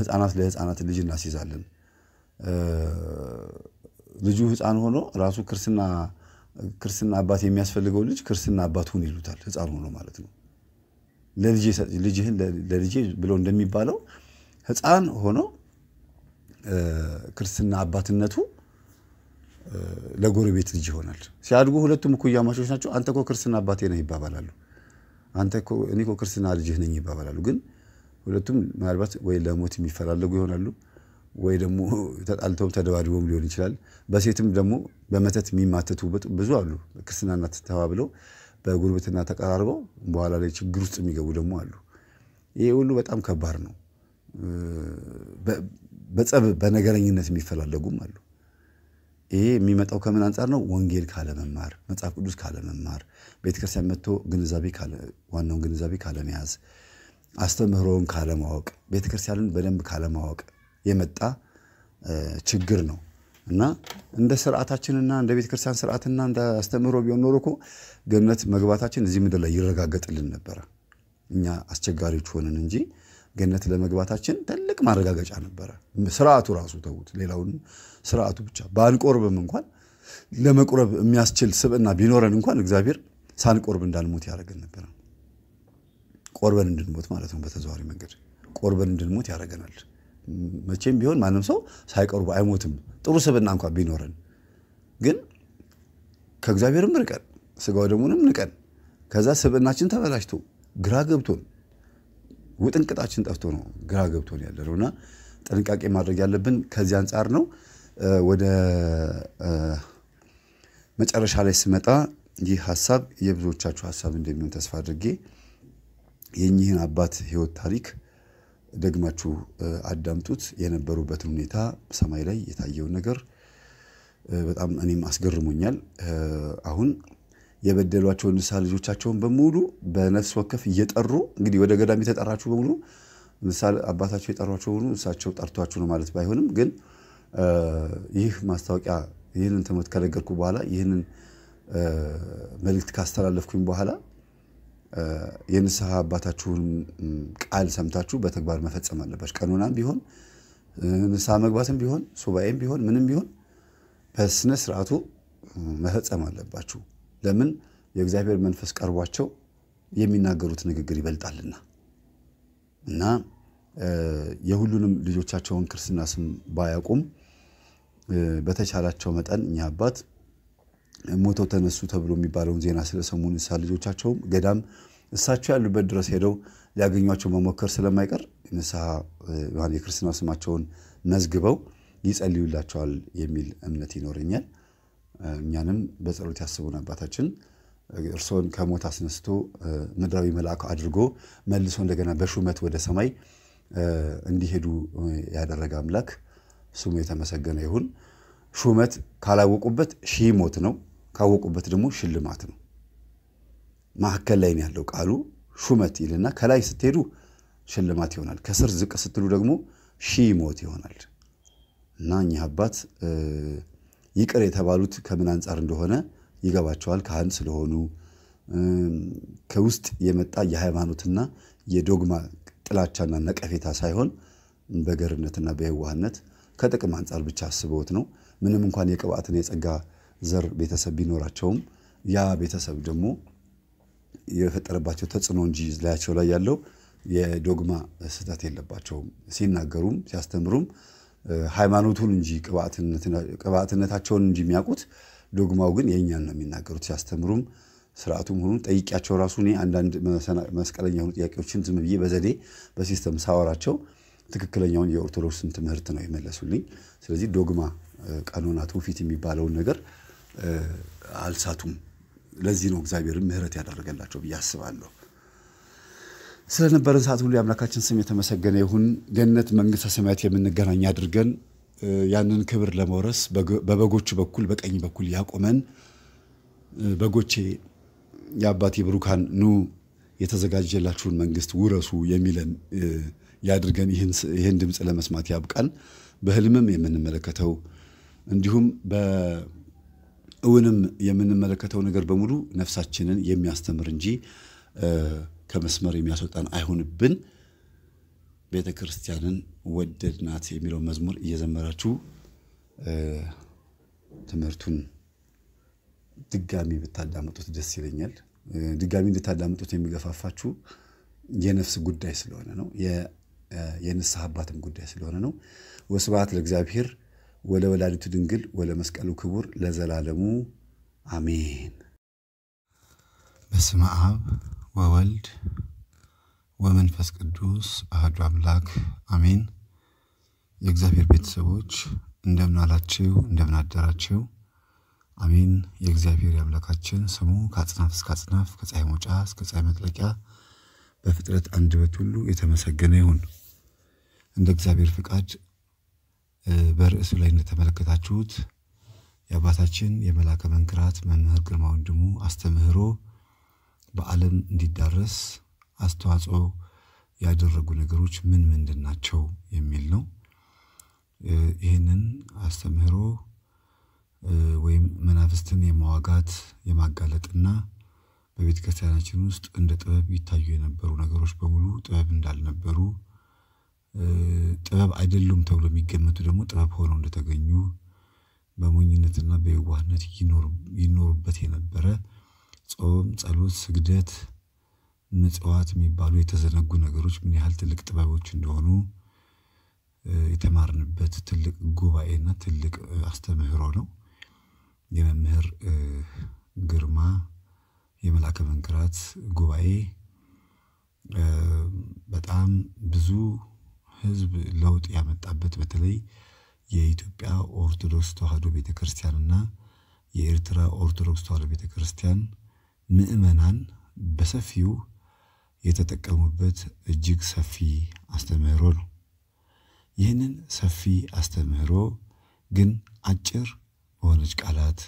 ህፃናት ለህፃናት ልጅ እናስይዛለን። ልጁ ህፃን ሆኖ ራሱ ክርስትና ክርስትና አባት የሚያስፈልገው ልጅ ክርስትና አባት ሁን ይሉታል። ህፃን ሆኖ ማለት ነው። ልጅህን ለልጄ ብሎ እንደሚባለው ህፃን ሆኖ ክርስትና አባትነቱ ለጎረቤት ልጅ ይሆናል። ሲያድጉ ሁለቱም እኩያማቾች ናቸው። አንተ እኮ ክርስትና አባቴ ነህ ይባባላሉ። አንተ እኮ እኔ እኮ ክርስትና ልጅህ ነኝ ይባባላሉ። ግን ሁለቱም ምናልባት ወይ ለሞት የሚፈላለጉ ይሆናሉ ወይ ደግሞ ተጣልተውም ተደባድቦም ሊሆን ይችላል። በሴትም ደግሞ በመተት የሚማተቱበት ብዙ አሉ። ክርስትናና ተባብለው በጉርብትና ተቀራርበው በኋላ ላይ ችግር ውስጥ የሚገቡ ደግሞ አሉ። ይሄ ሁሉ በጣም ከባድ ነው። በጸብ በነገረኝነት የሚፈላለጉም አሉ። ይሄ የሚመጣው ከምን አንጻር ነው? ወንጌል ካለመማር፣ መጽሐፍ ቅዱስ ካለመማር፣ ቤተክርስቲያን መጥቶ ግንዛቤ ዋናውን ግንዛቤ ካለመያዝ፣ አስተምህሮውን ካለማወቅ፣ ቤተክርስቲያንን በደንብ ካለማወቅ የመጣ ችግር ነው እና እንደ ስርዓታችንና እንደ ቤተክርስቲያን ስርዓትና እንደ አስተምህሮ ቢሆን ኖሮ እኮ ገነት መግባታችን እዚህ ምድር ላይ ይረጋገጥልን ነበረ። እኛ አስቸጋሪዎች ሆንን እንጂ ገነት ለመግባታችን ትልቅ ማረጋገጫ ነበረ። ስርዓቱ ራሱ ተዉት፣ ሌላውን ስርዓቱ ብቻ ባንቆርብም እንኳን ለመቁረብ የሚያስችል ስብዕና ቢኖረን እንኳን እግዚአብሔር ሳንቆርብ እንዳንሞት ያደረገን ነበረ። ቆርበን እንድንሞት ማለት ነው። በተዘዋሪ መንገድ ቆርበን እንድንሞት ያደረገናል። መቼም ቢሆን ማንም ሰው ሳይቀርቡ አይሞትም። ጥሩ ስብዕና እንኳን ቢኖረን ግን ከእግዚአብሔርም ርቀን ስጋው ደሙንም ንቀን ከዛ ስብዕናችን ተበላሽቶ ግራ ገብቶን ውጥንቅጣችን ጠፍቶ ነው ግራ ገብቶን ያለ ነው እና ጥንቃቄ ማድረግ ያለብን ከዚህ አንጻር ነው። ወደ መጨረሻ ላይ ስመጣ ይህ ሀሳብ የብዙዎቻችሁ ሀሳብ እንደሚሆን ተስፋ አድርጌ የእኚህን አባት ህይወት ታሪክ ደግማችሁ አዳምጡት። የነበሩበትን ሁኔታ ሰማይ ላይ የታየውን ነገር በጣም እኔም አስገርሞኛል። አሁን የበደሏቸውን ንስሐ ልጆቻቸውን በሙሉ በነፍስ ወከፍ እየጠሩ እንግዲህ ወደ ገዳም የተጠራችሁ በሙሉ ምሳሌ አባታቸው የጠሯቸው በሙሉ እሳቸው ጠርቷችሁ ነው ማለት ባይሆንም ግን ይህ ማስታወቂያ ይህንን ትምህርት ከነገርኩ በኋላ ይህንን መልእክት ካስተላለፍኩኝ በኋላ የንስሐ አባታችሁን ቃል ሰምታችሁ በተግባር መፈጸም አለባችሁ። ቀኖናም ቢሆን ንስሐ መግባትም ቢሆን ሱባኤም ቢሆን ምንም ቢሆን በስነ ስርዓቱ መፈጸም አለባችሁ። ለምን የእግዚአብሔር መንፈስ ቀርቧቸው የሚናገሩት ንግግር ይበልጣልና እና የሁሉንም ልጆቻቸውን ክርስትና ስም ባያውቁም በተቻላቸው መጠን እኛ አባት ሞተው ተነሱ ተብሎ የሚባለውን ዜና ስለሰሙ ንስሐ ልጆቻቸውም ገዳም እሳቸው ያሉበት ድረስ ሄደው ሊያገኟቸው መሞከር ስለማይቀር ንስሐ የክርስትና ስማቸውን መዝግበው ይጸልዩላቸዋል የሚል እምነት ይኖረኛል። እኛንም በጸሎት ያስቡን አባታችን እርስዎን ከሞት አስነስቶ ምድራዊ መልአክ አድርጎ መልሶ እንደገና በሹመት ወደ ሰማይ እንዲሄዱ ያደረገ አምላክ ስሙ የተመሰገነ ይሁን። ሹመት ካላወቁበት ሺህ ሞት ነው፣ ካወቁበት ደግሞ ሽልማት ነው። መካከል ላይ ያለው ቃሉ ሹመት ይልና ከላይ ስትሄዱ ሽልማት ይሆናል፣ ከስር ዝቅ ስትሉ ደግሞ ሺህ ሞት ይሆናል እና እኚህ አባት ይቅር የተባሉት ከምን አንጻር እንደሆነ ይገባቸዋል። ካህን ስለሆኑ ከውስጥ የመጣ የሃይማኖትና የዶግማ ጥላቻና ነቀፌታ ሳይሆን በገርነትና በየዋህነት ከጥቅም አንጻር ብቻ አስበውት ነው። ምንም እንኳን የቅብዓትና የጸጋ ዘር ቤተሰብ ቢኖራቸውም ያ ቤተሰብ ደግሞ የፈጠረባቸው ተጽዕኖ እንጂ ላያቸው ላይ ያለው የዶግማ ስህተት የለባቸውም። ሲናገሩም ሲያስተምሩም ሃይማኖቱን እንጂ ቅባትነታቸውን እንጂ የሚያውቁት ዶግማው ግን የእኛን ነው የሚናገሩት ሲያስተምሩም ስርዓቱም ሆኑ ጠይቂያቸው ራሱ እኔ አንዳንድ መስቀለኛ የሆኑ ጥያቄዎችን ዝም ብዬ በዘዴ በሲስተም ሳወራቸው ትክክለኛውን የኦርቶዶክስን ትምህርት ነው የመለሱልኝ። ስለዚህ ዶግማ፣ ቀኖና፣ ትውፊት የሚባለውን ነገር አልሳቱም። ለዚህ ነው እግዚአብሔርን ምሕረት ያደረገላቸው ብዬ አስባለሁ። ስለነበረን ሰዓት ሁሉ የአምላካችን ስም የተመሰገነ ይሁን። ገነት መንግስት ሰማያት የምንገናኝ አድርገን ያንን ክብር ለመውረስ በበጎቹ በኩል በቀኝ በኩል ያቆመን በጎቼ የአባቴ ብሩካን ኑ የተዘጋጀላችሁን መንግስት ውረሱ የሚለን ያድርገን። ይህን ድምፅ ለመስማት ያብቃን። በህልምም የምንመለከተው እንዲሁም በእውንም የምንመለከተው ነገር በሙሉ ነፍሳችንን የሚያስተምር እንጂ ከመስመር የሚያስወጣን አይሁንብን። ቤተ ክርስቲያንን ወደድናት የሚለው መዝሙር እየዘመራችሁ ትምህርቱን ድጋሚ ብታዳምጡት ደስ ይለኛል። ድጋሚ እንድታዳምጡት የሚገፋፋችሁ የነፍስ ጉዳይ ስለሆነ ነው። የንስሐ አባትም ጉዳይ ስለሆነ ነው። ወስብሐት ለእግዚአብሔር ወለወላዲቱ ድንግል መስቀሉ ክቡር ለዘላለሙ አሜን። በስመ አብ ወወልድ ወመንፈስ ቅዱስ አህዱ አምላክ አሜን። የእግዚአብሔር ቤተሰቦች እንደምን አላችሁ? እንደምን አደራችሁ? አሜን። የእግዚአብሔር የአምላካችን ስሙ ከአጽናፍ እስከ አጽናፍ ከፀሐይ መውጫ እስከ ፀሐይ መጥለቂያ በፍጥረት አንደበት ሁሉ የተመሰገነ ይሁን። እንደ እግዚአብሔር ፍቃድ በርዕሱ ላይ እንደተመለከታችሁት የአባታችን የመላከ መንክራት መምህር ግርማ ወንድሙ አስተምህሮ በዓለም እንዲዳረስ አስተዋጽኦ ያደረጉ ነገሮች ምን ምንድን ናቸው የሚል ነው። ይህንን አስተምህሮ ወይም መናፍስትን የማዋጋት የማጋለጥና በቤተ ክርስቲያናችን ውስጥ እንደ ጥበብ ይታዩ የነበሩ ነገሮች በሙሉ ጥበብ እንዳልነበሩ፣ ጥበብ አይደሉም ተብሎ የሚገመቱ ደግሞ ጥበብ ሆነው እንደተገኙ፣ በሞኝነትና በየዋህነት ይኖሩበት የነበረ ጾም፣ ጸሎት፣ ስግደት፣ ምጽዋት የሚባሉ የተዘነጉ ነገሮች ምን ያህል ትልቅ ጥበቦች እንደሆኑ የተማርንበት ትልቅ ጉባኤና ትልቅ አስተምህሮ ነው። የመምህር ግርማ የመላከ መንክራት ጉባኤ በጣም ብዙ ህዝብ ለውጥ ያመጣበት በተለይ የኢትዮጵያ ኦርቶዶክስ ተዋህዶ ቤተክርስቲያን እና የኤርትራ ኦርቶዶክስ ተዋሕዶ ቤተክርስቲያን ምእመናን በሰፊው የተጠቀሙበት እጅግ ሰፊ አስተምህሮ ነው። ይህንን ሰፊ አስተምህሮ ግን አጭር በሆነች ቃላት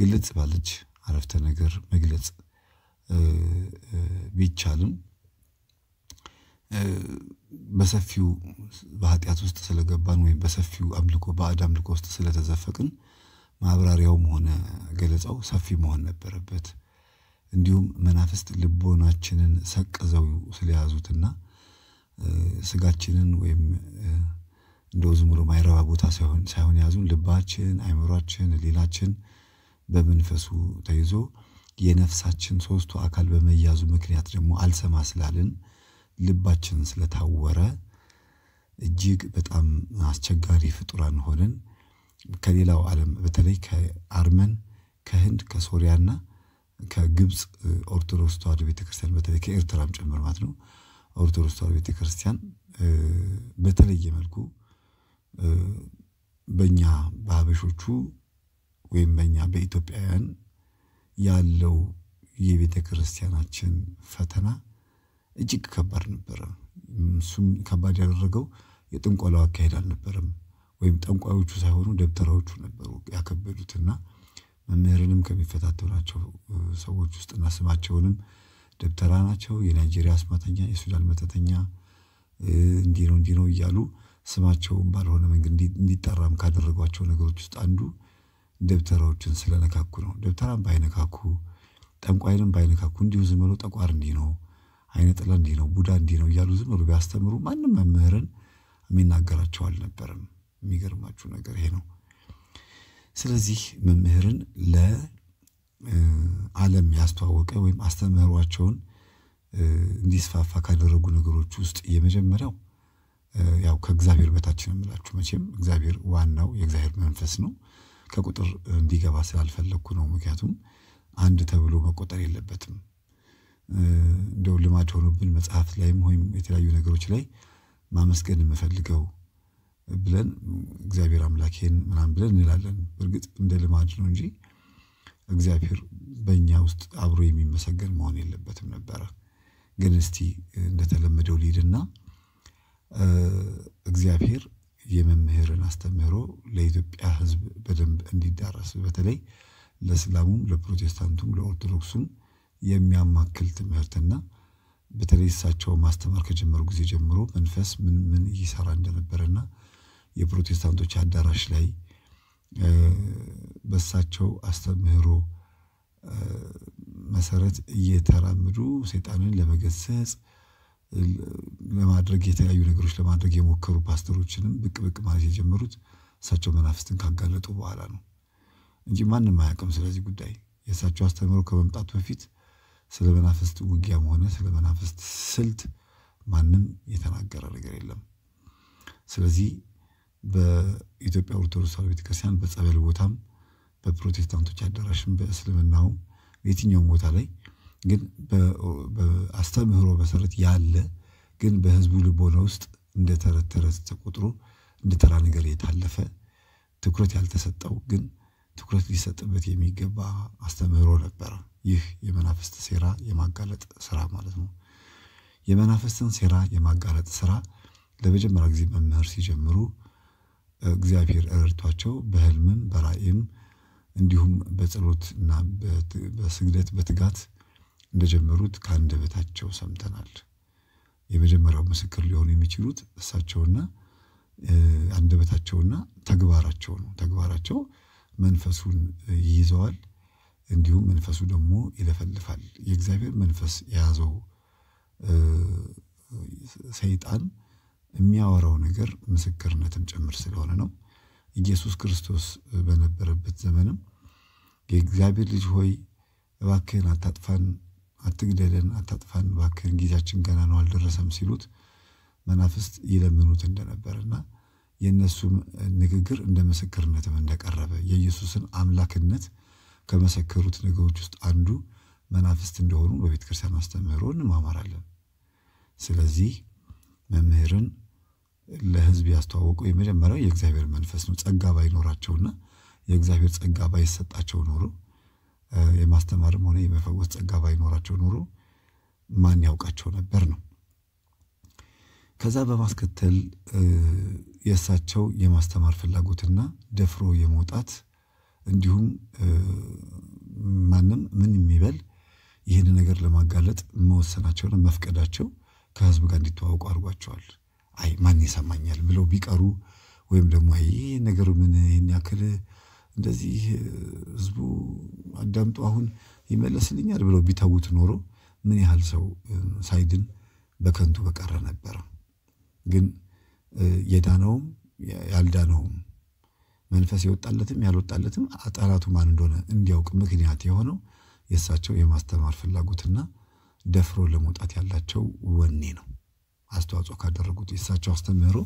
ግልጽ ባለች አረፍተ ነገር መግለጽ ቢቻልም በሰፊው በኃጢአት ውስጥ ስለገባን ወይም በሰፊው አምልኮ ባዕድ አምልኮ ውስጥ ስለተዘፈቅን ማብራሪያውም ሆነ ገለጻው ሰፊ መሆን ነበረበት። እንዲሁም መናፍስት ልቦናችንን ሰቅዘው ስለያዙትና ስጋችንን ወይም እንደ ዝም ብሎ ማይረባ ቦታ ሳይሆን ሳይሆን ልባችን፣ አይምሯችን፣ ሌላችን በመንፈሱ ተይዞ የነፍሳችን ሶስቱ አካል በመያዙ ምክንያት ደግሞ አልሰማ ስላልን ልባችን ስለታወረ እጅግ በጣም አስቸጋሪ ፍጡራን ሆንን። ከሌላው ዓለም በተለይ ከአርመን ከህንድ ከሶሪያና ከግብፅ ኦርቶዶክስ ተዋሕዶ ቤተክርስቲያን በተለይ ከኤርትራም ጭምር ማለት ነው ኦርቶዶክስ ተዋሕዶ ቤተክርስቲያን በተለየ መልኩ በእኛ በሀበሾቹ ወይም በእኛ በኢትዮጵያውያን ያለው የቤተ ክርስቲያናችን ፈተና እጅግ ከባድ ነበረ። እሱም ከባድ ያደረገው የጥንቆላው አካሄድ አልነበረም፣ ወይም ጠንቋዮቹ ሳይሆኑ ደብተራዎቹ ነበሩ ያከበዱትና መምህርንም ከሚፈታተሏቸው ሰዎች ውስጥ እና ስማቸውንም ደብተራ ናቸው፣ የናይጄሪያ አስማተኛ፣ የሱዳን መተተኛ እንዲህ ነው እንዲህ ነው እያሉ ስማቸውን ባልሆነ መንገድ እንዲጠራም ካደረጓቸው ነገሮች ውስጥ አንዱ ደብተራዎችን ስለነካኩ ነው። ደብተራም ባይነካኩ ጠንቋይንም ባይነካኩ እንዲሁ ዝም ብሎ ጠቋር እንዲህ ነው፣ አይነ ጥላ እንዲህ ነው፣ ቡዳ እንዲህ ነው እያሉ ዝም ብሎ ቢያስተምሩ ማንም መምህርን የሚናገራቸው አልነበረም። የሚገርማችሁ ነገር ይሄ ነው። ስለዚህ መምህርን ለዓለም ያስተዋወቀ ወይም አስተምህሯቸውን እንዲስፋፋ ካደረጉ ነገሮች ውስጥ የመጀመሪያው ያው ከእግዚአብሔር በታች ነው የምላችሁ። መቼም እግዚአብሔር ዋናው የእግዚአብሔር መንፈስ ነው። ከቁጥር እንዲገባ ስላልፈለግኩ ነው። ምክንያቱም አንድ ተብሎ መቆጠር የለበትም። እንደው ልማድ ሆኖብን መጽሐፍ ላይም ወይም የተለያዩ ነገሮች ላይ ማመስገን የምፈልገው ብለን እግዚአብሔር አምላኬን ምናምን ብለን እንላለን። በእርግጥ እንደ ልማድ ነው እንጂ እግዚአብሔር በእኛ ውስጥ አብሮ የሚመሰገን መሆን የለበትም ነበረ። ግን እስቲ እንደተለመደው ሊድና እግዚአብሔር የመምህርን አስተምህሮ ለኢትዮጵያ ሕዝብ በደንብ እንዲዳረስ በተለይ ለእስላሙም፣ ለፕሮቴስታንቱም፣ ለኦርቶዶክሱም የሚያማክል ትምህርትና በተለይ እሳቸው ማስተማር ከጀመሩ ጊዜ ጀምሮ መንፈስ ምን ምን እየሰራ እንደነበረና የፕሮቴስታንቶች አዳራሽ ላይ በሳቸው አስተምህሮ መሰረት እየተራመዱ ሰይጣንን ለመገሰጽ ለማድረግ የተለያዩ ነገሮች ለማድረግ የሞከሩ ፓስተሮችንም ብቅ ብቅ ማለት የጀመሩት እሳቸው መናፍስትን ካጋለጡ በኋላ ነው እንጂ ማንም አያውቅም። ስለዚህ ጉዳይ የእሳቸው አስተምህሮ ከመምጣቱ በፊት ስለ መናፍስት ውጊያም ሆነ ስለ መናፍስት ስልት ማንም የተናገረ ነገር የለም። ስለዚህ በኢትዮጵያ ኦርቶዶክስ ቤተክርስቲያን በጸበል ቦታም በፕሮቴስታንቶች አዳራሽም በእስልምናውም የትኛውም ቦታ ላይ ግን በአስተምህሮ መሰረት ያለ ግን በህዝቡ ልቦና ውስጥ እንደ ተረት ተረት ተቆጥሮ እንደ ተራ ነገር የታለፈ ትኩረት ያልተሰጠው ግን ትኩረት ሊሰጥበት የሚገባ አስተምህሮ ነበረ። ይህ የመናፍስት ሴራ የማጋለጥ ስራ ማለት ነው። የመናፍስትን ሴራ የማጋለጥ ስራ ለመጀመሪያ ጊዜ መምህር ሲጀምሩ እግዚአብሔር ረድቷቸው በህልምም በራእይም እንዲሁም በጸሎት እና በስግደት በትጋት እንደጀመሩት ከአንደበታቸው ሰምተናል። የመጀመሪያው ምስክር ሊሆኑ የሚችሉት እሳቸውና አንደበታቸውና ተግባራቸው ነው። ተግባራቸው መንፈሱን ይይዘዋል፣ እንዲሁም መንፈሱ ደግሞ ይለፈልፋል። የእግዚአብሔር መንፈስ የያዘው ሰይጣን የሚያወራው ነገር ምስክርነትም ጭምር ስለሆነ ነው። ኢየሱስ ክርስቶስ በነበረበት ዘመንም የእግዚአብሔር ልጅ ሆይ እባክህን አታጥፋን፣ አትግደለን፣ አታጥፋን፣ እባክህን ጊዜያችን ገና ነው አልደረሰም ሲሉት መናፍስት ይለምኑት እንደነበርና የእነሱም ንግግር እንደ ምስክርነትም እንደቀረበ የኢየሱስን አምላክነት ከመሰከሩት ነገሮች ውስጥ አንዱ መናፍስት እንደሆኑ በቤተክርስቲያን አስተምህሮ እንማማራለን። ስለዚህ መምህርን ለህዝብ ያስተዋወቀው የመጀመሪያው የእግዚአብሔር መንፈስ ነው። ጸጋ ባይኖራቸውና የእግዚአብሔር ጸጋ ባይሰጣቸው ኖሮ የማስተማርም ሆነ የመፈወስ ጸጋ ባይኖራቸው ኖሮ ማን ያውቃቸው ነበር ነው። ከዛ በማስከተል የእሳቸው የማስተማር ፍላጎትና ደፍሮ የመውጣት እንዲሁም ማንም ምን የሚበል ይህን ነገር ለማጋለጥ መወሰናቸውና መፍቀዳቸው ከህዝብ ጋር እንዲተዋወቁ አድርጓቸዋል። አይ ማን ይሰማኛል ብለው ቢቀሩ ወይም ደግሞ ይህ ነገር ምን ይህን ያክል እንደዚህ ህዝቡ አዳምጦ አሁን ይመለስልኛል ብለው ቢተዉት ኖሮ ምን ያህል ሰው ሳይድን በከንቱ በቀረ ነበር። ግን የዳነውም ያልዳነውም መንፈስ የወጣለትም ያልወጣለትም ጠላቱ ማን እንደሆነ እንዲያውቅ ምክንያት የሆነው የእሳቸው የማስተማር ፍላጎትና ደፍሮ ለመውጣት ያላቸው ወኔ ነው። አስተዋጽኦ ካደረጉት የእሳቸው አስተምህሮ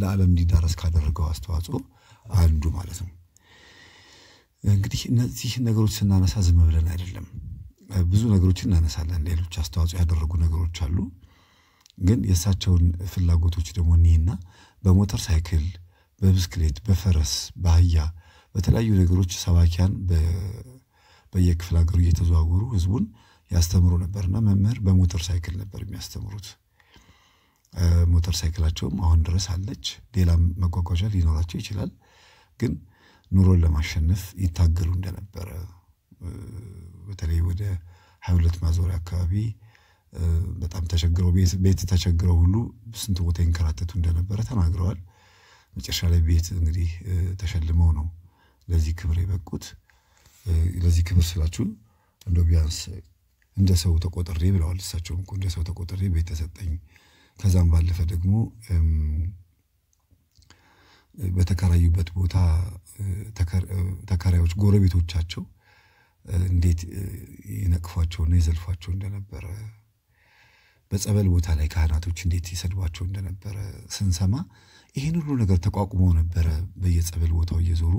ለዓለም እንዲዳረስ ካደረገው አስተዋጽኦ አንዱ ማለት ነው። እንግዲህ እነዚህ ነገሮች ስናነሳ ዝም ብለን አይደለም፣ ብዙ ነገሮችን እናነሳለን። ሌሎች አስተዋጽኦ ያደረጉ ነገሮች አሉ። ግን የእሳቸውን ፍላጎቶች ደግሞ እኒህና በሞተር ሳይክል፣ በብስክሌት፣ በፈረስ፣ በአህያ፣ በተለያዩ ነገሮች ሰባኪያን በየክፍለ ሀገሩ እየተዘዋወሩ ህዝቡን ያስተምሩ ነበርና መምህር በሞተር ሳይክል ነበር የሚያስተምሩት። ሞተር ሳይክላቸውም አሁን ድረስ አለች። ሌላም መጓጓዣ ሊኖራቸው ይችላል። ግን ኑሮን ለማሸነፍ ይታገሉ እንደነበረ በተለይ ወደ ሀያ ሁለት ማዞሪያ አካባቢ በጣም ተቸግረው ቤት ተቸግረው ሁሉ ስንት ቦታ ይንከራተቱ እንደነበረ ተናግረዋል። መጨረሻ ላይ ቤት እንግዲህ ተሸልመው ነው ለዚህ ክብር የበቁት። ለዚህ ክብር ስላችሁ እንደ ቢያንስ እንደ ሰው ተቆጥሬ ብለዋል። እሳቸውም እንደ ሰው ተቆጥሬ ቤት ተሰጠኝ ከዛም ባለፈ ደግሞ በተከራዩበት ቦታ ተከራዮች ጎረቤቶቻቸው እንዴት ይነቅፏቸውና ይዘልፏቸው እንደነበረ በጸበል ቦታ ላይ ካህናቶች እንዴት ይሰድቧቸው እንደነበረ ስንሰማ ይህን ሁሉ ነገር ተቋቁመው ነበረ በየጸበል ቦታው እየዞሩ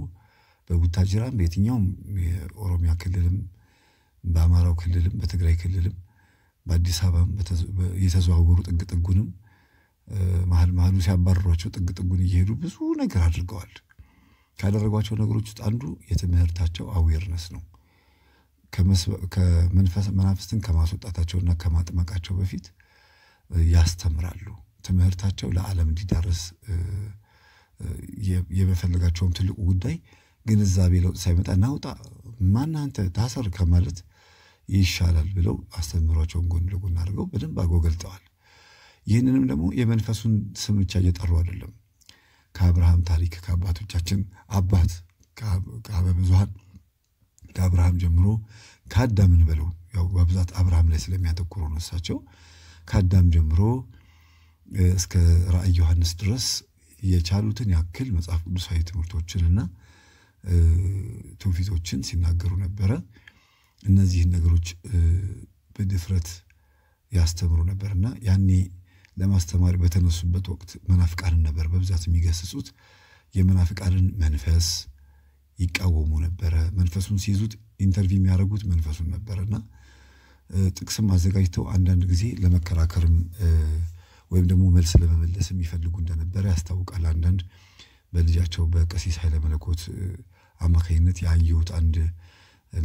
በቡታጅራም በየትኛውም የኦሮሚያ ክልልም በአማራው ክልልም በትግራይ ክልልም በአዲስ አበባም የተዘዋወሩ ጥግ ጥጉንም መሀል መሀሉ ሲያባረሯቸው ጥግ ጥጉን እየሄዱ ብዙ ነገር አድርገዋል። ካደረጓቸው ነገሮች ውስጥ አንዱ የትምህርታቸው አዌርነስ ነው። መናፍስትን ከማስወጣታቸውና ከማጥመቃቸው በፊት ያስተምራሉ። ትምህርታቸው ለዓለም እንዲዳረስ የመፈለጋቸውም ትልቁ ጉዳይ ግንዛቤ ለውጥ ሳይመጣ እናውጣ ማናንተ ታሰር ከማለት ይሻላል ብለው አስተምሯቸውን ጎን ለጎን አድርገው በደንብ አድርገው ገልጠዋል። ይህንንም ደግሞ የመንፈሱን ስም ብቻ እየጠሩ አይደለም። ከአብርሃም ታሪክ ከአባቶቻችን አባት ከአበ ብዙኃን ከአብርሃም ጀምሮ ከአዳምን በለው ያው በብዛት አብርሃም ላይ ስለሚያተኩሩ ነው እሳቸው ከአዳም ጀምሮ እስከ ራእይ ዮሐንስ ድረስ የቻሉትን ያክል መጽሐፍ ቅዱሳዊ ትምህርቶችንና ትውፊቶችን ሲናገሩ ነበረ። እነዚህን ነገሮች በድፍረት ያስተምሩ ነበር እና ያኔ ለማስተማር በተነሱበት ወቅት መናፍቃንን ነበር በብዛት የሚገስጹት። የመናፍቃንን መንፈስ ይቃወሙ ነበረ። መንፈሱን ሲይዙት ኢንተርቪው የሚያደርጉት መንፈሱን ነበረና ጥቅስም አዘጋጅተው አንዳንድ ጊዜ ለመከራከርም ወይም ደግሞ መልስ ለመመለስ የሚፈልጉ እንደነበረ ያስታውቃል። አንዳንድ በልጃቸው በቀሲስ ኃይለ መለኮት አማካኝነት ያየሁት አንድ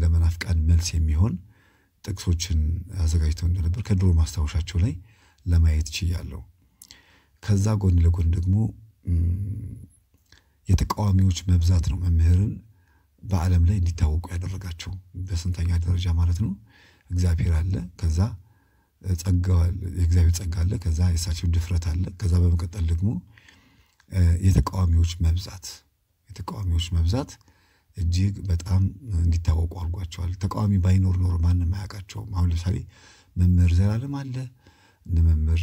ለመናፍቃን መልስ የሚሆን ጥቅሶችን አዘጋጅተው እንደነበር ከድሮ ማስታወሻቸው ላይ ለማየት ችያለሁ። ከዛ ጎን ለጎን ደግሞ የተቃዋሚዎች መብዛት ነው መምህርን በዓለም ላይ እንዲታወቁ ያደረጋቸው በስንተኛ ደረጃ ማለት ነው። እግዚአብሔር አለ፣ ከዛ የእግዚአብሔር ጸጋ አለ፣ ከዛ የእሳቸው ድፍረት አለ፣ ከዛ በመቀጠል ደግሞ የተቃዋሚዎች መብዛት የተቃዋሚዎች መብዛት እጅግ በጣም እንዲታወቁ አድርጓቸዋል። ተቃዋሚ ባይኖር ኖሮ ማንም አያውቃቸውም። አሁን ለምሳሌ መምህር ዘላለም አለ እነ መምህር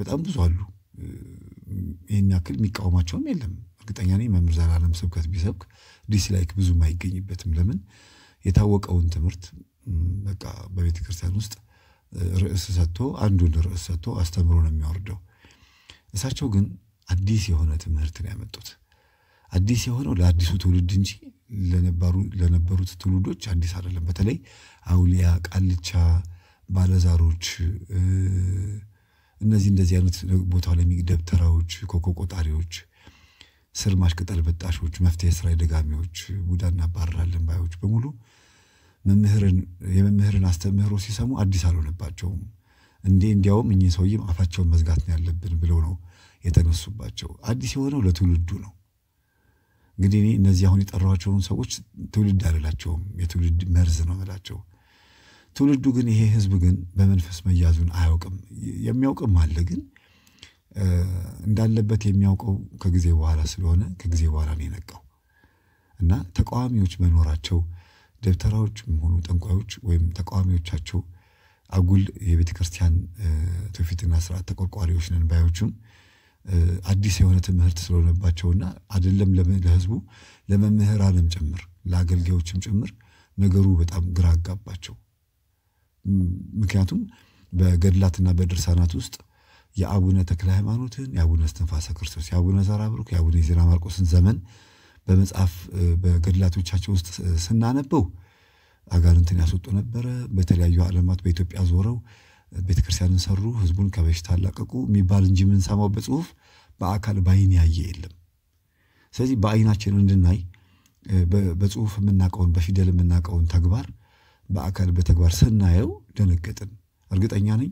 በጣም ብዙ አሉ። ይህን ያክል የሚቃወማቸውም የለም። እርግጠኛ ነኝ መምህር ዘላለም ስብከት ቢሰብክ ዲስላይክ ብዙም አይገኝበትም። ለምን የታወቀውን ትምህርት በቃ በቤተ ክርስቲያን ውስጥ ርዕስ ሰጥቶ አንዱን ርዕስ ሰጥቶ አስተምሮ ነው የሚያወርደው። እሳቸው ግን አዲስ የሆነ ትምህርት ነው ያመጡት። አዲስ የሆነው ለአዲሱ ትውልድ እንጂ ለነበሩት ትውልዶች አዲስ አይደለም። በተለይ አውሊያ፣ ቃልቻ፣ ባለዛሮች እነዚህ እንደዚህ አይነት ቦታ ላይ ደብተራዎች፣ ኮኮ ቆጣሪዎች፣ ስር ማሽቅጠል በጣሾች፣ መፍትሄ ስራ ደጋሚዎች፣ ቡዳ እናባረራለን ባዮች በሙሉ የመምህርን አስተምህሮ ሲሰሙ አዲስ አልሆነባቸውም። እንዴ እንዲያውም እኚህ ሰውዬም አፋቸውን መዝጋት ነው ያለብን ብለው ነው የተነሱባቸው። አዲስ የሆነው ለትውልዱ ነው። እንግዲህ እኔ እነዚህ አሁን የጠራኋቸውን ሰዎች ትውልድ አልላቸውም፣ የትውልድ መርዝ ነው እላቸው። ትውልዱ ግን ይሄ ህዝብ ግን በመንፈስ መያዙን አያውቅም። የሚያውቅም አለ፣ ግን እንዳለበት የሚያውቀው ከጊዜ በኋላ ስለሆነ ከጊዜ በኋላ ነው የነቃው እና ተቃዋሚዎች መኖራቸው ደብተራዎች ሆኑ ጠንቋዮች ወይም ተቃዋሚዎቻቸው አጉል የቤተ ክርስቲያን ትውፊትና ስርዓት ተቆርቋሪዎች ነን ባዮችም አዲስ የሆነ ትምህርት ስለሆነባቸውና አይደለም ለህዝቡ ለመምህራንም ጭምር ለአገልጋዮችም ጭምር ነገሩ በጣም ግራ አጋባቸው። ምክንያቱም በገድላትና በድርሳናት ውስጥ የአቡነ ተክለ ሃይማኖትን፣ የአቡነ እስትንፋሰ ክርስቶስ፣ የአቡነ ዘራብሩክ፣ የአቡነ የዜና ማርቆስን ዘመን በመጽሐፍ በገድላቶቻቸው ውስጥ ስናነበው አጋንንትን ያስወጡ ነበረ። በተለያዩ ዓለማት በኢትዮጵያ ዞረው ቤተክርስቲያንን ሰሩ፣ ህዝቡን ከበሽታ አላቀቁ የሚባል እንጂ የምንሰማው በጽሁፍ በአካል በአይን ያየ የለም። ስለዚህ በአይናችን እንድናይ በጽሁፍ የምናውቀውን በፊደል የምናውቀውን ተግባር በአካል በተግባር ስናየው ደነገጥን። እርግጠኛ ነኝ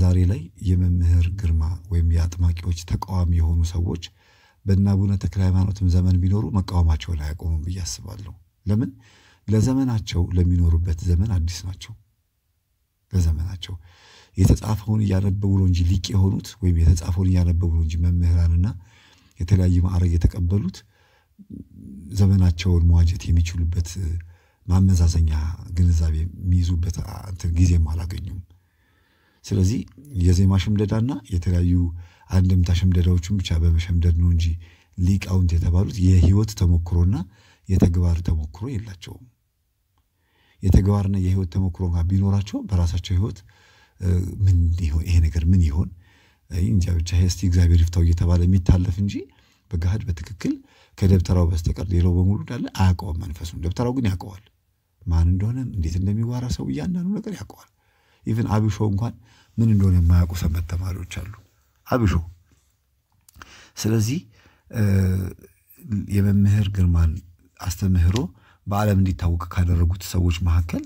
ዛሬ ላይ የመምህር ግርማ ወይም የአጥማቂዎች ተቃዋሚ የሆኑ ሰዎች በእነ አቡነ ተክለ ሃይማኖትም ዘመን ቢኖሩ መቃወማቸውን አያቆሙም ብዬ አስባለሁ። ለምን ለዘመናቸው ለሚኖሩበት ዘመን አዲስ ናቸው ለዘመናቸው የተጻፈውን እያነበቡ ነው እንጂ ሊቅ የሆኑት ወይም የተጻፈውን እያነበቡ ነው እንጂ መምህራንና የተለያዩ ማዕረግ የተቀበሉት ዘመናቸውን መዋጀት የሚችሉበት ማመዛዘኛ ግንዛቤ የሚይዙበት እንትን ጊዜም አላገኙም። ስለዚህ የዜማ ሽምደዳና የተለያዩ አንድምታ ሽምደዳዎችን ብቻ በመሸምደድ ነው እንጂ ሊቃውንት የተባሉት የህይወት ተሞክሮና የተግባር ተሞክሮ የላቸውም። የተግባርና የህይወት ተሞክሮ ቢኖራቸው በራሳቸው ህይወት ምን ይሄ ነገር ምን ይሆን እንጃ ብቻ እስቲ እግዚአብሔር ይፍታው እየተባለ የሚታለፍ እንጂ በገሃድ በትክክል ከደብተራው በስተቀር ሌላው በሙሉ እንዳለ አያውቀውም መንፈሱን። ደብተራው ግን ያውቀዋል። ማን እንደሆነ እንዴት እንደሚዋራ ሰው እያንዳንዱ ነገር ያውቀዋል። ኢቭን አብሾ እንኳን ምን እንደሆነ የማያውቁ ሰንበት ተማሪዎች አሉ። አብሾ ስለዚህ የመምህር ግርማን አስተምህሮ በዓለም እንዲታወቅ ካደረጉት ሰዎች መካከል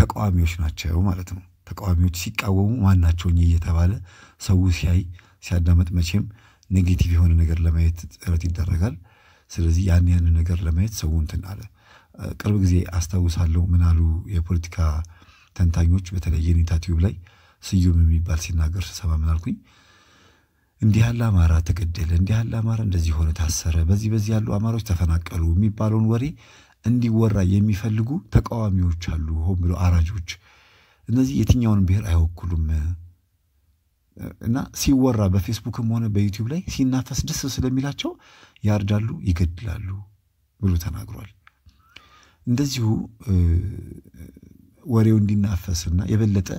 ተቃዋሚዎች ናቸው ማለት ነው። ተቃዋሚዎች ሲቃወሙ ማናቸው እየተባለ ሰው ሲያይ ሲያዳመጥ መቼም ኔጌቲቭ የሆነ ነገር ለማየት ጥረት ይደረጋል። ስለዚህ ያን ያንን ነገር ለማየት ሰው እንትን አለ። ቅርብ ጊዜ አስታውሳለሁ ምናሉ የፖለቲካ ተንታኞች በተለይ የኔታ ቲዩብ ላይ ስዩም የሚባል ሲናገር ስሰማ ምናልኩኝ እንዲህ ያለ አማራ ተገደለ፣ እንዲህ ያለ አማራ እንደዚህ ሆነ፣ ታሰረ፣ በዚህ በዚህ ያሉ አማራዎች ተፈናቀሉ የሚባለውን ወሬ እንዲወራ የሚፈልጉ ተቃዋሚዎች አሉ፣ ሆን ብሎ አራጆች እነዚህ የትኛውን ብሔር አይወክሉም እና ሲወራ በፌስቡክም ሆነ በዩቲዩብ ላይ ሲናፈስ ደስ ስለሚላቸው ያርዳሉ፣ ይገድላሉ ብሎ ተናግሯል። እንደዚሁ ወሬው እንዲናፈስና የበለጠ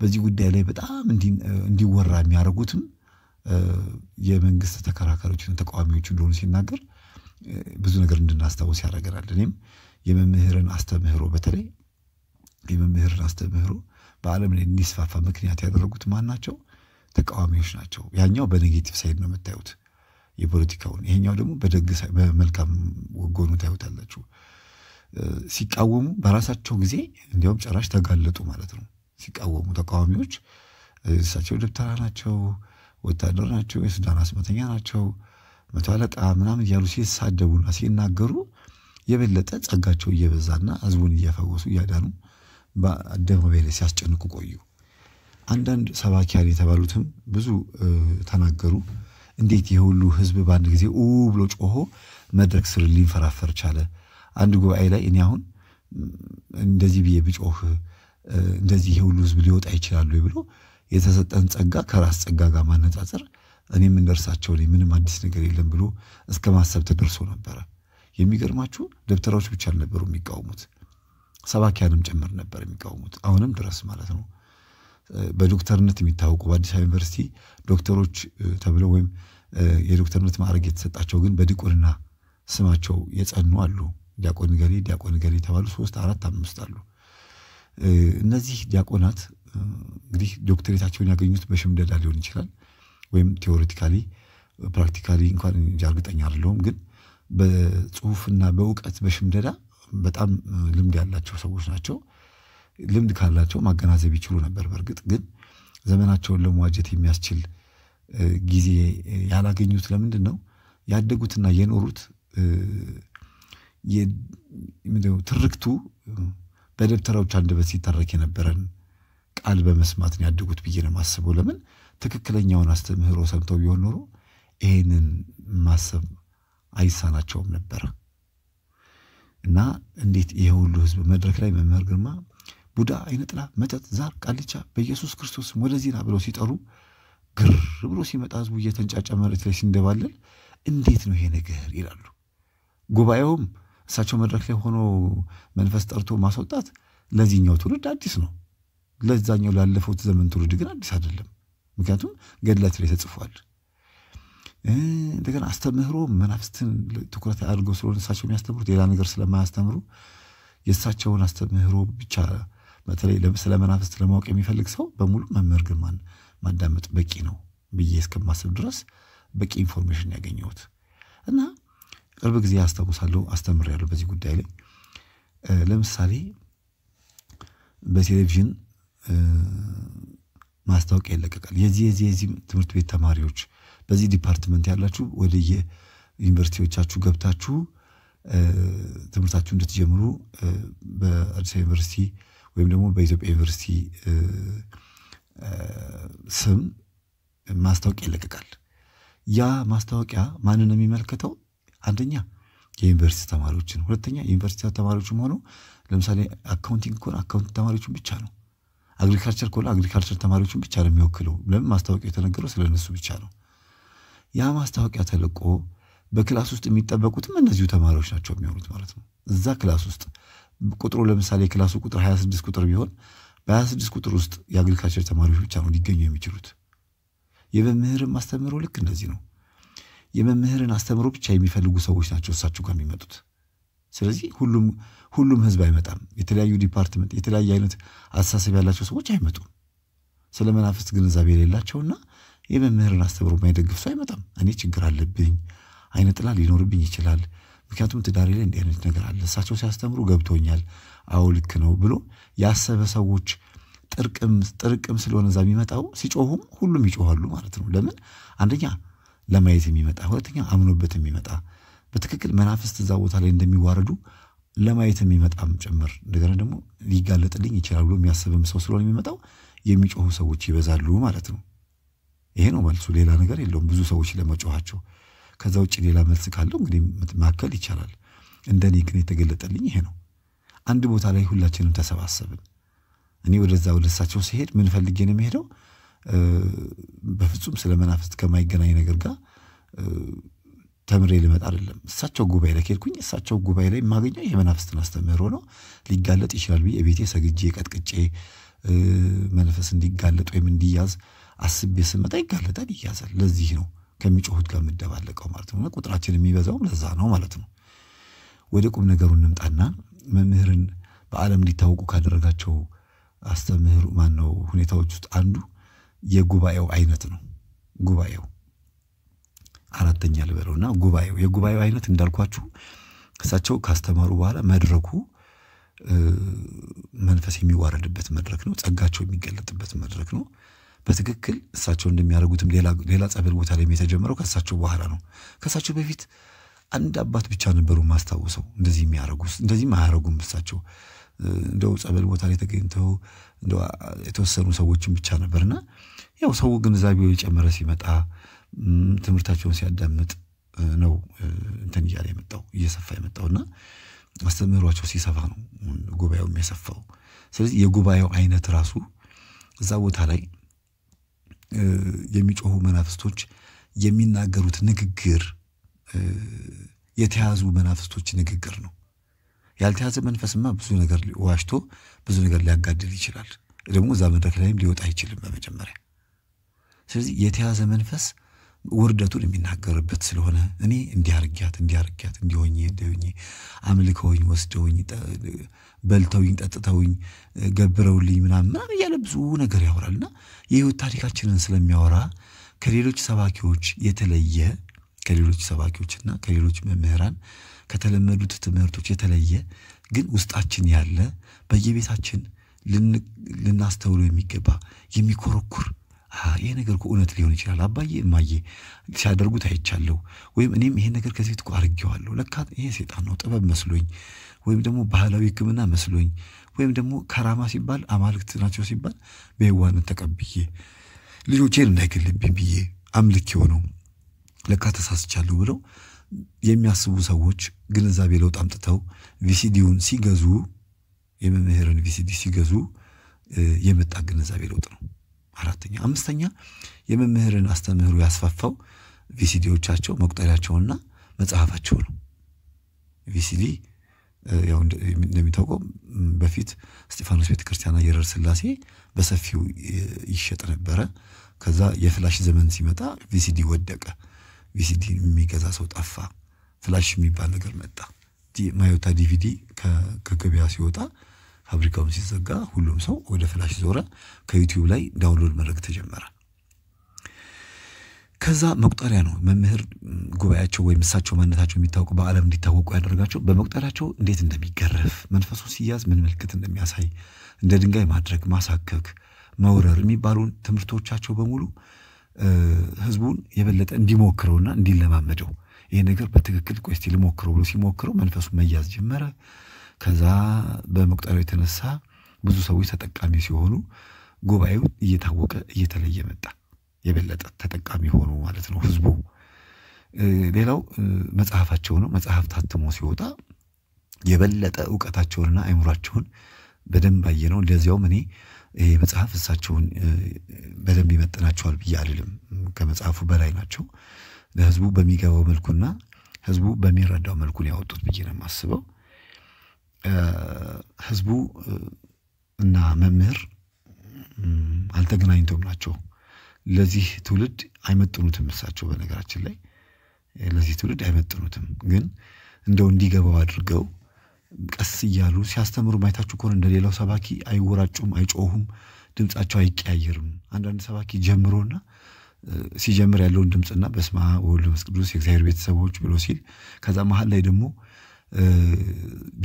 በዚህ ጉዳይ ላይ በጣም እንዲወራ የሚያደርጉትም የመንግስት ተከራካሪዎችና ተቃዋሚዎች እንደሆኑ ሲናገር ብዙ ነገር እንድናስታውስ ያደርገናል። እኔም የመምህርን አስተምህሮ በተለይ የመምህርን አስተምህሮ በዓለም ላይ እንዲስፋፋ ምክንያት ያደረጉት ማን ናቸው? ተቃዋሚዎች ናቸው። ያኛው በኔጌቲቭ ሳይድ ነው የምታዩት የፖለቲካውን፣ ይሄኛው ደግሞ በደግ በመልካም ጎኑ ታዩታላችሁ። ሲቃወሙ በራሳቸው ጊዜ እንዲያውም ጭራሽ ተጋለጡ ማለት ነው። ሲቃወሙ ተቃዋሚዎች እሳቸው ደብተራ ናቸው፣ ወታደር ናቸው፣ የሱዳን አስመተኛ ናቸው፣ መቶ አለቃ ምናምን እያሉ ሲሳደቡና ሲናገሩ የበለጠ ጸጋቸው እየበዛና ህዝቡን እያፈወሱ እያዳኑ በአደባባይ ሲያስጨንቁ ቆዩ። አንዳንድ ሰባኪያን የተባሉትም ብዙ ተናገሩ። እንዴት የሁሉ ህዝብ በአንድ ጊዜ ኡ ብሎ ጮሆ መድረክ ስር ሊንፈራፈር ቻለ? አንድ ጉባኤ ላይ እኔ አሁን እንደዚህ ብዬ ብጮህ እንደዚህ የሁሉ ህዝብ ሊወጣ ይችላሉ ብሎ የተሰጠን ጸጋ ከራስ ጸጋ ጋር ማነጻጸር እኔ ምንደርሳቸው ምንም አዲስ ነገር የለም ብሎ እስከ ማሰብ ተደርሶ ነበረ። የሚገርማችሁ ደብተራዎች ብቻ አልነበሩ የሚቃወሙት ሰባኪያንም ጭምር ነበር የሚቃወሙት አሁንም ድረስ ማለት ነው። በዶክተርነት የሚታወቁ በአዲስ አበባ ዩኒቨርሲቲ ዶክተሮች ተብለው ወይም የዶክተርነት ማዕረግ የተሰጣቸው ግን በዲቁንና ስማቸው የጸኑ አሉ። ዲያቆን ገሌ ዲያቆን ገሌ የተባሉ ሶስት አራት አምስት አሉ። እነዚህ ዲያቆናት እንግዲህ ዶክተሬታቸውን ያገኙት በሽምደዳ ሊሆን ይችላል ወይም ቴዎሬቲካሊ ፕራክቲካሊ እንኳን እርግጠኛ አይደለሁም። ግን በጽሁፍና በእውቀት በሽምደዳ በጣም ልምድ ያላቸው ሰዎች ናቸው። ልምድ ካላቸው ማገናዘብ ይችሉ ነበር። በእርግጥ ግን ዘመናቸውን ለመዋጀት የሚያስችል ጊዜ ያላገኙት ለምንድን ነው? ያደጉትና የኖሩት ትርክቱ በደብተራዎች አንደበት ሲተረክ የነበረን ቃል በመስማት ነው ያደጉት ብዬ ነው የማስበው። ለምን ትክክለኛውን አስተምህሮ ሰምተው ቢሆን ኖሮ ይህንን ማሰብ አይሳናቸውም ነበረ። እና እንዴት ይሄ ሁሉ ህዝብ መድረክ ላይ መምህር ግርማ ቡዳ አይነ ጥላ መጠጥ ዛር ቃልቻ በኢየሱስ ክርስቶስ ወደዚህ ና ብለው ሲጠሩ ግር ብሎ ሲመጣ ህዝቡ እየተንጫጫ መሬት ላይ ሲንደባለል እንዴት ነው ይሄ ነገር ይላሉ። ጉባኤውም እሳቸው መድረክ ላይ ሆኖ መንፈስ ጠርቶ ማስወጣት ለዚህኛው ትውልድ አዲስ ነው፣ ለዛኛው ላለፈው ዘመን ትውልድ ግን አዲስ አይደለም። ምክንያቱም ገድላት ላይ ተጽፏል። እንደገና አስተምህሮ መናፍስትን ትኩረት አድርገው ስለሆነ እሳቸው የሚያስተምሩት ሌላ ነገር ስለማያስተምሩ የእሳቸውን አስተምህሮ ብቻ በተለይ ስለ መናፍስት ለማወቅ የሚፈልግ ሰው በሙሉ መምህር ግርማን ማዳመጥ በቂ ነው ብዬ እስከማስብ ድረስ በቂ ኢንፎርሜሽን ያገኘሁት እና ቅርብ ጊዜ አስታውሳለሁ አስተምሬያለሁ በዚህ ጉዳይ ላይ ለምሳሌ በቴሌቪዥን ማስታወቂያ ይለቀቃል። የዚህ የዚህ የዚህ ትምህርት ቤት ተማሪዎች በዚህ ዲፓርትመንት ያላችሁ ወደ የዩኒቨርሲቲዎቻችሁ ገብታችሁ ትምህርታችሁ እንድትጀምሩ በአዲስ አበባ ዩኒቨርሲቲ ወይም ደግሞ በኢትዮጵያ ዩኒቨርሲቲ ስም ማስታወቂያ ይለቀቃል። ያ ማስታወቂያ ማንን ነው የሚመለከተው? አንደኛ የዩኒቨርሲቲ ተማሪዎችን፣ ሁለተኛ የዩኒቨርሲቲ ተማሪዎችም ሆኖ ለምሳሌ አካውንቲንግ ከሆነ አካውንቲንግ ተማሪዎችን ብቻ ነው። አግሪካልቸር ከሆነ አግሪካልቸር ተማሪዎችን ብቻ ነው የሚወክለው። ለምን? ማስታወቂያ የተነገረው ስለነሱ ብቻ ነው። ያ ማስታወቂያ ተለቆ በክላስ ውስጥ የሚጠበቁትም እነዚሁ ተማሪዎች ናቸው የሚሆኑት ማለት ነው። እዛ ክላስ ውስጥ ቁጥሩ ለምሳሌ የክላሱ ቁጥር 26 ቁጥር ቢሆን በ26 ቁጥር ውስጥ የአግሪካልቸር ተማሪዎች ብቻ ነው ሊገኙ የሚችሉት። የመምህርን አስተምህሮ ልክ እንደዚህ ነው። የመምህርን አስተምህሮ ብቻ የሚፈልጉ ሰዎች ናቸው እሳቸው ጋር የሚመጡት። ስለዚህ ሁሉም ሁሉም ህዝብ አይመጣም። የተለያዩ ዲፓርትመንት፣ የተለያየ አይነት አስተሳሰብ ያላቸው ሰዎች አይመጡም። ስለ መናፍስት ግንዛቤ የሌላቸውና የመምህርን አስተምሮ የማይደግፍ ሰው አይመጣም። እኔ ችግር አለብኝ፣ አይነ ጥላ ሊኖርብኝ ይችላል። ምክንያቱም ትዳሬ ላይ እንዲህ አይነት ነገር አለ፣ እሳቸው ሲያስተምሩ ገብቶኛል፣ አዎ ልክ ነው ብሎ ያሰበ ሰዎች ጥርቅም ስለሆነ እዛ የሚመጣው ሲጮሁም ሁሉም ይጮኋሉ ማለት ነው። ለምን አንደኛ ለማየት የሚመጣ ሁለተኛ አምኖበት የሚመጣ በትክክል መናፍስት እዛ ቦታ ላይ እንደሚዋረዱ ለማየት የሚመጣም ጭምር እንደገና ደግሞ ሊጋለጥልኝ ይችላል ብሎ የሚያስብም ሰው ስለሆነ የሚመጣው የሚጮሁ ሰዎች ይበዛሉ ማለት ነው። ይሄ ነው መልሱ። ሌላ ነገር የለውም። ብዙ ሰዎች ለመጮኋቸው ከዛ ውጭ ሌላ መልስ ካለው እንግዲህ ማከል ይቻላል። እንደኔ ግን የተገለጠልኝ ይሄ ነው። አንድ ቦታ ላይ ሁላችንም ተሰባሰብን። እኔ ወደዛ ወደ እሳቸው ሲሄድ ምን ፈልጌ ነው የሚሄደው? በፍጹም ስለ መናፍስት ከማይገናኝ ነገር ጋር ተምሬ ልመጣ አይደለም። እሳቸው ጉባኤ ላይ ከሄድኩኝ እሳቸው ጉባኤ ላይ የማገኘው የመናፍስትን አስተምህሮ ነው። ሊጋለጥ ይችላል ብዬ ቤቴ ሰግጄ ቀጥቅጬ መንፈስ እንዲጋለጥ ወይም እንዲያዝ አስቤ ስመጣ ይጋለጣል፣ ይያዛል። ለዚህ ነው ከሚጮሁት ጋር የምደባለቀው ማለት ነው። ቁጥራችን የሚበዛውም ለዛ ነው ማለት ነው። ወደ ቁም ነገሩ እንምጣና መምህርን በዓለም እንዲታወቁ ካደረጋቸው አስተምህሩ ማነው ሁኔታዎች ውስጥ አንዱ የጉባኤው አይነት ነው። ጉባኤው አራተኛ ልበለውና ጉባኤው የጉባኤው አይነት እንዳልኳችሁ እሳቸው ካስተማሩ በኋላ መድረኩ መንፈስ የሚዋረድበት መድረክ ነው። ጸጋቸው የሚገለጥበት መድረክ ነው። በትክክል እሳቸው እንደሚያደርጉትም ሌላ ጸበል ቦታ ላይ የተጀመረው ከእሳቸው በኋላ ነው። ከእሳቸው በፊት አንድ አባት ብቻ ነበሩ ማስታውሰው እንደዚህ የሚያደርጉ እንደዚህም አያደርጉም። እሳቸው እንደው ጸበል ቦታ ላይ ተገኝተው እንደው የተወሰኑ ሰዎችን ብቻ ነበርና ያው ሰው ግንዛቤው የጨመረ ሲመጣ ትምህርታቸውን ሲያዳምጥ ነው እንትን እያለ የመጣው እየሰፋ የመጣውና አስተምህሯቸው ሲሰፋ ነው ጉባኤው የሚያሰፋው። ስለዚህ የጉባኤው አይነት ራሱ እዛ ቦታ ላይ የሚጮሁ መናፍስቶች የሚናገሩት ንግግር የተያዙ መናፍስቶች ንግግር ነው። ያልተያዘ መንፈስማ ብዙ ነገር ዋሽቶ ብዙ ነገር ሊያጋድል ይችላል። ደግሞ እዛ መድረክ ላይም ሊወጣ አይችልም በመጀመሪያ። ስለዚህ የተያዘ መንፈስ ውርደቱን የሚናገርበት ስለሆነ እኔ እንዲያርጊያት እንዲያርጊያት እንዲሆኝ እንዲሆኝ አምልከውኝ ወስደውኝ በልተውኝ ጠጥተውኝ ገብረውልኝ ምናምን ምናምን እያለ ብዙ ነገር ያወራል እና የህይወት ታሪካችንን ስለሚያወራ ከሌሎች ሰባኪዎች የተለየ ከሌሎች ሰባኪዎችና ከሌሎች መምህራን ከተለመዱት ትምህርቶች የተለየ ግን ውስጣችን ያለ በየቤታችን ልናስተውሎ የሚገባ የሚኮረኩር ይሄ ነገር እኮ እውነት ሊሆን ይችላል፣ አባዬ እማዬ ሲያደርጉት አይቻለሁ፣ ወይም እኔም ይሄን ነገር ከዚህ በፊት አርጌዋለሁ። ለካ ይሄ ሴጣን ነው ጥበብ መስሎኝ ወይም ደግሞ ባህላዊ ሕክምና መስሎኝ ወይም ደግሞ ከራማ ሲባል አማልክት ናቸው ሲባል በየዋህነት ተቀብዬ ልጆቼን እንዳይገልብኝ ብዬ አምልክ የሆነው ለካ ተሳስቻለሁ ብለው የሚያስቡ ሰዎች ግንዛቤ ለውጥ አምጥተው ቪሲዲውን ሲገዙ የመምህርን ቪሲዲ ሲገዙ የመጣ ግንዛቤ ለውጥ ነው። አራተኛ አምስተኛ የመምህርን አስተምህሮ ያስፋፋው ቪሲዲዎቻቸው መቁጠሪያቸውና መጽሐፋቸው ነው። ቪሲዲ ያው እንደሚታወቀው በፊት እስጢፋኖስ ቤተክርስቲያን አየረር ስላሴ በሰፊው ይሸጥ ነበረ። ከዛ የፍላሽ ዘመን ሲመጣ ቪሲዲ ወደቀ። ቪሲዲ የሚገዛ ሰው ጠፋ። ፍላሽ የሚባል ነገር መጣ። ማዮታ ዲቪዲ ከገበያ ሲወጣ ፋብሪካውም ሲዘጋ ሁሉም ሰው ወደ ፍላሽ ዞረ። ከዩቲዩብ ላይ ዳውንሎድ መድረግ ተጀመረ። ከዛ መቁጠሪያ ነው መምህር ጉባኤያቸው ወይም እሳቸው ማንነታቸው የሚታወቁ በዓለም እንዲታወቁ ያደረጋቸው በመቁጠሪያቸው እንዴት እንደሚገረፍ መንፈሱ ሲያዝ ምን ምልክት እንደሚያሳይ እንደ ድንጋይ ማድረግ፣ ማሳከክ፣ መውረር የሚባሉን ትምህርቶቻቸው በሙሉ ህዝቡን የበለጠ እንዲሞክረውና እንዲለማመደው ይህ ነገር በትክክል ቆይ እስቲ ልሞክረው ብሎ ሲሞክረው መንፈሱ መያዝ ጀመረ። ከዛ በመቁጠሪያው የተነሳ ብዙ ሰዎች ተጠቃሚ ሲሆኑ ጉባኤው እየታወቀ እየተለየ መጣ። የበለጠ ተጠቃሚ ሆኑ ማለት ነው ህዝቡ። ሌላው መጽሐፋቸው ነው። መጽሐፍ ታትሞ ሲወጣ የበለጠ እውቀታቸውንና አይምሯቸውን በደንብ ነው። ለዚያውም እኔ ይሄ መጽሐፍ እሳቸውን በደንብ ይመጥናቸዋል ብዬ አልልም። ከመጽሐፉ በላይ ናቸው። ለህዝቡ በሚገባው መልኩና ህዝቡ በሚረዳው መልኩ ነው ያወጡት ብዬ ነው የማስበው። ህዝቡ እና መምህር አልተገናኝተውም ናቸው። ለዚህ ትውልድ አይመጥኑትም። እሳቸው በነገራችን ላይ ለዚህ ትውልድ አይመጥኑትም፣ ግን እንደው እንዲገባው አድርገው ቀስ እያሉ ሲያስተምሩ ማየታችሁ ከሆነ እንደሌላው ሰባኪ አይወራጩም፣ አይጮሁም፣ ድምፃቸው አይቀያየርም። አንዳንድ ሰባኪ ጀምሮና ሲጀምር ያለውን ድምፅና በስመ አብ ወወልድ ወመንፈስ ቅዱስ የእግዚአብሔር ቤተሰቦች ብሎ ሲል ከዛ መሀል ላይ ደግሞ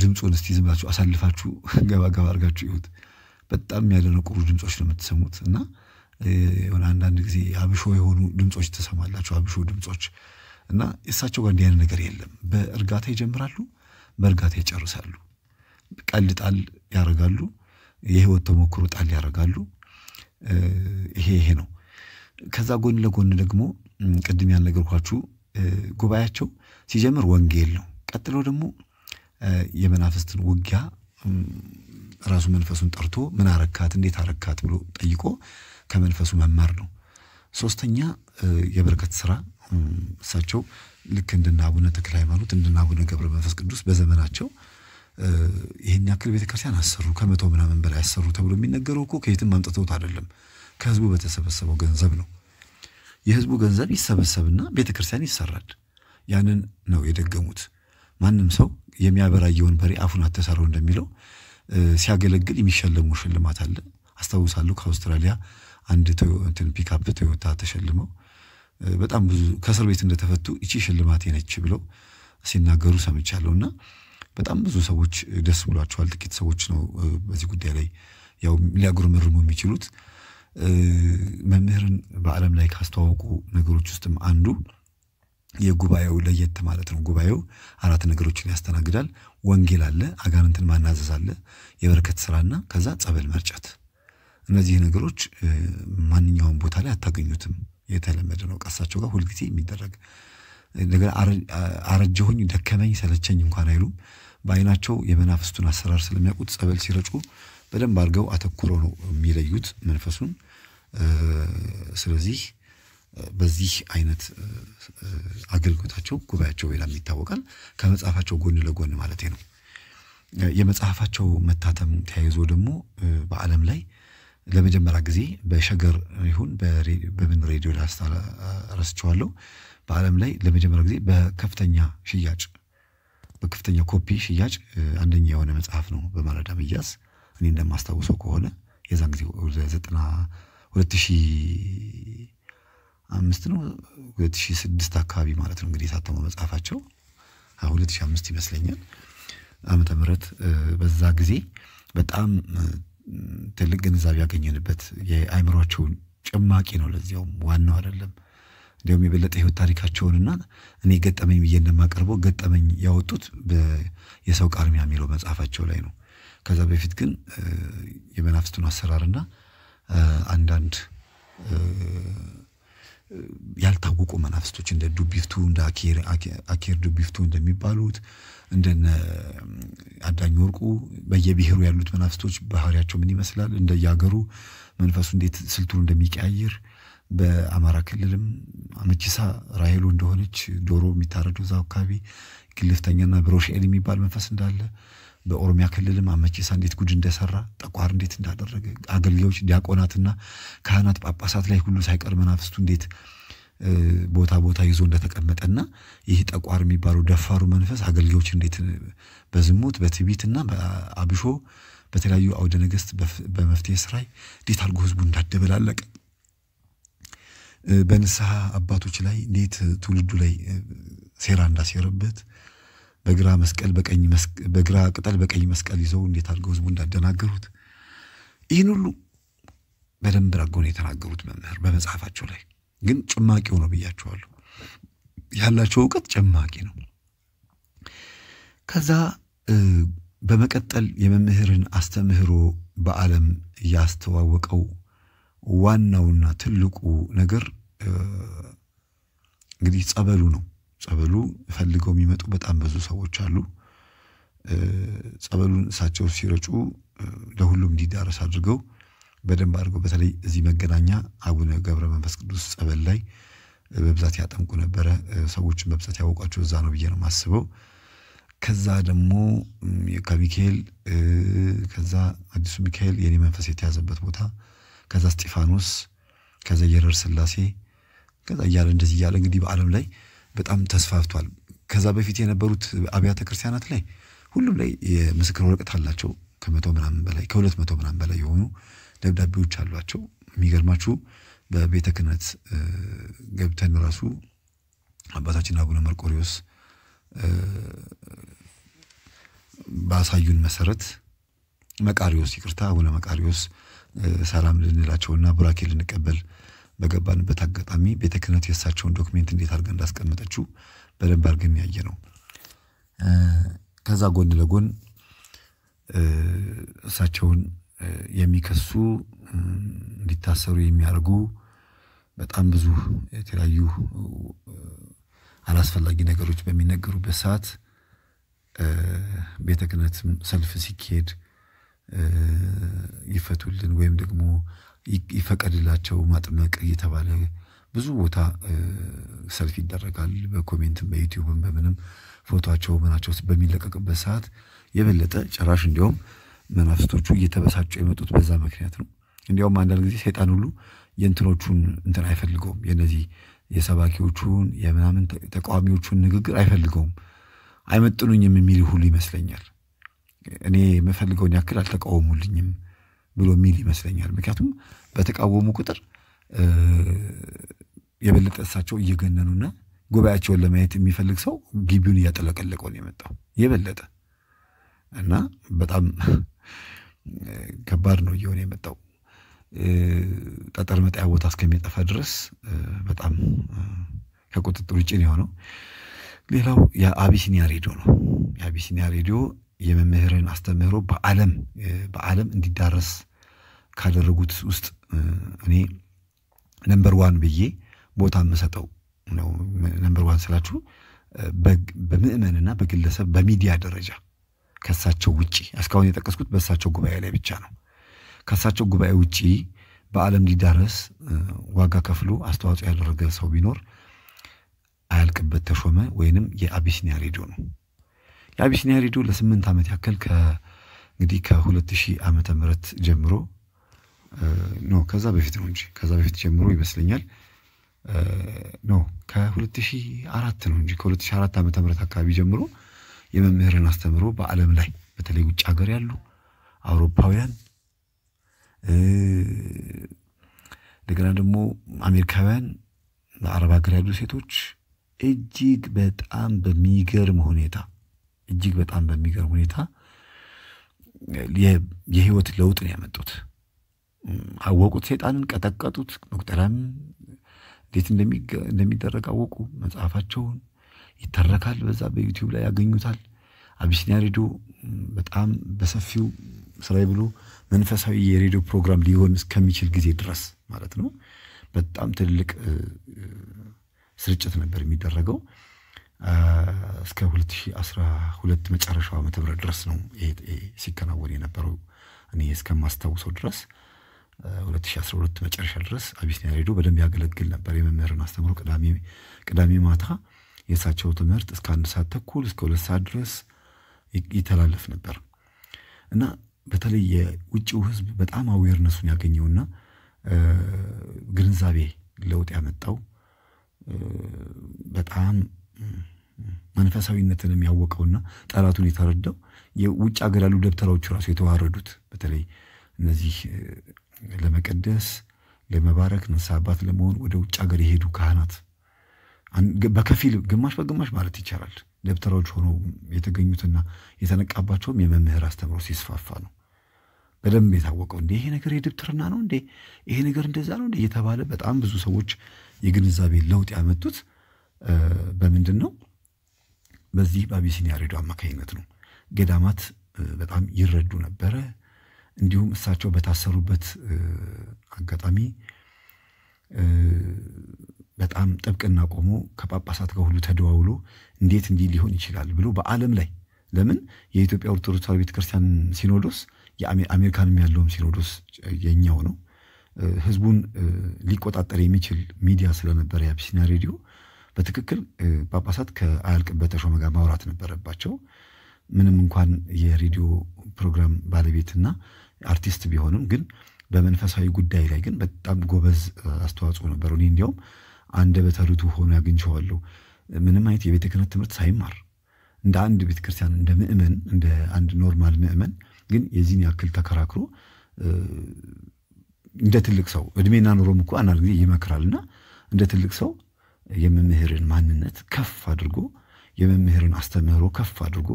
ድምፁን እስቲ ዝም ብላችሁ አሳልፋችሁ ገባገባ አድርጋችሁ ይሁት። በጣም የሚያደነቁሩ ድምፆች ነው የምትሰሙት እና የሆነ አንዳንድ ጊዜ አብሾ የሆኑ ድምፆች ተሰማላቸው አብሾ ድምፆች እና እሳቸው ጋር እንዲያን ነገር የለም። በእርጋታ ይጀምራሉ፣ በእርጋታ ይጨርሳሉ። ቀልድ ጣል ያደርጋሉ፣ የህይወት ተሞክሮ ጣል ያደርጋሉ። ይሄ ይሄ ነው። ከዛ ጎን ለጎን ደግሞ ቅድም ያልነገርኳችሁ ጉባኤያቸው ሲጀምር ወንጌል ነው። ቀጥሎ ደግሞ የመናፍስትን ውጊያ ራሱ መንፈሱን ጠርቶ ምን አረካት እንዴት አረካት ብሎ ጠይቆ ከመንፈሱ መማር ነው። ሶስተኛ የበረከት ስራ እሳቸው ልክ እንደነ አቡነ ተክለ ሃይማኖት እንደነ አቡነ ገብረ መንፈስ ቅዱስ በዘመናቸው ይህን ያክል ቤተክርስቲያን አሰሩ ከመቶ ምናምን በላይ አሰሩ ተብሎ የሚነገረው እኮ ከየትም አምጥተውት አይደለም፣ ከህዝቡ በተሰበሰበው ገንዘብ ነው። የህዝቡ ገንዘብ ይሰበሰብና ቤተክርስቲያን ይሰራል። ያንን ነው የደገሙት። ማንም ሰው የሚያበራየውን በሬ አፉን አትሰራው እንደሚለው ሲያገለግል የሚሸለሙ ሽልማት አለ። አስታውሳለሁ ከአውስትራሊያ አንድ እንትን ፒካፕ ቶዮታ ተሸልመው በጣም ብዙ ከእስር ቤት እንደተፈቱ እቺ ሽልማቴ ነች ብለው ሲናገሩ ሰምቻለሁ። እና በጣም ብዙ ሰዎች ደስ ብሏቸዋል። ጥቂት ሰዎች ነው በዚህ ጉዳይ ላይ ያው ሊያጉረመርሙ የሚችሉት። መምህርን በዓለም ላይ ካስተዋወቁ ነገሮች ውስጥም አንዱ የጉባኤው ለየት ማለት ነው። ጉባኤው አራት ነገሮችን ያስተናግዳል። ወንጌል አለ፣ አጋንንትን ማናዘዝ አለ፣ የበረከት ስራና ከዛ ጸበል መርጨት እነዚህ ነገሮች ማንኛውም ቦታ ላይ አታገኙትም። የተለመደ ነው። ቀሳቸው ጋር ሁልጊዜ የሚደረግ ነገር። አረጀሁኝ፣ ደከመኝ፣ ሰለቸኝ እንኳን አይሉም። በአይናቸው የመናፍስቱን አሰራር ስለሚያውቁት ጸበል ሲረጩ በደንብ አድርገው አተኩረው ነው የሚለዩት መንፈሱን። ስለዚህ በዚህ አይነት አገልግሎታቸው ጉባኤያቸው በሌላም ይታወቃል። ከመጽሐፋቸው ጎን ለጎን ማለት ነው። የመጽሐፋቸው መታተም ተያይዞ ደግሞ በዓለም ላይ ለመጀመሪያ ጊዜ በሸገር ይሁን በምን ሬዲዮ ላይ ረስቸዋለሁ። በዓለም ላይ ለመጀመሪያ ጊዜ በከፍተኛ ሽያጭ በከፍተኛ ኮፒ ሽያጭ አንደኛ የሆነ መጽሐፍ ነው በማለዳ መያዝ። እኔ እንደማስታውሰው ከሆነ የዛን ጊዜ ዘጠና ሁለት ሺህ አምስት ነው ሁለት ሺህ ስድስት አካባቢ ማለት ነው እንግዲህ የታተመው መጽሐፋቸው ሁለት ሺህ አምስት ይመስለኛል ዓመተ ምህረት በዛ ጊዜ በጣም ትልቅ ግንዛቤ ያገኘንበት የአይምሯቸውን ጭማቂ ነው። ለዚያውም ዋናው አይደለም። እንዲሁም የበለጠ ህይወት ታሪካቸውንና እኔ ገጠመኝ ብዬ እንደማቀርበው ገጠመኝ ያወጡት የሰው ቃርሚያ የሚለው መጽሐፋቸው ላይ ነው። ከዛ በፊት ግን የመናፍስቱን አሰራርና አንዳንድ ያልታወቁ መናፍስቶች እንደ ዱቢፍቱ እንደ አኬር ዱቢፍቱ እንደሚባሉት እንደነ አዳኝ ወርቁ በየብሔሩ ያሉት መናፍስቶች ባህሪያቸው ምን ይመስላል፣ እንደየሀገሩ መንፈሱ እንዴት ስልቱን እንደሚቀያየር በአማራ ክልልም አመቺሳ ራሄሉ እንደሆነች ዶሮ የሚታረዱ እዛ አካባቢ ግልፍተኛና ብሮሽኤል የሚባል መንፈስ እንዳለ በኦሮሚያ ክልልም አመቺሳ እንዴት ጉድ እንደሰራ ጠቋር እንዴት እንዳደረገ አገልጋዮች ዲያቆናትና ካህናት ጳጳሳት ላይ ሁሉ ሳይቀር መናፍስቱ እንዴት ቦታ ቦታ ይዞ እንደተቀመጠና ይህ ጠቋር የሚባለው ደፋሩ መንፈስ አገልጋዮች እንዴት በዝሙት በትቢትና በአብሾ በተለያዩ አውደ ነገስት በመፍትሄ ስራይ እንዴት አድርጎ ህዝቡ እንዳደበላለቀ በንስሐ አባቶች ላይ እንዴት ትውልዱ ላይ ሴራ እንዳሴረበት በግራ መስቀል በግራ ቅጠል በቀኝ መስቀል ይዘው እንዴት አድርገው ህዝቡ እንዳደናገሩት ይህን ሁሉ በደንብ አድርገው ነው የተናገሩት መምህር በመጽሐፋቸው ላይ ግን ጭማቂው ነው ብያቸዋለሁ። ያላቸው እውቀት ጭማቂ ነው። ከዛ በመቀጠል የመምህርን አስተምህሮ በዓለም ያስተዋወቀው ዋናውና ትልቁ ነገር እንግዲህ ጸበሉ ነው። ጸበሉ ፈልገው የሚመጡ በጣም ብዙ ሰዎች አሉ። ጸበሉን እሳቸው ሲረጩ ለሁሉም እንዲዳረስ አድርገው በደንብ አድርገው በተለይ እዚህ መገናኛ አቡነ ገብረ መንፈስ ቅዱስ ጸበል ላይ በብዛት ያጠምቁ ነበረ። ሰዎችን በብዛት ያወቋቸው እዛ ነው ብዬ ነው የማስበው። ከዛ ደግሞ ከሚካኤል ከዛ አዲሱ ሚካኤል የኔ መንፈስ የተያዘበት ቦታ ከዛ እስጢፋኖስ ከዛ የረር ስላሴ ከዛ እያለ እንደዚህ እያለ እንግዲህ በዓለም ላይ በጣም ተስፋፍቷል። ከዛ በፊት የነበሩት አብያተ ክርስቲያናት ላይ ሁሉም ላይ የምስክር ወረቀት አላቸው። ከመቶ ምናምን በላይ ከሁለት መቶ ምናምን በላይ የሆኑ ደብዳቤዎች አሏቸው። የሚገርማችሁ በቤተ ክህነት ገብተን ራሱ አባታችን አቡነ መርቆሪዎስ ባሳዩን መሰረት መቃሪዎስ ይቅርታ፣ አቡነ መቃሪዎስ ሰላም ልንላቸውና ቡራኬ ልንቀበል በገባንበት አጋጣሚ ቤተ ክህነት የእሳቸውን ዶክሜንት እንዴት አድርገን እንዳስቀመጠችው በደንብ አድርገን ያየ ነው። ከዛ ጎን ለጎን እሳቸውን የሚከሱ እንዲታሰሩ የሚያደርጉ በጣም ብዙ የተለያዩ አላስፈላጊ ነገሮች በሚነገሩበት ሰዓት ቤተ ክህነት ሰልፍ ሲካሄድ ይፈቱልን ወይም ደግሞ ይፈቀድላቸው ማጥመቅ እየተባለ ብዙ ቦታ ሰልፍ ይደረጋል። በኮሜንትም በዩቲዩብም በምንም ፎቶቸው ምናቸው በሚለቀቅበት ሰዓት የበለጠ ጭራሽ እንዲሁም መናፍስቶቹ እየተበሳጩ የመጡት በዛ ምክንያት ነው። እንዲያውም አንዳንድ ጊዜ ሰይጣን ሁሉ የእንትኖቹን እንትን አይፈልገውም። የነዚህ የሰባኪዎቹን የምናምን ተቃዋሚዎቹን ንግግር አይፈልገውም። አይመጥኑኝም የሚል ሁሉ ይመስለኛል። እኔ የምፈልገውን ያክል አልተቃወሙልኝም ብሎ የሚል ይመስለኛል። ምክንያቱም በተቃወሙ ቁጥር የበለጠ እሳቸው እየገነኑና ጉባኤያቸውን ለማየት የሚፈልግ ሰው ግቢውን እያጠለቀለቀው ነው የመጣው የበለጠ እና በጣም ከባድ ነው እየሆነ የመጣው። ጠጠር መጣያ ቦታ እስከሚጠፋ ድረስ በጣም ከቁጥጥር ውጭ ነው የሆነው። ሌላው የአቢሲኒያ ሬዲዮ ነው። የአቢሲኒያ ሬዲዮ የመምህርን አስተምህሮ በዓለም በዓለም እንዲዳረስ ካደረጉት ውስጥ እኔ ነምበር ዋን ብዬ ቦታ የምሰጠው ነው። ነምበር ዋን ስላችሁ በምዕመንና በግለሰብ በሚዲያ ደረጃ ከእሳቸው ውጪ እስካሁን የጠቀስኩት በእሳቸው ጉባኤ ላይ ብቻ ነው። ከእሳቸው ጉባኤ ውጪ በዓለም ሊዳረስ ዋጋ ከፍሎ አስተዋጽኦ ያደረገ ሰው ቢኖር አያልቅበት ተሾመ ወይንም የአቢሲኒያ ሬዲዮ ነው። የአቢሲኒያ ሬዲዮ ለስምንት ዓመት ያክል እንግዲህ ከሁለት ሺህ ዓመተ ምህረት ጀምሮ ኖ ከዛ በፊት ነው እንጂ ከዛ በፊት ጀምሮ ይመስለኛል ኖ ከሁለት ሺህ አራት ነው እንጂ ከሁለት ሺህ አራት ዓመተ ምህረት አካባቢ ጀምሮ የመምህርን አስተምሮ በዓለም ላይ በተለይ ውጭ ሀገር ያሉ አውሮፓውያን እንደገና ደግሞ አሜሪካውያን በአረብ ሀገር ያሉ ሴቶች እጅግ በጣም በሚገርም ሁኔታ እጅግ በጣም በሚገርም ሁኔታ የህይወት ለውጥ ነው ያመጡት። አወቁት፣ ሰይጣንን ቀጠቀጡት፣ መቁጠሪያም እንዴት እንደሚደረግ አወቁ፣ መጽሐፋቸውን ይተረካል። በዛ በዩቲዩብ ላይ ያገኙታል። አቢሲኒያ ሬዲዮ በጣም በሰፊው ስራይ ብሎ መንፈሳዊ የሬዲዮ ፕሮግራም ሊሆን እስከሚችል ጊዜ ድረስ ማለት ነው። በጣም ትልቅ ስርጭት ነበር የሚደረገው። እስከ 2012 መጨረሻው ዓመተ ምህረት ድረስ ነው ሲከናወን የነበረው እኔ እስከማስታውሰው ድረስ 2012 መጨረሻ ድረስ አቢሲኒያ ሬዲዮ በደንብ ያገለግል ነበር። የመምህርን አስተምሮ ቅዳሜ ማታ የእሳቸው ትምህርት እስከ አንድ ሰዓት ተኩል እስከ ሁለት ሰዓት ድረስ ይተላለፍ ነበር እና በተለይ የውጭው ህዝብ በጣም አዌርነሱን ያገኘውና ግንዛቤ ለውጥ ያመጣው በጣም መንፈሳዊነትን የሚያወቀውና ጠላቱን የተረዳው የውጭ ሀገር ያሉ ደብተራዎቹ ራሱ የተዋረዱት በተለይ እነዚህ ለመቀደስ ለመባረክ ንስሐ አባት ለመሆን ወደ ውጭ ሀገር የሄዱ ካህናት በከፊል ግማሽ በግማሽ ማለት ይቻላል ደብተራዎች ሆነው የተገኙትና የተነቃባቸውም የመምህር አስተምሮ ሲስፋፋ ነው በደንብ የታወቀው። እንዴ ይሄ ነገር የድብትርና ነው እንዴ ይሄ ነገር እንደዛ ነው እንዴ የተባለ በጣም ብዙ ሰዎች የግንዛቤ ለውጥ ያመጡት በምንድን ነው? በዚህ በአቢሲኒያ ሬዲዮ አማካኝነት ነው። ገዳማት በጣም ይረዱ ነበረ። እንዲሁም እሳቸው በታሰሩበት አጋጣሚ በጣም ጥብቅና ቆሞ ከጳጳሳት ጋር ሁሉ ተደዋውሎ እንዴት እንዲህ ሊሆን ይችላል ብሎ በዓለም ላይ ለምን የኢትዮጵያ ኦርቶዶክስ ተዋሕዶ ቤተክርስቲያን ሲኖዶስ አሜሪካንም ያለውም ሲኖዶስ የኛው ነው። ህዝቡን ሊቆጣጠር የሚችል ሚዲያ ስለነበረ የአቢሲኒያ ሬዲዮ በትክክል ጳጳሳት ከአያልቅበት ተሾመ ጋር ማውራት ነበረባቸው። ምንም እንኳን የሬዲዮ ፕሮግራም ባለቤትና አርቲስት ቢሆንም ግን በመንፈሳዊ ጉዳይ ላይ ግን በጣም ጎበዝ አስተዋጽኦ ነበረው። እኔ እንዲያውም አንደበተ ርቱዕ ሆኖ አግኝቼዋለሁ። ምንም አይነት የቤተ ክህነት ትምህርት ሳይማር እንደ አንድ ቤተ ክርስቲያን እንደ ምእመን እንደ አንድ ኖርማል ምእመን ግን የዚህን ያክል ተከራክሮ እንደ ትልቅ ሰው እድሜና ኑሮም እኮ አንዳንድ ጊዜ ይመክራልና እንደ ትልቅ ሰው የመምህርን ማንነት ከፍ አድርጎ የመምህርን አስተምህሮ ከፍ አድርጎ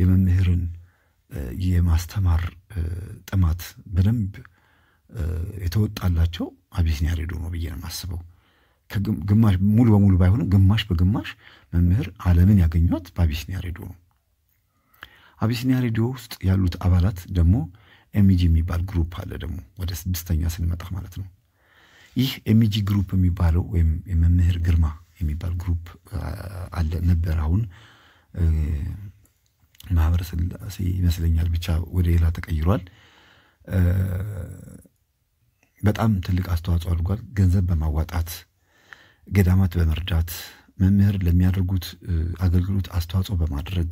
የመምህርን የማስተማር ጥማት በደንብ የተወጣላቸው አቢሲኒያ ሬዲዮ ነው ብዬ ነው የማስበው። ግማሽ ሙሉ በሙሉ ባይሆንም ግማሽ በግማሽ መምህር አለምን ያገኟት በአቢሲኒያ ሬዲዮ ነው። አቢሲኒያ ሬዲዮ ውስጥ ያሉት አባላት ደግሞ ኤሚጂ የሚባል ግሩፕ አለ። ደግሞ ወደ ስድስተኛ ስንመጣ ማለት ነው። ይህ ኤሚጂ ግሩፕ የሚባለው ወይም የመምህር ግርማ የሚባል ግሩፕ አለ ነበር። አሁን ማህበረሰብ ይመስለኛል ብቻ ወደ ሌላ ተቀይሯል። በጣም ትልቅ አስተዋጽኦ አድርጓል። ገንዘብ በማዋጣት ገዳማት በመርዳት መምህር ለሚያደርጉት አገልግሎት አስተዋጽኦ በማድረግ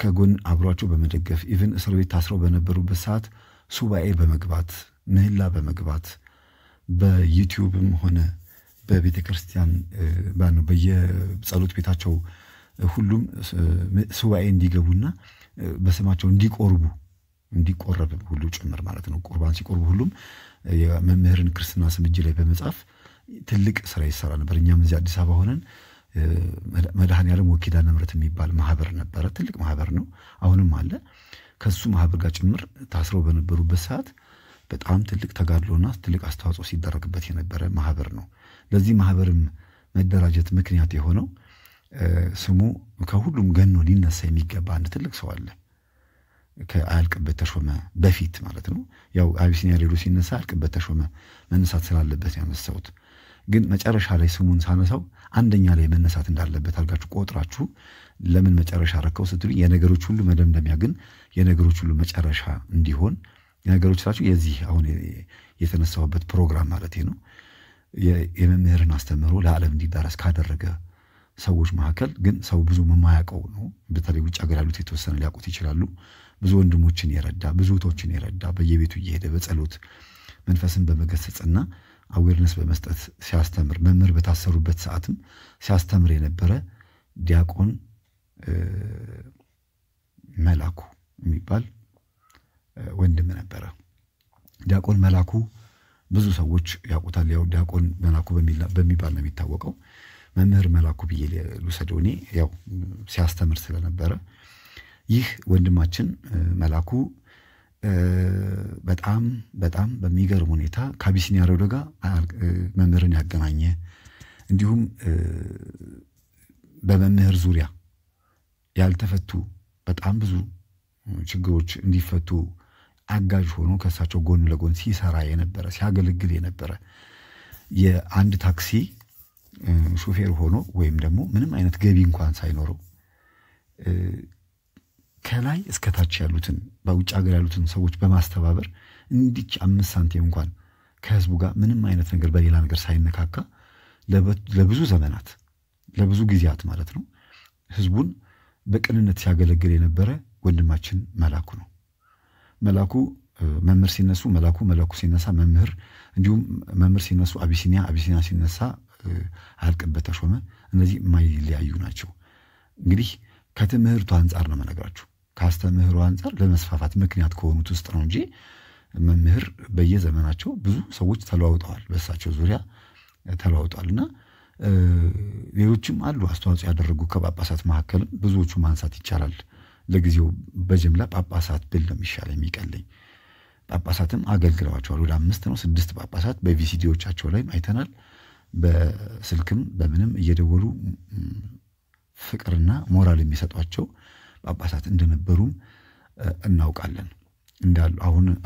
ከጎን አብሯቸው በመደገፍ ኢቨን እስር ቤት ታስረው በነበሩበት ሰዓት ሱባኤ በመግባት ምህላ በመግባት በዩቲዩብም ሆነ በቤተ ክርስቲያን በየጸሎት ቤታቸው ሁሉም ሱባኤ እንዲገቡና በስማቸው እንዲቆርቡ እንዲቆረብ ሁሉ ጭምር ማለት ነው። ቁርባን ሲቆርቡ ሁሉም የመምህርን ክርስትና ስም እጅ ላይ በመጻፍ ትልቅ ስራ ይሰራ ነበር። እኛም እዚህ አዲስ አበባ ሆነን መድኃኔዓለም ወኪዳነ ምሕረት የሚባል ማህበር ነበረ። ትልቅ ማህበር ነው፣ አሁንም አለ። ከሱ ማህበር ጋር ጭምር ታስረው በነበሩበት ሰዓት በጣም ትልቅ ተጋድሎና ትልቅ አስተዋጽኦ ሲደረግበት የነበረ ማህበር ነው። ለዚህ ማህበርም መደራጀት ምክንያት የሆነው ስሙ ከሁሉም ገኖ ሊነሳ የሚገባ አንድ ትልቅ ሰው አለ። ከአያልቅበት ተሾመ በፊት ማለት ነው። ያው አቢሲኒያ ሌሎ ሲነሳ አያልቅበት ተሾመ መነሳት ስላለበት ያነሳሁት። ግን መጨረሻ ላይ ስሙን ሳነሳው አንደኛ ላይ መነሳት እንዳለበት አድርጋችሁ ቆጥራችሁ ለምን መጨረሻ ረከው ስትሉኝ የነገሮች ሁሉ መደምደሚያ ግን የነገሮች ሁሉ መጨረሻ እንዲሆን የነገሮች ስላችሁ የዚህ አሁን የተነሳውበት ፕሮግራም ማለት ነው። የመምህርን አስተምህሮ ለዓለም እንዲዳረስ ካደረገ ሰዎች መካከል ግን ሰው ብዙ የማያውቀው ነው። በተለይ ውጭ ሀገር ያሉት የተወሰነ ሊያውቁት ይችላሉ። ብዙ ወንድሞችን የረዳ ብዙ እህቶችን የረዳ በየቤቱ እየሄደ በጸሎት መንፈስን በመገሰጽና አዌርነስ በመስጠት ሲያስተምር መምህር በታሰሩበት ሰዓትም ሲያስተምር የነበረ ዲያቆን መላኩ የሚባል ወንድም ነበረ። ዲያቆን መላኩ ብዙ ሰዎች ያውቁታል። ያው ዲያቆን መላኩ በሚባል ነው የሚታወቀው። መምህር መላኩ ብዬ ልውሰደው እኔ ያው ሲያስተምር ስለነበረ ይህ ወንድማችን መላኩ በጣም በጣም በሚገርም ሁኔታ ከአቢሲኒያ ሮዶ ጋር መምህርን ያገናኘ እንዲሁም በመምህር ዙሪያ ያልተፈቱ በጣም ብዙ ችግሮች እንዲፈቱ አጋዥ ሆኖ ከእሳቸው ጎን ለጎን ሲሰራ የነበረ ሲያገለግል የነበረ የአንድ ታክሲ ሹፌር ሆኖ ወይም ደግሞ ምንም አይነት ገቢ እንኳን ሳይኖረው ከላይ እስከታች ያሉትን በውጭ ሀገር ያሉትን ሰዎች በማስተባበር እንዲች አምስት ሳንቲም እንኳን ከህዝቡ ጋር ምንም አይነት ነገር በሌላ ነገር ሳይነካካ ለብዙ ዘመናት ለብዙ ጊዜያት ማለት ነው ህዝቡን በቅንነት ሲያገለግል የነበረ ወንድማችን መላኩ ነው። መላኩ መምህር ሲነሱ መላኩ፣ መላኩ ሲነሳ መምህር፣ እንዲሁም መምህር ሲነሱ አቢሲኒያ፣ አቢሲኒያ ሲነሳ አያልቅበት ተሾመ፣ እነዚህ የማይለያዩ ናቸው። እንግዲህ ከትምህርቱ አንጻር ነው መነግራችሁ። ከአስተምህሮ አንጻር ለመስፋፋት ምክንያት ከሆኑት ውስጥ ነው እንጂ መምህር በየዘመናቸው ብዙ ሰዎች ተለዋውጠዋል፣ በእሳቸው ዙሪያ ተለዋውጠዋል እና ሌሎችም አሉ አስተዋጽኦ ያደረጉ ከጳጳሳት መካከልም ብዙዎቹ ማንሳት ይቻላል። ለጊዜው በጅምላ ጳጳሳት ብል ነው የሚሻል የሚቀለኝ። ጳጳሳትም አገልግለዋቸዋል። ወደ አምስት ነው ስድስት ጳጳሳት በቪሲዲዎቻቸው ላይም አይተናል። በስልክም በምንም እየደወሉ ፍቅርና ሞራል የሚሰጧቸው ጳጳሳት እንደነበሩም እናውቃለን። እንዳሉ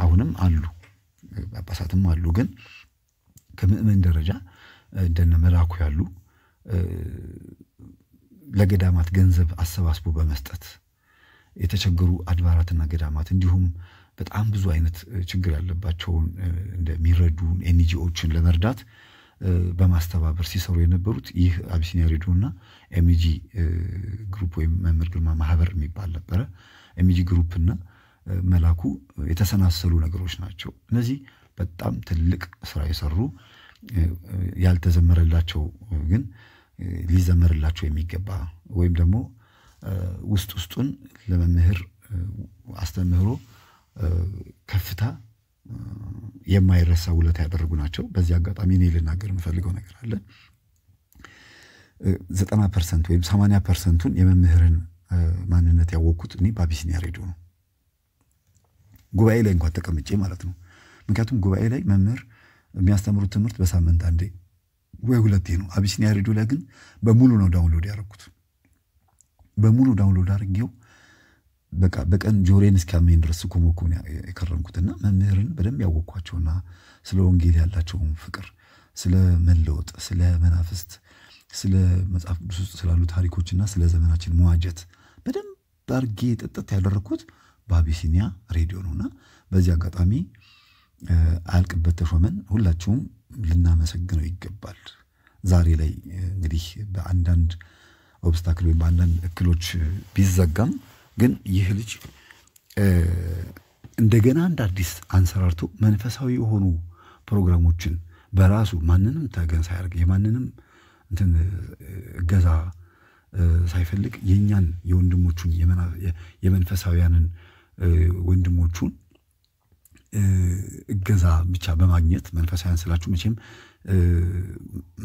አሁንም አሉ ጳጳሳትም አሉ። ግን ከምእመን ደረጃ እንደነ መላኩ ያሉ ለገዳማት ገንዘብ አሰባስቦ በመስጠት የተቸገሩ አድባራትና ገዳማት እንዲሁም በጣም ብዙ አይነት ችግር ያለባቸውን እንደሚረዱ ኤንጂኦችን ለመርዳት በማስተባበር ሲሰሩ የነበሩት ይህ አቢሲኒያ ሬዲዮና ኤምጂ ግሩፕ ወይም መምህር ግርማ ማህበር የሚባል ነበረ። ኤምጂ ግሩፕ እና መላኩ የተሰናሰሉ ነገሮች ናቸው። እነዚህ በጣም ትልቅ ስራ የሰሩ ያልተዘመረላቸው ግን ሊዘመርላቸው የሚገባ ወይም ደግሞ ውስጥ ውስጡን ለመምህር አስተምህሮ ከፍታ የማይረሳ ውለታ ያደረጉ ናቸው። በዚህ አጋጣሚ እኔ ልናገር የምፈልገው ነገር አለ። ዘጠና ፐርሰንት ወይም ሰማንያ ፐርሰንቱን የመምህርን ማንነት ያወቅኩት እኔ በአቢሲኒያ ሬዲዮ ነው። ጉባኤ ላይ እንኳን ተቀምጬ ማለት ነው። ምክንያቱም ጉባኤ ላይ መምህር የሚያስተምሩት ትምህርት በሳምንት አንዴ ወይ ሁለቴ ነው። አቢሲኒያ ሬዲዮ ላይ ግን በሙሉ ነው ዳውንሎድ ያደረኩት። በሙሉ ዳውንሎድ አድርጌው በቃ በቀን ጆሬን እስኪያመኝ ድረስ ስኮመኮም የከረምኩትና መምህርን በደንብ ያወቅኳቸውና ስለ ወንጌል ያላቸውን ፍቅር፣ ስለ መለወጥ፣ ስለ መናፍስት ስለ መጽሐፍ ቅዱስ ውስጥ ስላሉ ታሪኮችና ስለ ዘመናችን መዋጀት በደንብ አርጌ ጥጥት ያደረግኩት በአቢሲኒያ ሬዲዮ ነውና በዚህ አጋጣሚ አያልቅበት ተሾመን ሁላችሁም ልናመሰግነው ይገባል። ዛሬ ላይ እንግዲህ በአንዳንድ ኦብስታክል ወይም በአንዳንድ እክሎች ቢዘጋም ግን ይህ ልጅ እንደገና አንድ አዲስ አንሰራርቶ መንፈሳዊ የሆኑ ፕሮግራሞችን በራሱ ማንንም ተገን ሳያደርግ የማንንም እንትን እገዛ ሳይፈልግ የእኛን የወንድሞቹን የመንፈሳውያንን ወንድሞቹን እገዛ ብቻ በማግኘት መንፈሳውያን ስላችሁ መቼም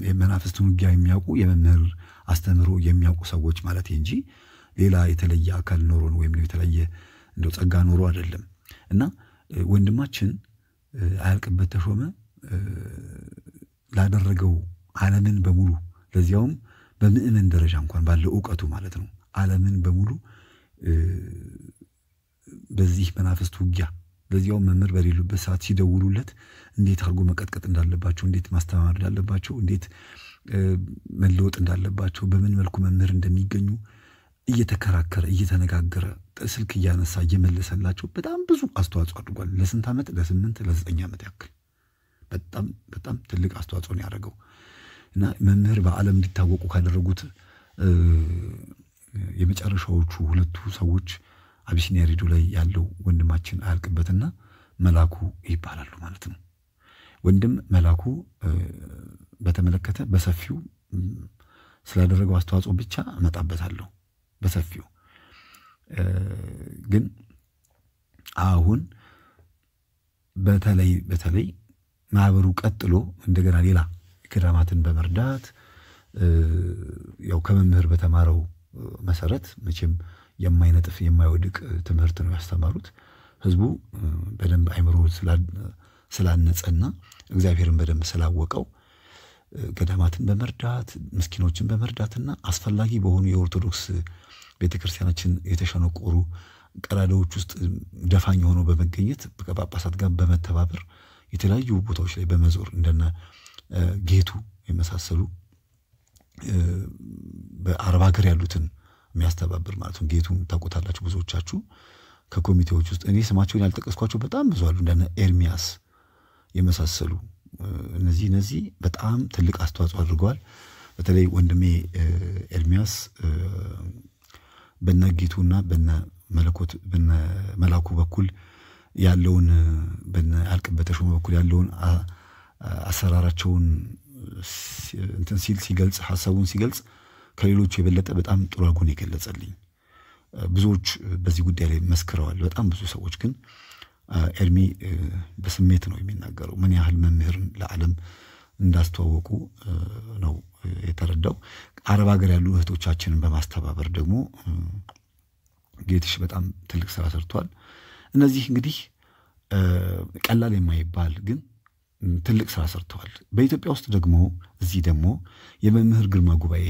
የመናፍስትን ውጊያ የሚያውቁ የመምህር አስተምህሮ የሚያውቁ ሰዎች ማለት እንጂ ሌላ የተለየ አካል ኖሮን ወይም የተለየ እንደው ጸጋ ኖሮ አይደለም እና ወንድማችን አያልቅበት ተሾመ ላደረገው ዓለምን በሙሉ ለዚያውም በምእመን ደረጃ እንኳን ባለው እውቀቱ ማለት ነው። ዓለምን በሙሉ በዚህ መናፍስት ውጊያ ለዚያውም መምህር በሌሉበት ሰዓት ሲደውሉለት እንዴት አድርጎ መቀጥቀጥ እንዳለባቸው፣ እንዴት ማስተማር እንዳለባቸው፣ እንዴት መለወጥ እንዳለባቸው፣ በምን መልኩ መምህር እንደሚገኙ እየተከራከረ እየተነጋገረ ስልክ እያነሳ እየመለሰላቸው በጣም ብዙ አስተዋጽኦ አድርጓል። ለስንት ዓመት? ለስምንት ለዘጠኝ ዓመት ያክል በጣም በጣም ትልቅ አስተዋጽኦ ነው ያደረገው። እና መምህር በዓለም እንዲታወቁ ካደረጉት የመጨረሻዎቹ ሁለቱ ሰዎች አቢሲኒያ ሬዲዮ ላይ ያለው ወንድማችን አያልቅበትና መላኩ ይባላሉ ማለት ነው። ወንድም መላኩ በተመለከተ በሰፊው ስላደረገው አስተዋጽኦ ብቻ እመጣበታለሁ በሰፊው ግን አሁን በተለይ በተለይ ማህበሩ ቀጥሎ እንደገና ሌላ ገዳማትን በመርዳት ያው ከመምህር በተማረው መሰረት መቼም የማይነጥፍ የማይወድቅ ትምህርት ነው ያስተማሩት። ህዝቡ በደንብ አይምሮ ስላነጸና እግዚአብሔርን በደንብ ስላወቀው ገዳማትን በመርዳት ምስኪኖችን በመርዳትና አስፈላጊ በሆኑ የኦርቶዶክስ ቤተክርስቲያናችን የተሸነቆሩ ቀዳዳዎች ውስጥ ደፋኝ ሆኖ በመገኘት ከጳጳሳት ጋር በመተባበር የተለያዩ ቦታዎች ላይ በመዞር እንደና ጌቱ የመሳሰሉ በአረብ ሀገር ያሉትን የሚያስተባብር ማለት ነው። ጌቱን ታውቁታላችሁ ብዙዎቻችሁ ከኮሚቴዎች ውስጥ እኔ ስማቸውን ያልጠቀስኳቸው በጣም ብዙ አሉ። እንደነ ኤርሚያስ የመሳሰሉ እነዚህ እነዚህ በጣም ትልቅ አስተዋጽኦ አድርገዋል። በተለይ ወንድሜ ኤርሚያስ በነ ጌቱና በነ መለኮት በነ መላኩ በኩል ያለውን በነ አልቅበት ተሾመ በኩል ያለውን አሰራራቸውን እንትን ሲል ሲገልጽ ሀሳቡን ሲገልጽ ከሌሎቹ የበለጠ በጣም ጥሩ አድርጎ የገለጸልኝ። ብዙዎች በዚህ ጉዳይ ላይ መስክረዋል። በጣም ብዙ ሰዎች ግን ኤርሚ በስሜት ነው የሚናገረው። ምን ያህል መምህርን ለዓለም እንዳስተዋወቁ ነው የተረዳው። አረብ ሀገር ያሉ እህቶቻችንን በማስተባበር ደግሞ ጌትሽ በጣም ትልቅ ስራ ሰርቷል። እነዚህ እንግዲህ ቀላል የማይባል ግን ትልቅ ስራ ሰርተዋል። በኢትዮጵያ ውስጥ ደግሞ እዚህ ደግሞ የመምህር ግርማ ጉባኤ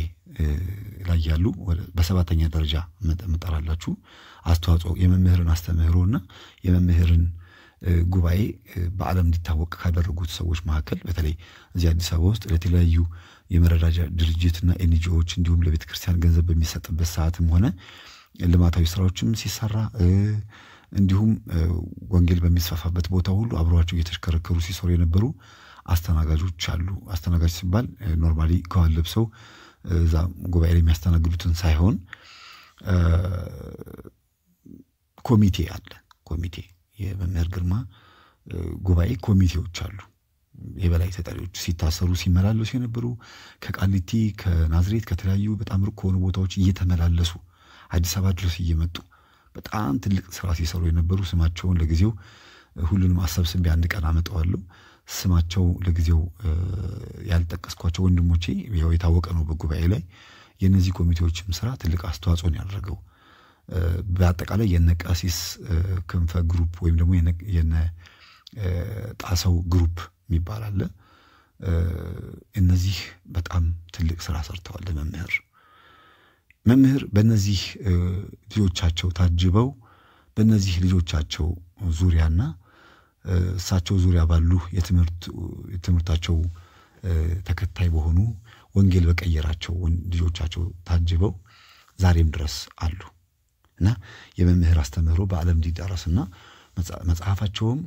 ላይ ያሉ በሰባተኛ ደረጃ ምጠራላችሁ አስተዋጽኦ የመምህርን አስተምህሮ እና የመምህርን ጉባኤ በዓለም እንዲታወቅ ካደረጉት ሰዎች መካከል በተለይ እዚህ አዲስ አበባ ውስጥ ለተለያዩ የመረዳጃ ድርጅትና ኤንጂኦዎች እንዲሁም ለቤተ ክርስቲያን ገንዘብ በሚሰጥበት ሰዓትም ሆነ ልማታዊ ስራዎችም ሲሰራ እንዲሁም ወንጌል በሚስፋፋበት ቦታ ሁሉ አብሯቸው እየተሽከረከሩ ሲሰሩ የነበሩ አስተናጋጆች አሉ። አስተናጋጅ ሲባል ኖርማሊ ከዋን ለብሰው እዛ ጉባኤ ላይ የሚያስተናግዱትን ሳይሆን ኮሚቴ አለ። ኮሚቴ የመምህር ግርማ ጉባኤ ኮሚቴዎች አሉ። የበላይ ተጠሪዎች ሲታሰሩ ሲመላለሱ የነበሩ ከቃሊቲ ከናዝሬት ከተለያዩ በጣም ሩቅ ከሆኑ ቦታዎች እየተመላለሱ አዲስ አበባ ድረስ እየመጡ በጣም ትልቅ ስራ ሲሰሩ የነበሩ ስማቸውን ለጊዜው ሁሉንም አሰብስቤ አንድ ቀን አመጣዋለሁ። ስማቸው ለጊዜው ያልጠቀስኳቸው ወንድሞቼ ያው የታወቀ ነው በጉባኤ ላይ የእነዚህ ኮሚቴዎችም ስራ ትልቅ አስተዋጽኦን ያደረገው በአጠቃላይ የነ ቀሲስ ክንፈ ግሩፕ ወይም ደግሞ የነ ጣሰው ግሩፕ የሚባል አለ። እነዚህ በጣም ትልቅ ስራ ሰርተዋል ለመምህር መምህር በእነዚህ ልጆቻቸው ታጅበው በእነዚህ ልጆቻቸው ዙሪያና እሳቸው ዙሪያ ባሉ የትምህርታቸው ተከታይ በሆኑ ወንጌል በቀየራቸው ልጆቻቸው ታጅበው ዛሬም ድረስ አሉ እና የመምህር አስተምህሮ በዓለም እንዲዳረስና መጽሐፋቸውም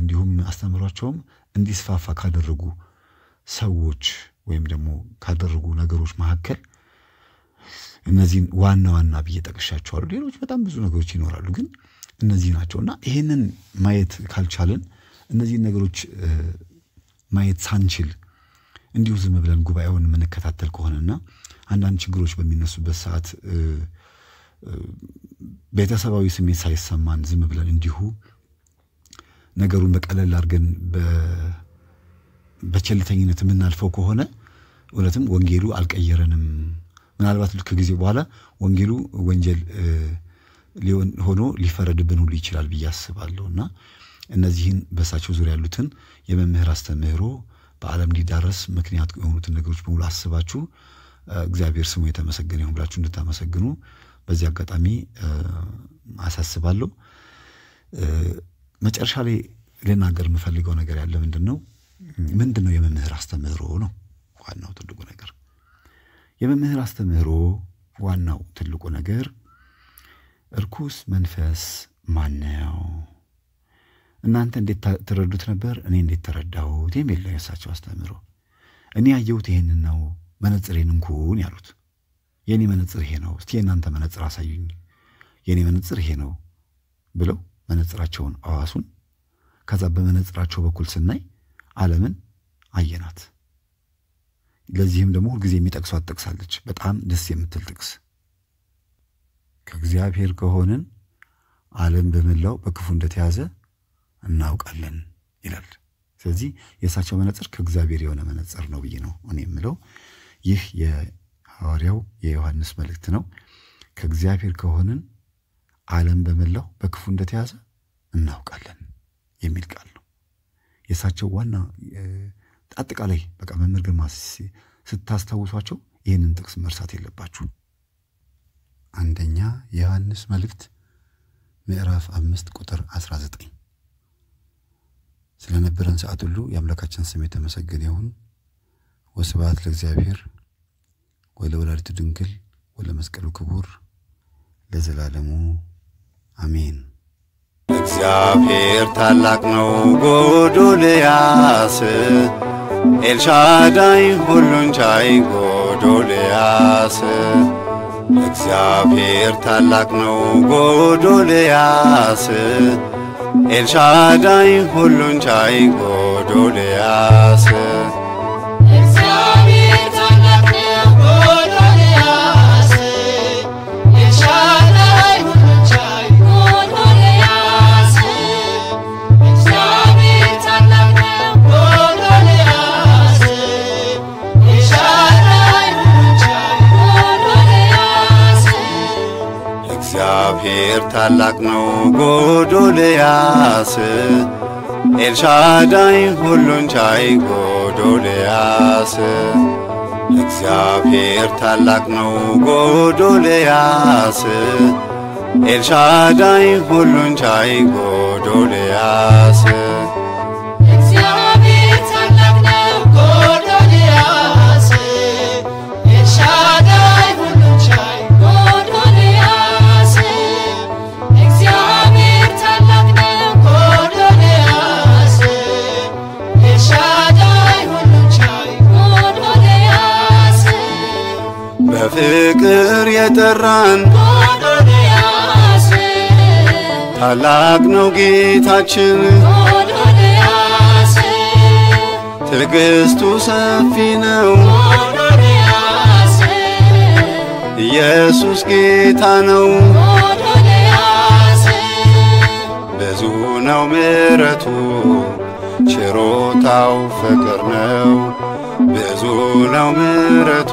እንዲሁም አስተምህሯቸውም እንዲስፋፋ ካደረጉ ሰዎች ወይም ደግሞ ካደረጉ ነገሮች መካከል እነዚህን ዋና ዋና ብዬ ጠቅሻቸዋሉ። ሌሎች በጣም ብዙ ነገሮች ይኖራሉ፣ ግን እነዚህ ናቸው እና ይህንን ማየት ካልቻልን እነዚህን ነገሮች ማየት ሳንችል እንዲሁ ዝም ብለን ጉባኤውን የምንከታተል ከሆነና አንዳንድ ችግሮች በሚነሱበት ሰዓት ቤተሰባዊ ስሜት ሳይሰማን ዝም ብለን እንዲሁ ነገሩን በቀለል አድርገን በቸልተኝነት የምናልፈው ከሆነ እውነትም ወንጌሉ አልቀየረንም ምናልባት ከጊዜ በኋላ ወንጌሉ ወንጀል ሊሆን ሆኖ ሊፈረድብን ሁሉ ይችላል ብዬ አስባለሁ እና እነዚህን በእሳቸው ዙሪያ ያሉትን የመምህር አስተምህሮ በዓለም ሊዳረስ ምክንያት የሆኑትን ነገሮች በሙሉ አስባችሁ እግዚአብሔር ስሙ የተመሰገነ ይሁን ብላችሁ እንድታመሰግኑ በዚህ አጋጣሚ አሳስባለሁ። መጨረሻ ላይ ልናገር የምፈልገው ነገር ያለ ምንድን ነው ምንድን ነው የመምህር አስተምህሮ ነው ዋናው ትልቁ ነገር የመምህር አስተምህሮ ዋናው ትልቁ ነገር እርኩስ መንፈስ ማነው? እናንተ እንዴት ትረዱት ነበር? እኔ እንዴት ተረዳሁት? የሚል ነው የእሳቸው አስተምህሮ። እኔ ያየሁት ይሄንን ነው፣ መነጽሬን እንኩን ያሉት። የእኔ መነጽር ይሄ ነው፣ እስቲ የእናንተ መነጽር አሳዩኝ፣ የእኔ መነጽር ይሄ ነው ብለው መነጽራቸውን አዋሱን፣ ከዛ በመነጽራቸው በኩል ስናይ ዓለምን አየናት። ለዚህም ደግሞ ሁልጊዜ የሚጠቅሷት ጥቅሳለች። በጣም ደስ የምትል ጥቅስ ከእግዚአብሔር ከሆንን ዓለም በመላው በክፉ እንደተያዘ እናውቃለን ይላል። ስለዚህ የእሳቸው መነጽር ከእግዚአብሔር የሆነ መነጽር ነው ብዬ ነው እኔ የምለው። ይህ የሐዋርያው የዮሐንስ መልእክት ነው። ከእግዚአብሔር ከሆንን ዓለም በመላው በክፉ እንደተያዘ እናውቃለን የሚል ቃል ነው የእሳቸው ዋና አጠቃላይ በቃ መምህር ግርማ ስታስታውሷቸው ይህንን ጥቅስ መርሳት የለባችሁ። አንደኛ የዮሐንስ መልእክት ምዕራፍ አምስት ቁጥር 19 ስለነበረን ሰዓት ሁሉ የአምላካችን ስም የተመሰገነ ይሁን። ወስብሐት ለእግዚአብሔር ወለወላዲቱ ድንግል ወለመስቀሉ ክቡር ለዘላለሙ አሜን። እግዚአብሔር ታላቅ ነው፣ ጎዶልያስ ኤልሻዳይ ሁሉን ቻይ ጎዶልያስ እግዚአብሔር ታላቅ ነው ጎዶልያስ ኤልሻዳይ ሁሉን ቻይ ጎዶልያስ እግዚአብሔር ታላቅ ነው። ጎዶልያስ ኤልሻዳይ ሁሉን ቻይ ጎዶልያስ እግዚአብሔር ታላቅ ነው። ጎዶልያስ ኤልሻዳይ ሁሉን ቻይ ጎዶልያስ ፍቅር የጠራን ታላቅ ነው ጌታችን፣ ትዕግስቱ ሰፊ ነው። ኢየሱስ ጌታ ነው፣ ብዙ ነው ምሕረቱ፣ ችሮታው ፍቅር ነው። ብዙ ነው ምሕረቱ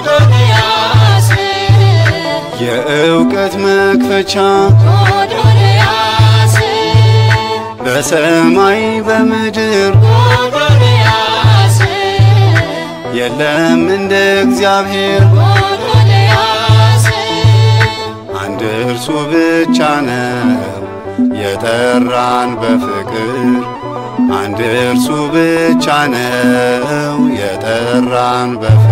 የእውቀት መክፈቻ ኦዶንያስ በሰማይ በምድር ኦዶንያስ የለም እንደ እግዚአብሔር ኦዶንያስ አንድ እርሱ ብቻ ነው የጠራን በፍቅር አንድ እርሱ ብቻ ነው የጠራን በፍቅር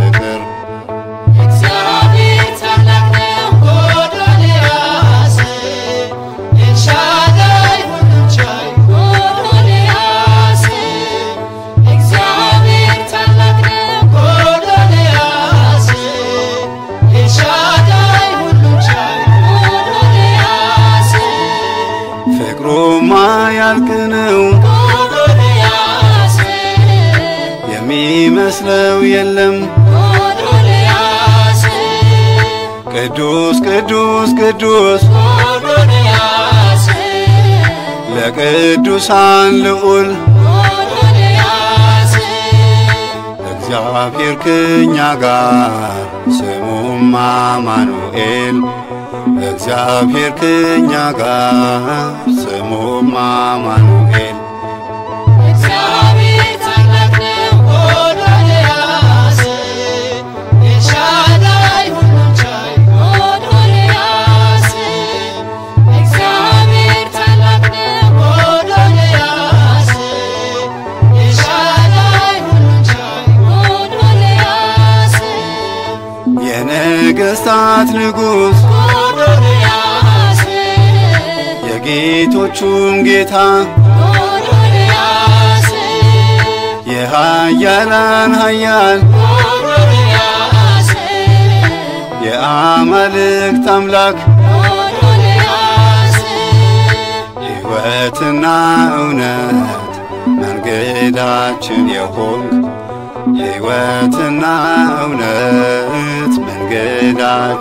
የሚመስለው የለም ቅዱስ ቅዱስ ቅዱስ ለቅዱሳን ልዑል እግዚአብሔር ከኛ ጋር ስሙም አማኑኤል እግዚአብሔር ከኛ ጋር ስሙም አማኑኤል የነገስታት ንጉስ የጌቶቹም ጌታ የሃያላን ሃያል የአማልክት አምላክ ሕይወትና እውነት መንገዳችን የሆንክ ሕይወትና እውነት night.